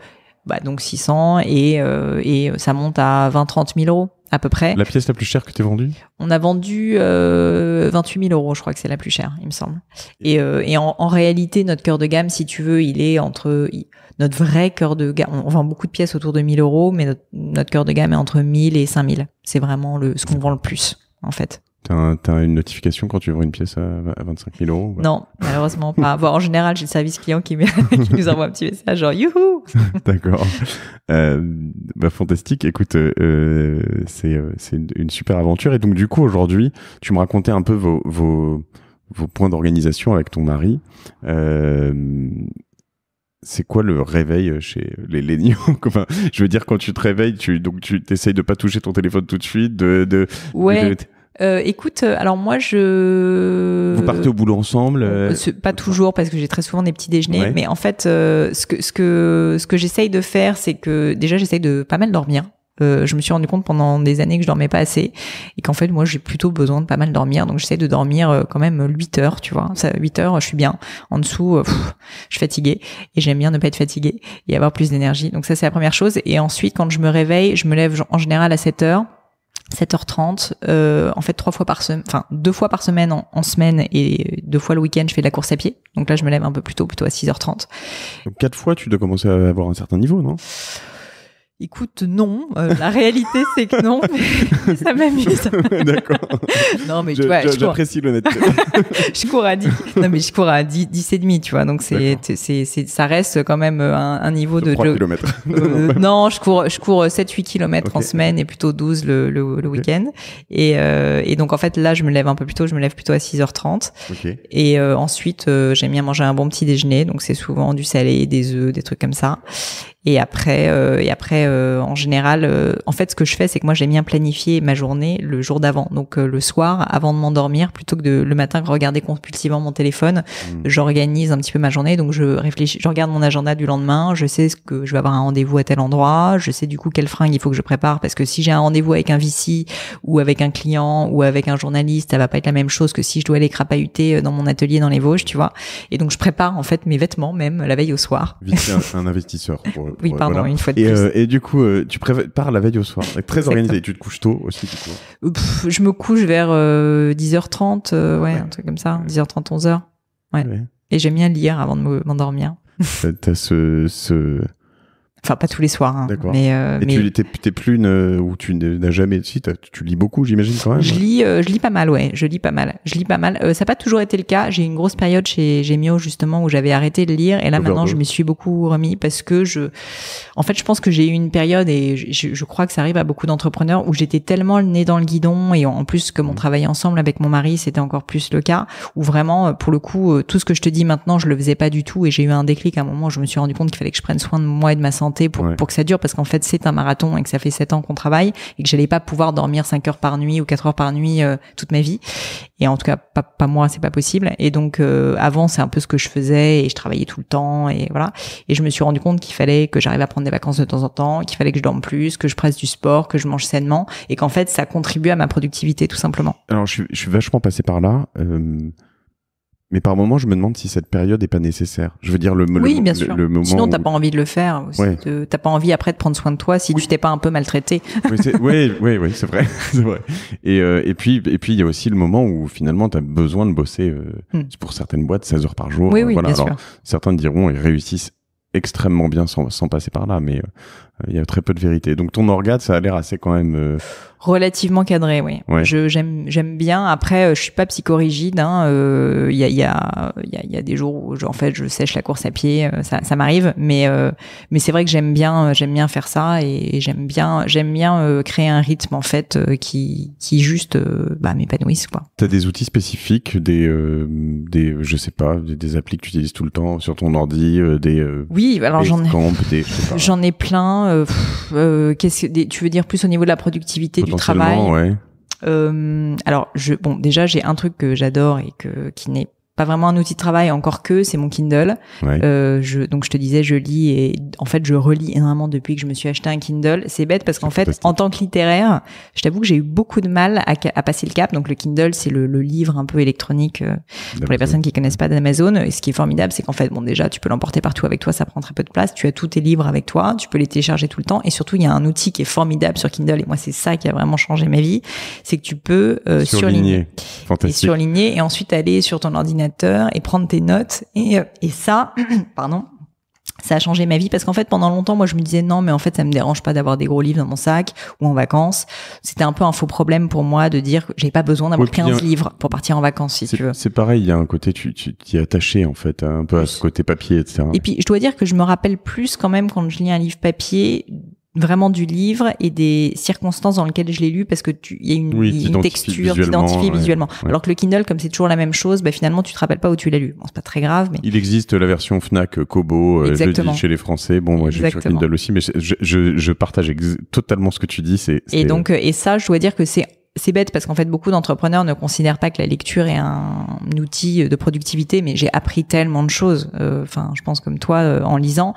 bah, donc 600 et, euh, et ça monte à 20-30 000 euros à peu près. La pièce la plus chère que tu as vendue On a vendu euh, 28 000 euros, je crois que c'est la plus chère, il me semble. Et, euh, en, réalité, notre cœur de gamme, si tu veux, il est entre notre vrai cœur de gamme. On vend beaucoup de pièces autour de 1000 euros, mais notre, notre cœur de gamme est entre 1000 et 5000. C'est vraiment le ce qu'on vend le plus, en fait. T'as une notification quand tu vends une pièce à, 25 000 euros Non, malheureusement pas. bon, en général, j'ai le service client qui, nous envoie un petit message genre youhou D'accord. Euh, bah, fantastique. Écoute, euh, euh, c'est une super aventure. Et donc, du coup, aujourd'hui, tu me racontais un peu vos, vos, points d'organisation avec ton mari. c'est quoi le réveil chez les léniaux enfin, Je veux dire, quand tu te réveilles, tu, donc tu essayes de pas toucher ton téléphone tout de suite, de, ouais. de euh, écoute, euh, alors moi je. Vous partez au boulot ensemble euh, euh, Pas toujours parce que j'ai très souvent des petits déjeuners, mais en fait, ce que ce que ce que j'essaye de faire, c'est que déjà j'essaye de pas mal dormir. je me suis rendu compte pendant des années que je dormais pas assez et qu'en fait moi j'ai plutôt besoin de pas mal dormir donc j'essaye de dormir quand même 8 heures tu vois ça 8 heures je suis bien en dessous je suis fatiguée et j'aime bien ne pas être fatiguée et avoir plus d'énergie donc ça c'est la première chose et ensuite quand je me réveille je me lève en général à 7 heures 7h30, euh, en fait trois fois par semaine, enfin deux fois par semaine en, en, semaine et deux fois le week-end, je fais de la course à pied. Donc là, je me lève un peu plus tôt, plutôt à 6h30. Donc quatre fois, tu dois commencer à avoir un certain niveau, non Écoute, non. Euh, la réalité, c'est que non. Mais ça m'amuse. D'accord. Non, mais je, tu vois, j'apprécie l'honnêteté. je cours à 10. Non, mais je cours à 10, 10 et demi, tu vois. Donc c'est, c'est, c'est, ça reste quand même euh, un, niveau de. 3 km. non, je cours, je cours 7-8 km en semaine et plutôt 12 le, le, week-end. Et, euh, et donc en fait là, je me lève un peu plus tôt. Je me lève plutôt à 6h30. Okay. Et ensuite, j'aime bien manger un bon petit déjeuner. Donc c'est souvent du salé, des œufs, des trucs comme ça. Et après, euh, et après, euh, en général, euh, en fait, ce que je fais, c'est que moi, j'aime bien planifier ma journée le jour d'avant. Donc le soir, avant de m'endormir, plutôt que de, le matin regarder compulsivement mon téléphone, hmm. j'organise un petit peu ma journée. Donc je réfléchis, je regarde mon agenda du lendemain. Je sais ce que je vais avoir un rendez-vous à tel endroit. Je sais du coup quelle fringue il faut que je prépare parce que si j'ai un rendez-vous avec un vici ou avec un client ou avec un journaliste, ça va pas être la même chose que si je dois aller crapahuter dans mon atelier dans les Vosges, tu vois. Et donc je prépare en fait mes vêtements même la veille au soir. c'est un investisseur. Pour... Oui, pardon, une fois de et, plus. Euh, et du coup, euh, tu pars la veille au soir. Très organisé. Tu te couches tôt aussi, du coup. je me couche vers 10h30, euh, ouais, un truc comme ça. 10h30, 11h. ouais. Et j'aime bien lire avant de m'endormir. T'as ce, ce, Enfin, pas tous les soirs. mais, tu n'es plus une. ou tu n'as jamais. Si, tu lis beaucoup, j'imagine, quand même. Je lis, euh, je lis pas mal, ouais. Je lis pas mal. Je lis pas mal. Euh, ça n'a pas toujours été le cas. J'ai eu une grosse période chez Gémio, justement, où j'avais arrêté de lire. Et là, maintenant, je m'y suis beaucoup remis parce que je. En fait, je pense que j'ai eu une période, et je, crois que ça arrive à beaucoup d'entrepreneurs, où j'étais tellement le nez dans le guidon. Et en plus, que mon mm. travail ensemble avec mon mari, c'était encore plus le cas. Où vraiment, euh, pour le coup, tout ce que je te dis maintenant, je le faisais pas du tout. Et j'ai eu un déclic à un moment, je me suis rendu compte qu'il fallait que je prenne soin de moi et de ma santé pour, que ça dure parce qu'en fait c'est un marathon et que ça fait sept ans qu'on travaille et que j'allais pas pouvoir dormir cinq heures par nuit ou quatre heures par nuit euh, toute ma vie et en tout cas pas, moi c'est pas possible et donc euh, avant c'est un peu ce que je faisais et je travaillais tout le temps et voilà et je me suis rendu compte qu'il fallait que j'arrive à prendre des vacances de temps en temps qu'il fallait que je dorme plus que je presse du sport que je mange sainement et qu'en fait ça contribue à ma productivité tout simplement alors je, je suis vachement passé par là euh, mais par moment, je me demande si cette période n'est pas nécessaire. Je veux dire, le, oui, le, bien sûr. Sinon, t'as pas envie de le faire. Ouais. T'as pas envie après de prendre soin de toi si tu t'es pas un peu maltraité. Oui, oui, oui, c'est vrai. vrai. Euh, et, puis, et puis, il y a aussi le moment où finalement, t'as besoin de bosser euh, hmm. pour certaines boîtes 16 heures par jour. Oui, euh, oui, bien sûr. Certains diront, ils réussissent extrêmement bien sans, sans passer par là, mais il y a très peu de vérité. Donc ton orgade ça a l'air assez quand même euh, relativement cadré, oui. Je j'aime j'aime bien. Après, euh, je suis pas psychorigide. Il hein. Euh, y a il y a il y, a des jours où je, en fait je sèche la course à pied, ça, ça m'arrive. Mais mais c'est vrai que j'aime bien j'aime bien faire ça et j'aime bien j'aime bien créer un rythme en fait qui qui juste bah, m'épanouisse quoi. T'as des outils spécifiques, des des je sais pas des, des, applis que tu utilises tout le temps sur ton ordi, des oui alors j'en ai j'en ai plein. Euh, euh, que, tu veux dire plus au niveau de la productivité du travail euh, alors, je, bon, déjà, j'ai un truc que j'adore et que qui n'est pas vraiment un outil de travail, encore que c'est mon Kindle. Euh, je, donc je te disais, je lis et en fait je relis énormément depuis que je me suis acheté un Kindle. C'est bête parce qu'en fait, en tant que littéraire, je t'avoue que j'ai eu beaucoup de mal à, passer le cap. Donc le Kindle, c'est le, livre un peu électronique euh, pour les personnes qui connaissent pas d'Amazon. Et ce qui est formidable, c'est qu'en fait, bon déjà, tu peux l'emporter partout avec toi, ça prend très peu de place. Tu as tous tes livres avec toi, tu peux les télécharger tout le temps. Et surtout, il y a un outil qui est formidable sur Kindle. Et moi, c'est ça qui a vraiment changé ma vie, c'est que tu peux euh, surligner, et surligner, et ensuite aller sur ton ordinateur et prendre tes notes. Et, euh, et ça, pardon, ça a changé ma vie parce qu'en fait pendant longtemps moi je me disais non mais en fait ça me dérange pas d'avoir des gros livres dans mon sac ou en vacances c'était un peu un faux problème pour moi de dire j'ai pas besoin d'avoir 15 livres pour partir en vacances si tu veux c'est pareil il y a un côté tu t'y attaché en fait hein, un peu à ce côté papier etc et puis je dois dire que je me rappelle plus quand même quand je lis un livre papier vraiment du livre et des circonstances dans lesquelles je l'ai lu parce que tu il y a une, texture identifiée visuellement alors que le Kindle comme c'est toujours la même chose bah finalement tu te rappelles pas où tu l'as lu bon c'est pas très grave mais il existe la version Fnac Kobo euh, chez les Français bon moi j'ai sur Kindle aussi mais je, je, je partage totalement ce que tu dis c'est et donc euh, et ça je dois dire que c'est c'est bête parce qu'en fait beaucoup d'entrepreneurs ne considèrent pas que la lecture est un, outil de productivité mais j'ai appris tellement de choses euh, enfin je pense comme toi euh, en lisant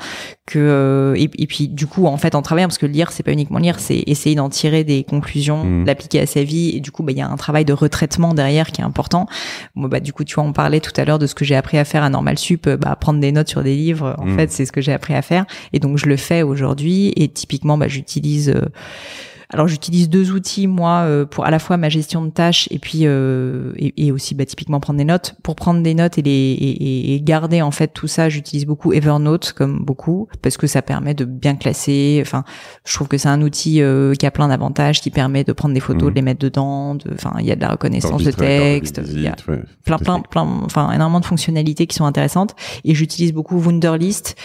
que euh, et, puis du coup en fait en travaillant parce que lire c'est pas uniquement lire c'est essayer d'en tirer des conclusions mmh. l'appliquer à sa vie et du coup bah, il y a un travail de retraitement derrière qui est important bon, bah du coup tu vois on parlait tout à l'heure de ce que j'ai appris à faire à normal sup bah prendre des notes sur des livres en mmh. fait c'est ce que j'ai appris à faire et donc je le fais aujourd'hui et typiquement bah j'utilise alors j'utilise deux outils moi euh, pour à la fois ma gestion de tâches et puis euh, et, aussi bah, typiquement prendre des notes. Pour prendre des notes et les et, garder en fait tout ça, j'utilise beaucoup Evernote comme beaucoup parce que ça permet de bien classer. Enfin, je trouve que c'est un outil euh, qui a plein d'avantages, qui permet de prendre des photos, mhm. de les mettre dedans. De, enfin, il y a de la reconnaissance de texte, y a plein plein plein, enfin énormément de fonctionnalités qui sont intéressantes. Et j'utilise beaucoup Wunderlist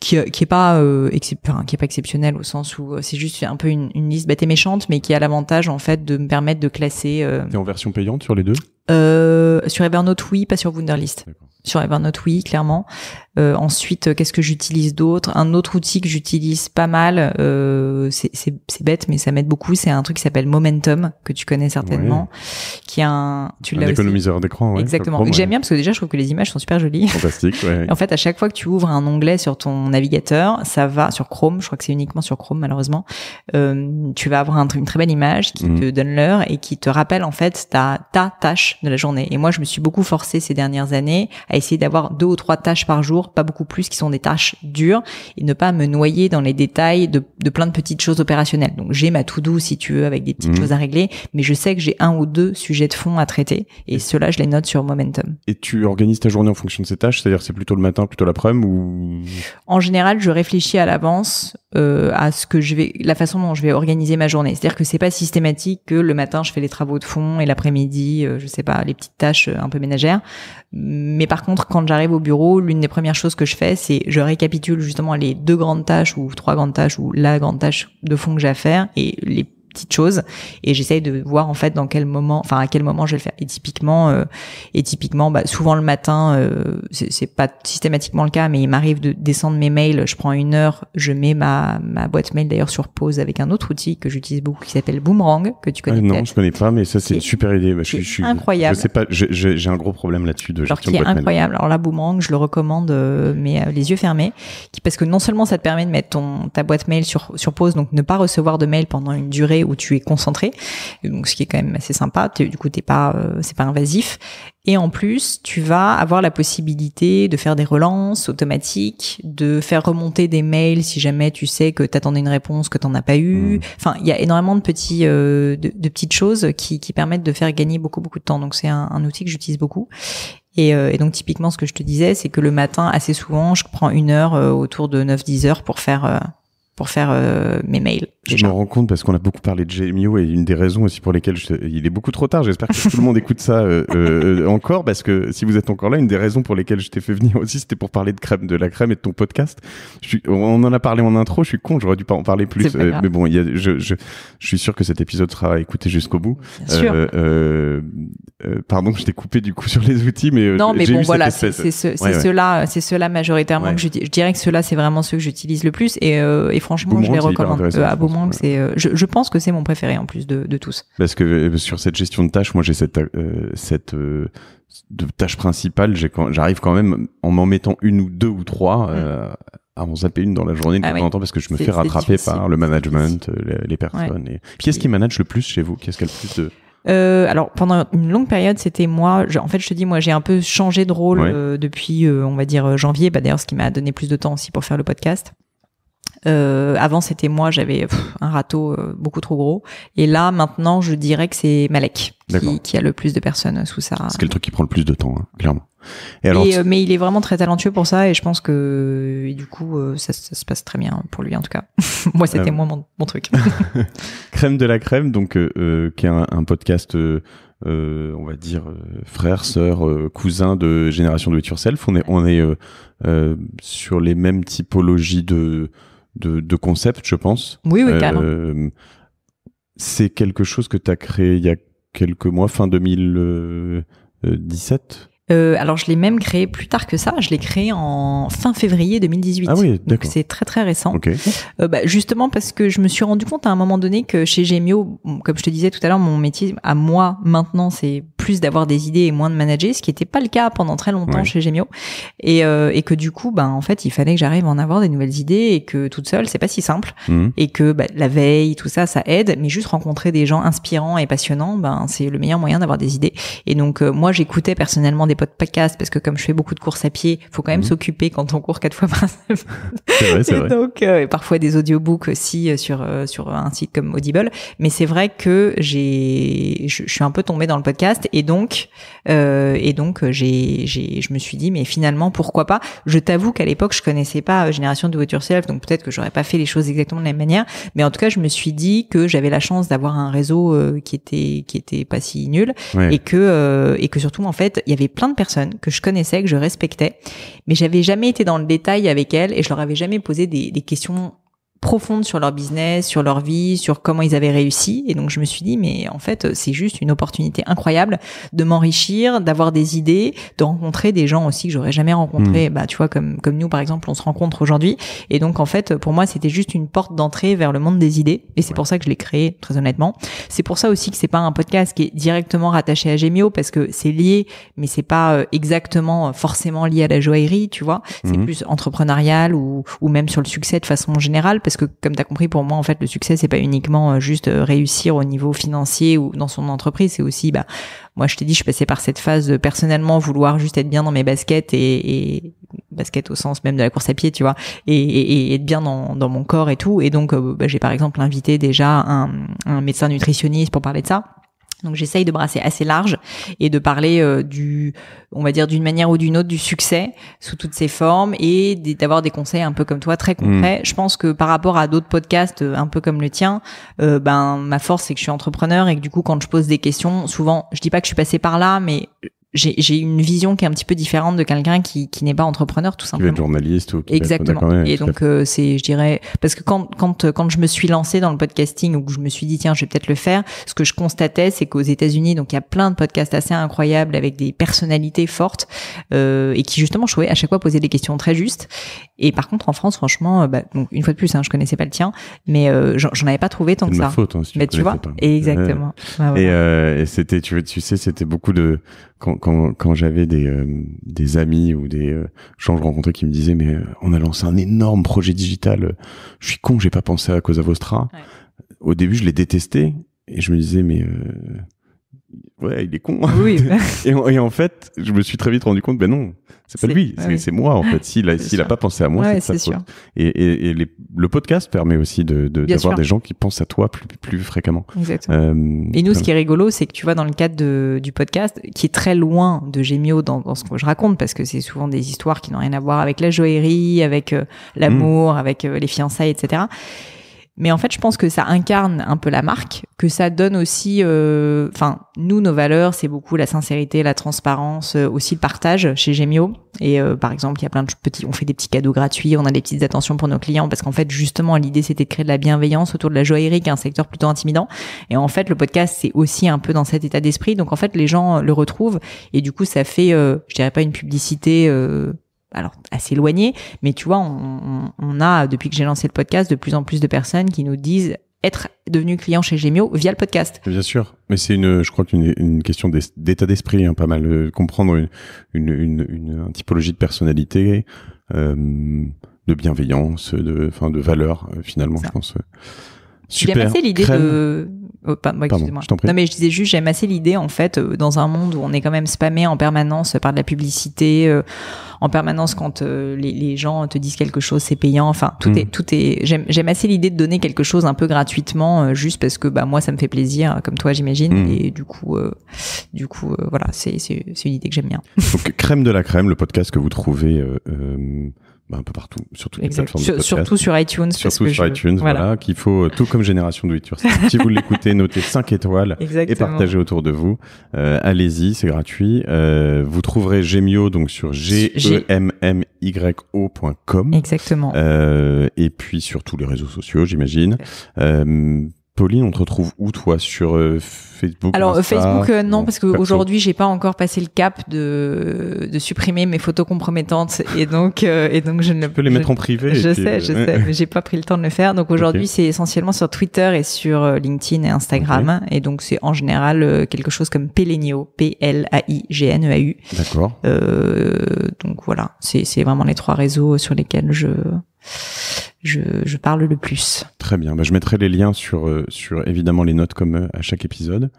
qui, euh, qui est pas euh, qui est pas exceptionnel au sens où euh, c'est juste un peu une, liste bête et méchante, mais qui a l'avantage en fait de me permettre de classer. Euh, et en version payante sur les deux euh, sur Evernote, oui, pas sur Wunderlist. Sur Evernote, oui, clairement. Euh, ensuite, euh, qu'est-ce que j'utilise d'autre Un autre outil que j'utilise pas mal, c'est bête, mais ça m'aide beaucoup. C'est un truc qui s'appelle Momentum, que tu connais certainement, qui est un... Tu un économiseur d'écran, Exactement. J'aime bien parce que déjà, je trouve que les images sont super jolies. Fantastique, en fait, à chaque fois que tu ouvres un onglet sur ton navigateur, ça va... Sur Chrome, je crois que c'est uniquement sur Chrome, malheureusement. tu vas avoir une très belle image qui mm. te donne l'heure et qui te rappelle, en fait, ta, ta tâche de la journée. Et moi, je me suis beaucoup forcée ces dernières années à essayer d'avoir deux ou trois tâches par jour, pas beaucoup plus, qui sont des tâches dures, et ne pas me noyer dans les détails de, de plein de petites choses opérationnelles. Donc, j'ai ma to-do, si tu veux, avec des petites mhm. choses à régler, mais je sais que j'ai un ou deux sujets de fond à traiter, et, cela, je les note sur Momentum. Et tu organises ta journée en fonction de ces tâches, c'est-à-dire c'est plutôt le matin, plutôt l'après-midi ou En général, je réfléchis à l'avance euh, à ce que je vais, la façon dont je vais organiser ma journée. C'est-à-dire que c'est pas systématique que le matin je fais les travaux de fond et l'après-midi, euh, je sais pas, les petites tâches euh, un peu ménagères. Mais par contre, quand j'arrive au bureau, l'une des premières choses que je fais, c'est je récapitule justement les deux grandes tâches ou trois grandes tâches ou la grande tâche de fond que j'ai à faire et les petites choses et j'essaye de voir en fait dans quel moment, enfin à quel moment je vais le faire. Et typiquement, euh, et typiquement, bah, souvent le matin, euh, c'est pas systématiquement le cas, mais il m'arrive de descendre mes mails. Je prends une heure, je mets ma ma boîte mail d'ailleurs sur pause avec un autre outil que j'utilise beaucoup qui s'appelle Boomerang que tu connais. Ah, non, je connais pas, mais ça c'est une super idée. Bah, je, suis incroyable. Je sais pas, j'ai un gros problème là-dessus de gestion Alors, qui est incroyable. Alors là, Boomerang, je le recommande, euh, mais les yeux fermés, parce que non seulement ça te permet de mettre ton ta boîte mail sur sur pause, donc ne pas recevoir de mail pendant une durée où tu es concentré, donc ce qui est quand même assez sympa. du coup, t'es pas, euh, c'est pas invasif. Et en plus, tu vas avoir la possibilité de faire des relances automatiques, de faire remonter des mails si jamais tu sais que t'attendais une réponse que t'en as pas eu. Mmh. Enfin, il y a énormément de petits, euh, de, petites choses qui, permettent de faire gagner beaucoup beaucoup de temps. Donc c'est un, outil que j'utilise beaucoup. Euh, et, donc typiquement, ce que je te disais, c'est que le matin, assez souvent, je prends une heure autour de 9-10 heures pour faire pour faire mes mails. Je m'en rends compte parce qu'on a beaucoup parlé de Jmio et une des raisons aussi pour lesquelles il est beaucoup trop tard. J'espère que tout le monde écoute ça euh, euh, euh, encore parce que si vous êtes encore là, une des raisons pour lesquelles je t'ai fait venir aussi, c'était pour parler de crème, de la crème et de ton podcast. Je suis... On en a parlé en intro. Je suis con, j'aurais dû pas en parler plus. mais bon, y a... je, je, suis sûr que cet épisode sera écouté jusqu'au bout. pardon, je t'ai coupé du coup sur les outils, mais non, mais bon, voilà, c'est cela, ceux-là, c'est ceux-là majoritairement que je, dirais que ceux-là, c'est vraiment ceux que j'utilise le plus et, et franchement, je les recommande. à c'est. Euh, je, pense que c'est mon préféré en plus de, tous. Parce que euh, sur cette gestion de tâches, moi j'ai cette euh, cette tâche principale, j'arrive quand, même en m'en mettant une ou deux ou trois. Mm. à m'en zapper une dans la journée de ah temps en temps parce que je me fais rattraper par le management, les, personnes. Et... Qui est-ce qui manage le plus chez vous Qu'est-ce qu'elle plus de alors pendant une longue période, c'était moi. en fait, je te dis, moi, j'ai un peu changé de rôle depuis, on va dire janvier. Bah, d'ailleurs, ce qui m'a donné plus de temps aussi pour faire le podcast. Euh, avant, c'était moi, j'avais un râteau euh, beaucoup trop gros. Et là, maintenant, je dirais que c'est Malek qui, a le plus de personnes sous sa. C'est le truc qui prend le plus de temps, hein, clairement. Et euh, mais il est vraiment très talentueux pour ça, et je pense que du coup, ça, ça, se passe très bien pour lui en tout cas. moi, c'était moi mon, mon truc. crème de la crème, donc qui est un, podcast. Euh, on va dire frère, sœur, cousin de génération de it yourself. On est, on est sur les mêmes typologies de de, de concept, je pense. Oui, oui, euh, c'est quelque chose que tu as créé il y a quelques mois, fin 2017 euh, alors, je l'ai même créé plus tard que ça. Je l'ai créé en fin février 2018. Ah oui, Donc, c'est très très récent. Euh, bah, justement parce que je me suis rendu compte à un moment donné que chez Gemio, comme je te disais tout à l'heure, mon métier à moi maintenant, c'est plus d'avoir des idées et moins de manager, ce qui n'était pas le cas pendant très longtemps chez Gemio. Euh, et, que du coup, bah, en fait, il fallait que j'arrive à en avoir des nouvelles idées et que toute seule, c'est pas si simple. Mmh. Et que bah, la veille, tout ça, ça aide. Mais juste rencontrer des gens inspirants et passionnants, ben c'est le meilleur moyen d'avoir des idées. Et donc, moi, j'écoutais personnellement des podcast parce que comme je fais beaucoup de courses à pied, faut quand même mhm. s'occuper quand on court quatre fois par semaine. C'est vrai, Donc euh, et parfois des audiobooks aussi euh, sur euh, sur un site comme Audible, mais c'est vrai que j'ai je, suis un peu tombée dans le podcast et donc euh, et donc j'ai j'ai je me suis dit mais finalement pourquoi pas Je t'avoue qu'à l'époque je connaissais pas Génération de voiture self donc peut-être que j'aurais pas fait les choses exactement de la même manière, mais en tout cas je me suis dit que j'avais la chance d'avoir un réseau qui était qui était pas si nul et que et que surtout en fait il y avait plein de personnes que je connaissais, que je respectais, mais j'avais jamais été dans le détail avec elles et je leur avais jamais posé des questions profonde sur leur business, sur leur vie, sur comment ils avaient réussi. Et donc je me suis dit, mais en fait, c'est juste une opportunité incroyable de m'enrichir, d'avoir des idées, de rencontrer des gens aussi que j'aurais jamais rencontrés. Hmm. Bah, tu vois, comme comme nous par exemple, on se rencontre aujourd'hui. Et donc en fait, pour moi, c'était juste une porte d'entrée vers le monde des idées. Et c'est pour ça que je l'ai créé, très honnêtement. C'est pour ça aussi que c'est pas un podcast qui est directement rattaché à Gemio parce que c'est lié, mais c'est pas euh, exactement euh, forcément lié à la joaillerie, tu vois. C'est hmm. plus entrepreneurial ou ou même sur le succès de façon générale parce parce que comme tu as compris, pour moi, en fait, le succès, c'est pas uniquement euh, juste euh, réussir au niveau financier ou dans son entreprise, c'est aussi, bah, moi, je t'ai dit, je passais par cette phase de personnellement vouloir juste être bien dans mes baskets et, et basket au sens même de la course à pied, tu vois, et, et, être bien dans, dans, mon corps et tout. Et donc, euh, bah, j'ai par exemple invité déjà un médecin nutritionniste pour parler de ça. Donc j'essaye de brasser assez large et de parler euh, du, on va dire d'une manière ou d'une autre du succès sous toutes ses formes et d'avoir des conseils un peu comme toi très hmm. concrets. Je pense que par rapport à d'autres podcasts euh, un peu comme le tien, euh, ben ma force c'est que je suis entrepreneur et que du coup quand je pose des questions, souvent je dis pas que je suis passé par là, mais j'ai une vision qui est un petit peu différente de quelqu'un qui, qui n'est pas entrepreneur tout simplement. Qui journaliste ou exactement. et donc euh, c'est je dirais parce que quand quand euh, quand je me suis lancée dans le podcasting ou que je me suis dit tiens je vais peut-être le faire, ce que je constatais c'est qu'aux États-Unis donc il y a plein de podcasts assez incroyables avec des personnalités fortes euh, et qui justement je trouvais à chaque fois poser des questions très justes et par contre, en France, franchement, euh, bah, une fois de plus, hein, je connaissais pas le tien, mais euh, j'en avais pas trouvé tant que ça. Faute, hein, si mais tu vois, exactement. Bah, euh, et, c'était, tu, sais, c'était beaucoup de quand quand, quand j'avais des euh, des amis ou des gens que je rencontrais qui me disaient mais on a lancé un énorme projet digital. Je suis con, j'ai pas pensé à Cosa Vostra. Au début, je les détestais et je me disais mais ouais, il est con. Oui. et, en, fait, je me suis très vite rendu compte, ben non, c'est pas lui, c'est moi en fait. S'il a, pas pensé à moi, c'est Et, et, le podcast permet aussi de, d'avoir des gens qui pensent à toi plus, fréquemment. Euh, et nous, ce qui est rigolo, c'est que tu vois, dans le cadre du podcast, qui est très loin de Gémio dans, ce que je raconte, parce que c'est souvent des histoires qui n'ont rien à voir avec la joaillerie, avec euh, l'amour, mmh. avec euh, les fiançailles, etc. Mais en fait, je pense que ça incarne un peu la marque, que ça donne aussi, euh, enfin, nous, nos valeurs, c'est beaucoup la sincérité, la transparence, euh, aussi le partage chez Gemio. Et euh, par exemple, il y a plein de petits, on fait des petits cadeaux gratuits, on a des petites attentions pour nos clients, parce qu'en fait, justement, l'idée, c'était de créer de la bienveillance autour de la joaillerie, qui est un secteur plutôt intimidant. Et en fait, le podcast, c'est aussi un peu dans cet état d'esprit. Donc, en fait, les gens le retrouvent, et du coup, ça fait, je dirais pas une publicité alors assez éloigné, mais tu vois, on, a, depuis que j'ai lancé le podcast, de plus en plus de personnes qui nous disent être devenu client chez Gémio via le podcast. Bien sûr, mais c'est une, je crois une question d'état d'esprit, hein, pas mal euh, comprendre une, typologie de personnalité, euh, de bienveillance, de, de valeur euh, finalement, je pense. J'aime assez l'idée de. Oh, non mais je disais juste j'aime assez l'idée en fait euh, dans un monde où on est quand même spammé en permanence par de la publicité euh, en permanence quand euh, les, gens te disent quelque chose c'est payant enfin tout hmm. est tout est j'aime assez l'idée de donner quelque chose un peu gratuitement juste parce que bah moi ça me fait plaisir comme toi j'imagine hmm. et du coup du coup voilà c'est c'est une idée que j'aime bien crème de la crème le podcast que vous trouvez bah, un peu partout, surtout les plateformes de podcast. Surtout sur iTunes. Surtout sur iTunes, voilà. qu'il faut, euh, tout comme Génération de si vous l'écoutez, notez 5 étoiles et partagez autour de vous. Euh, allez-y, c'est gratuit. Euh, vous trouverez Gemio donc sur g e m m Exactement. et puis sur tous les réseaux sociaux, j'imagine. Pauline, on te retrouve où toi sur euh, Facebook Alors euh, Facebook euh, non, non parce qu'aujourd'hui j'ai pas encore passé le cap de, de supprimer mes photos compromettantes et donc et donc je ne peux les mettre en privé. Je sais, je sais, mais j'ai pas pris le temps de le faire. Donc aujourd'hui c'est essentiellement sur Twitter et sur LinkedIn et Instagram et donc c'est en général quelque chose comme Pelenio, P L A I G N E A U. D'accord. donc voilà, c'est c'est vraiment les trois réseaux sur lesquels je je, parle le plus. Très bien. Bah, je mettrai les liens sur, euh, sur évidemment les notes comme euh, à chaque épisode.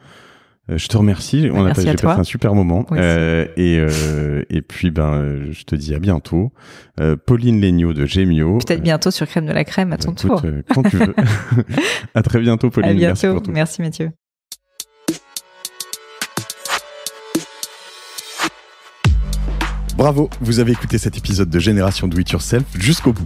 Euh, je te remercie. On bah, a passé un super moment. et, puis, ben, je te dis à bientôt. Pauline Legnaud de Gemio. Peut-être bientôt sur Crème de la Crème à ton bah, tour. quand tu veux. à très bientôt, Pauline. Merci, pour Merci Mathieu. Bravo, vous avez écouté cet épisode de Génération Do It Yourself jusqu'au bout.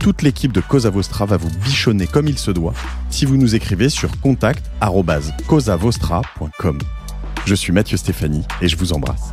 toute l'équipe de Cosa Vostra va vous bichonner comme il se doit si vous nous écrivez sur contact@causavostra.com. Je suis Mathieu Stéphanie et je vous embrasse.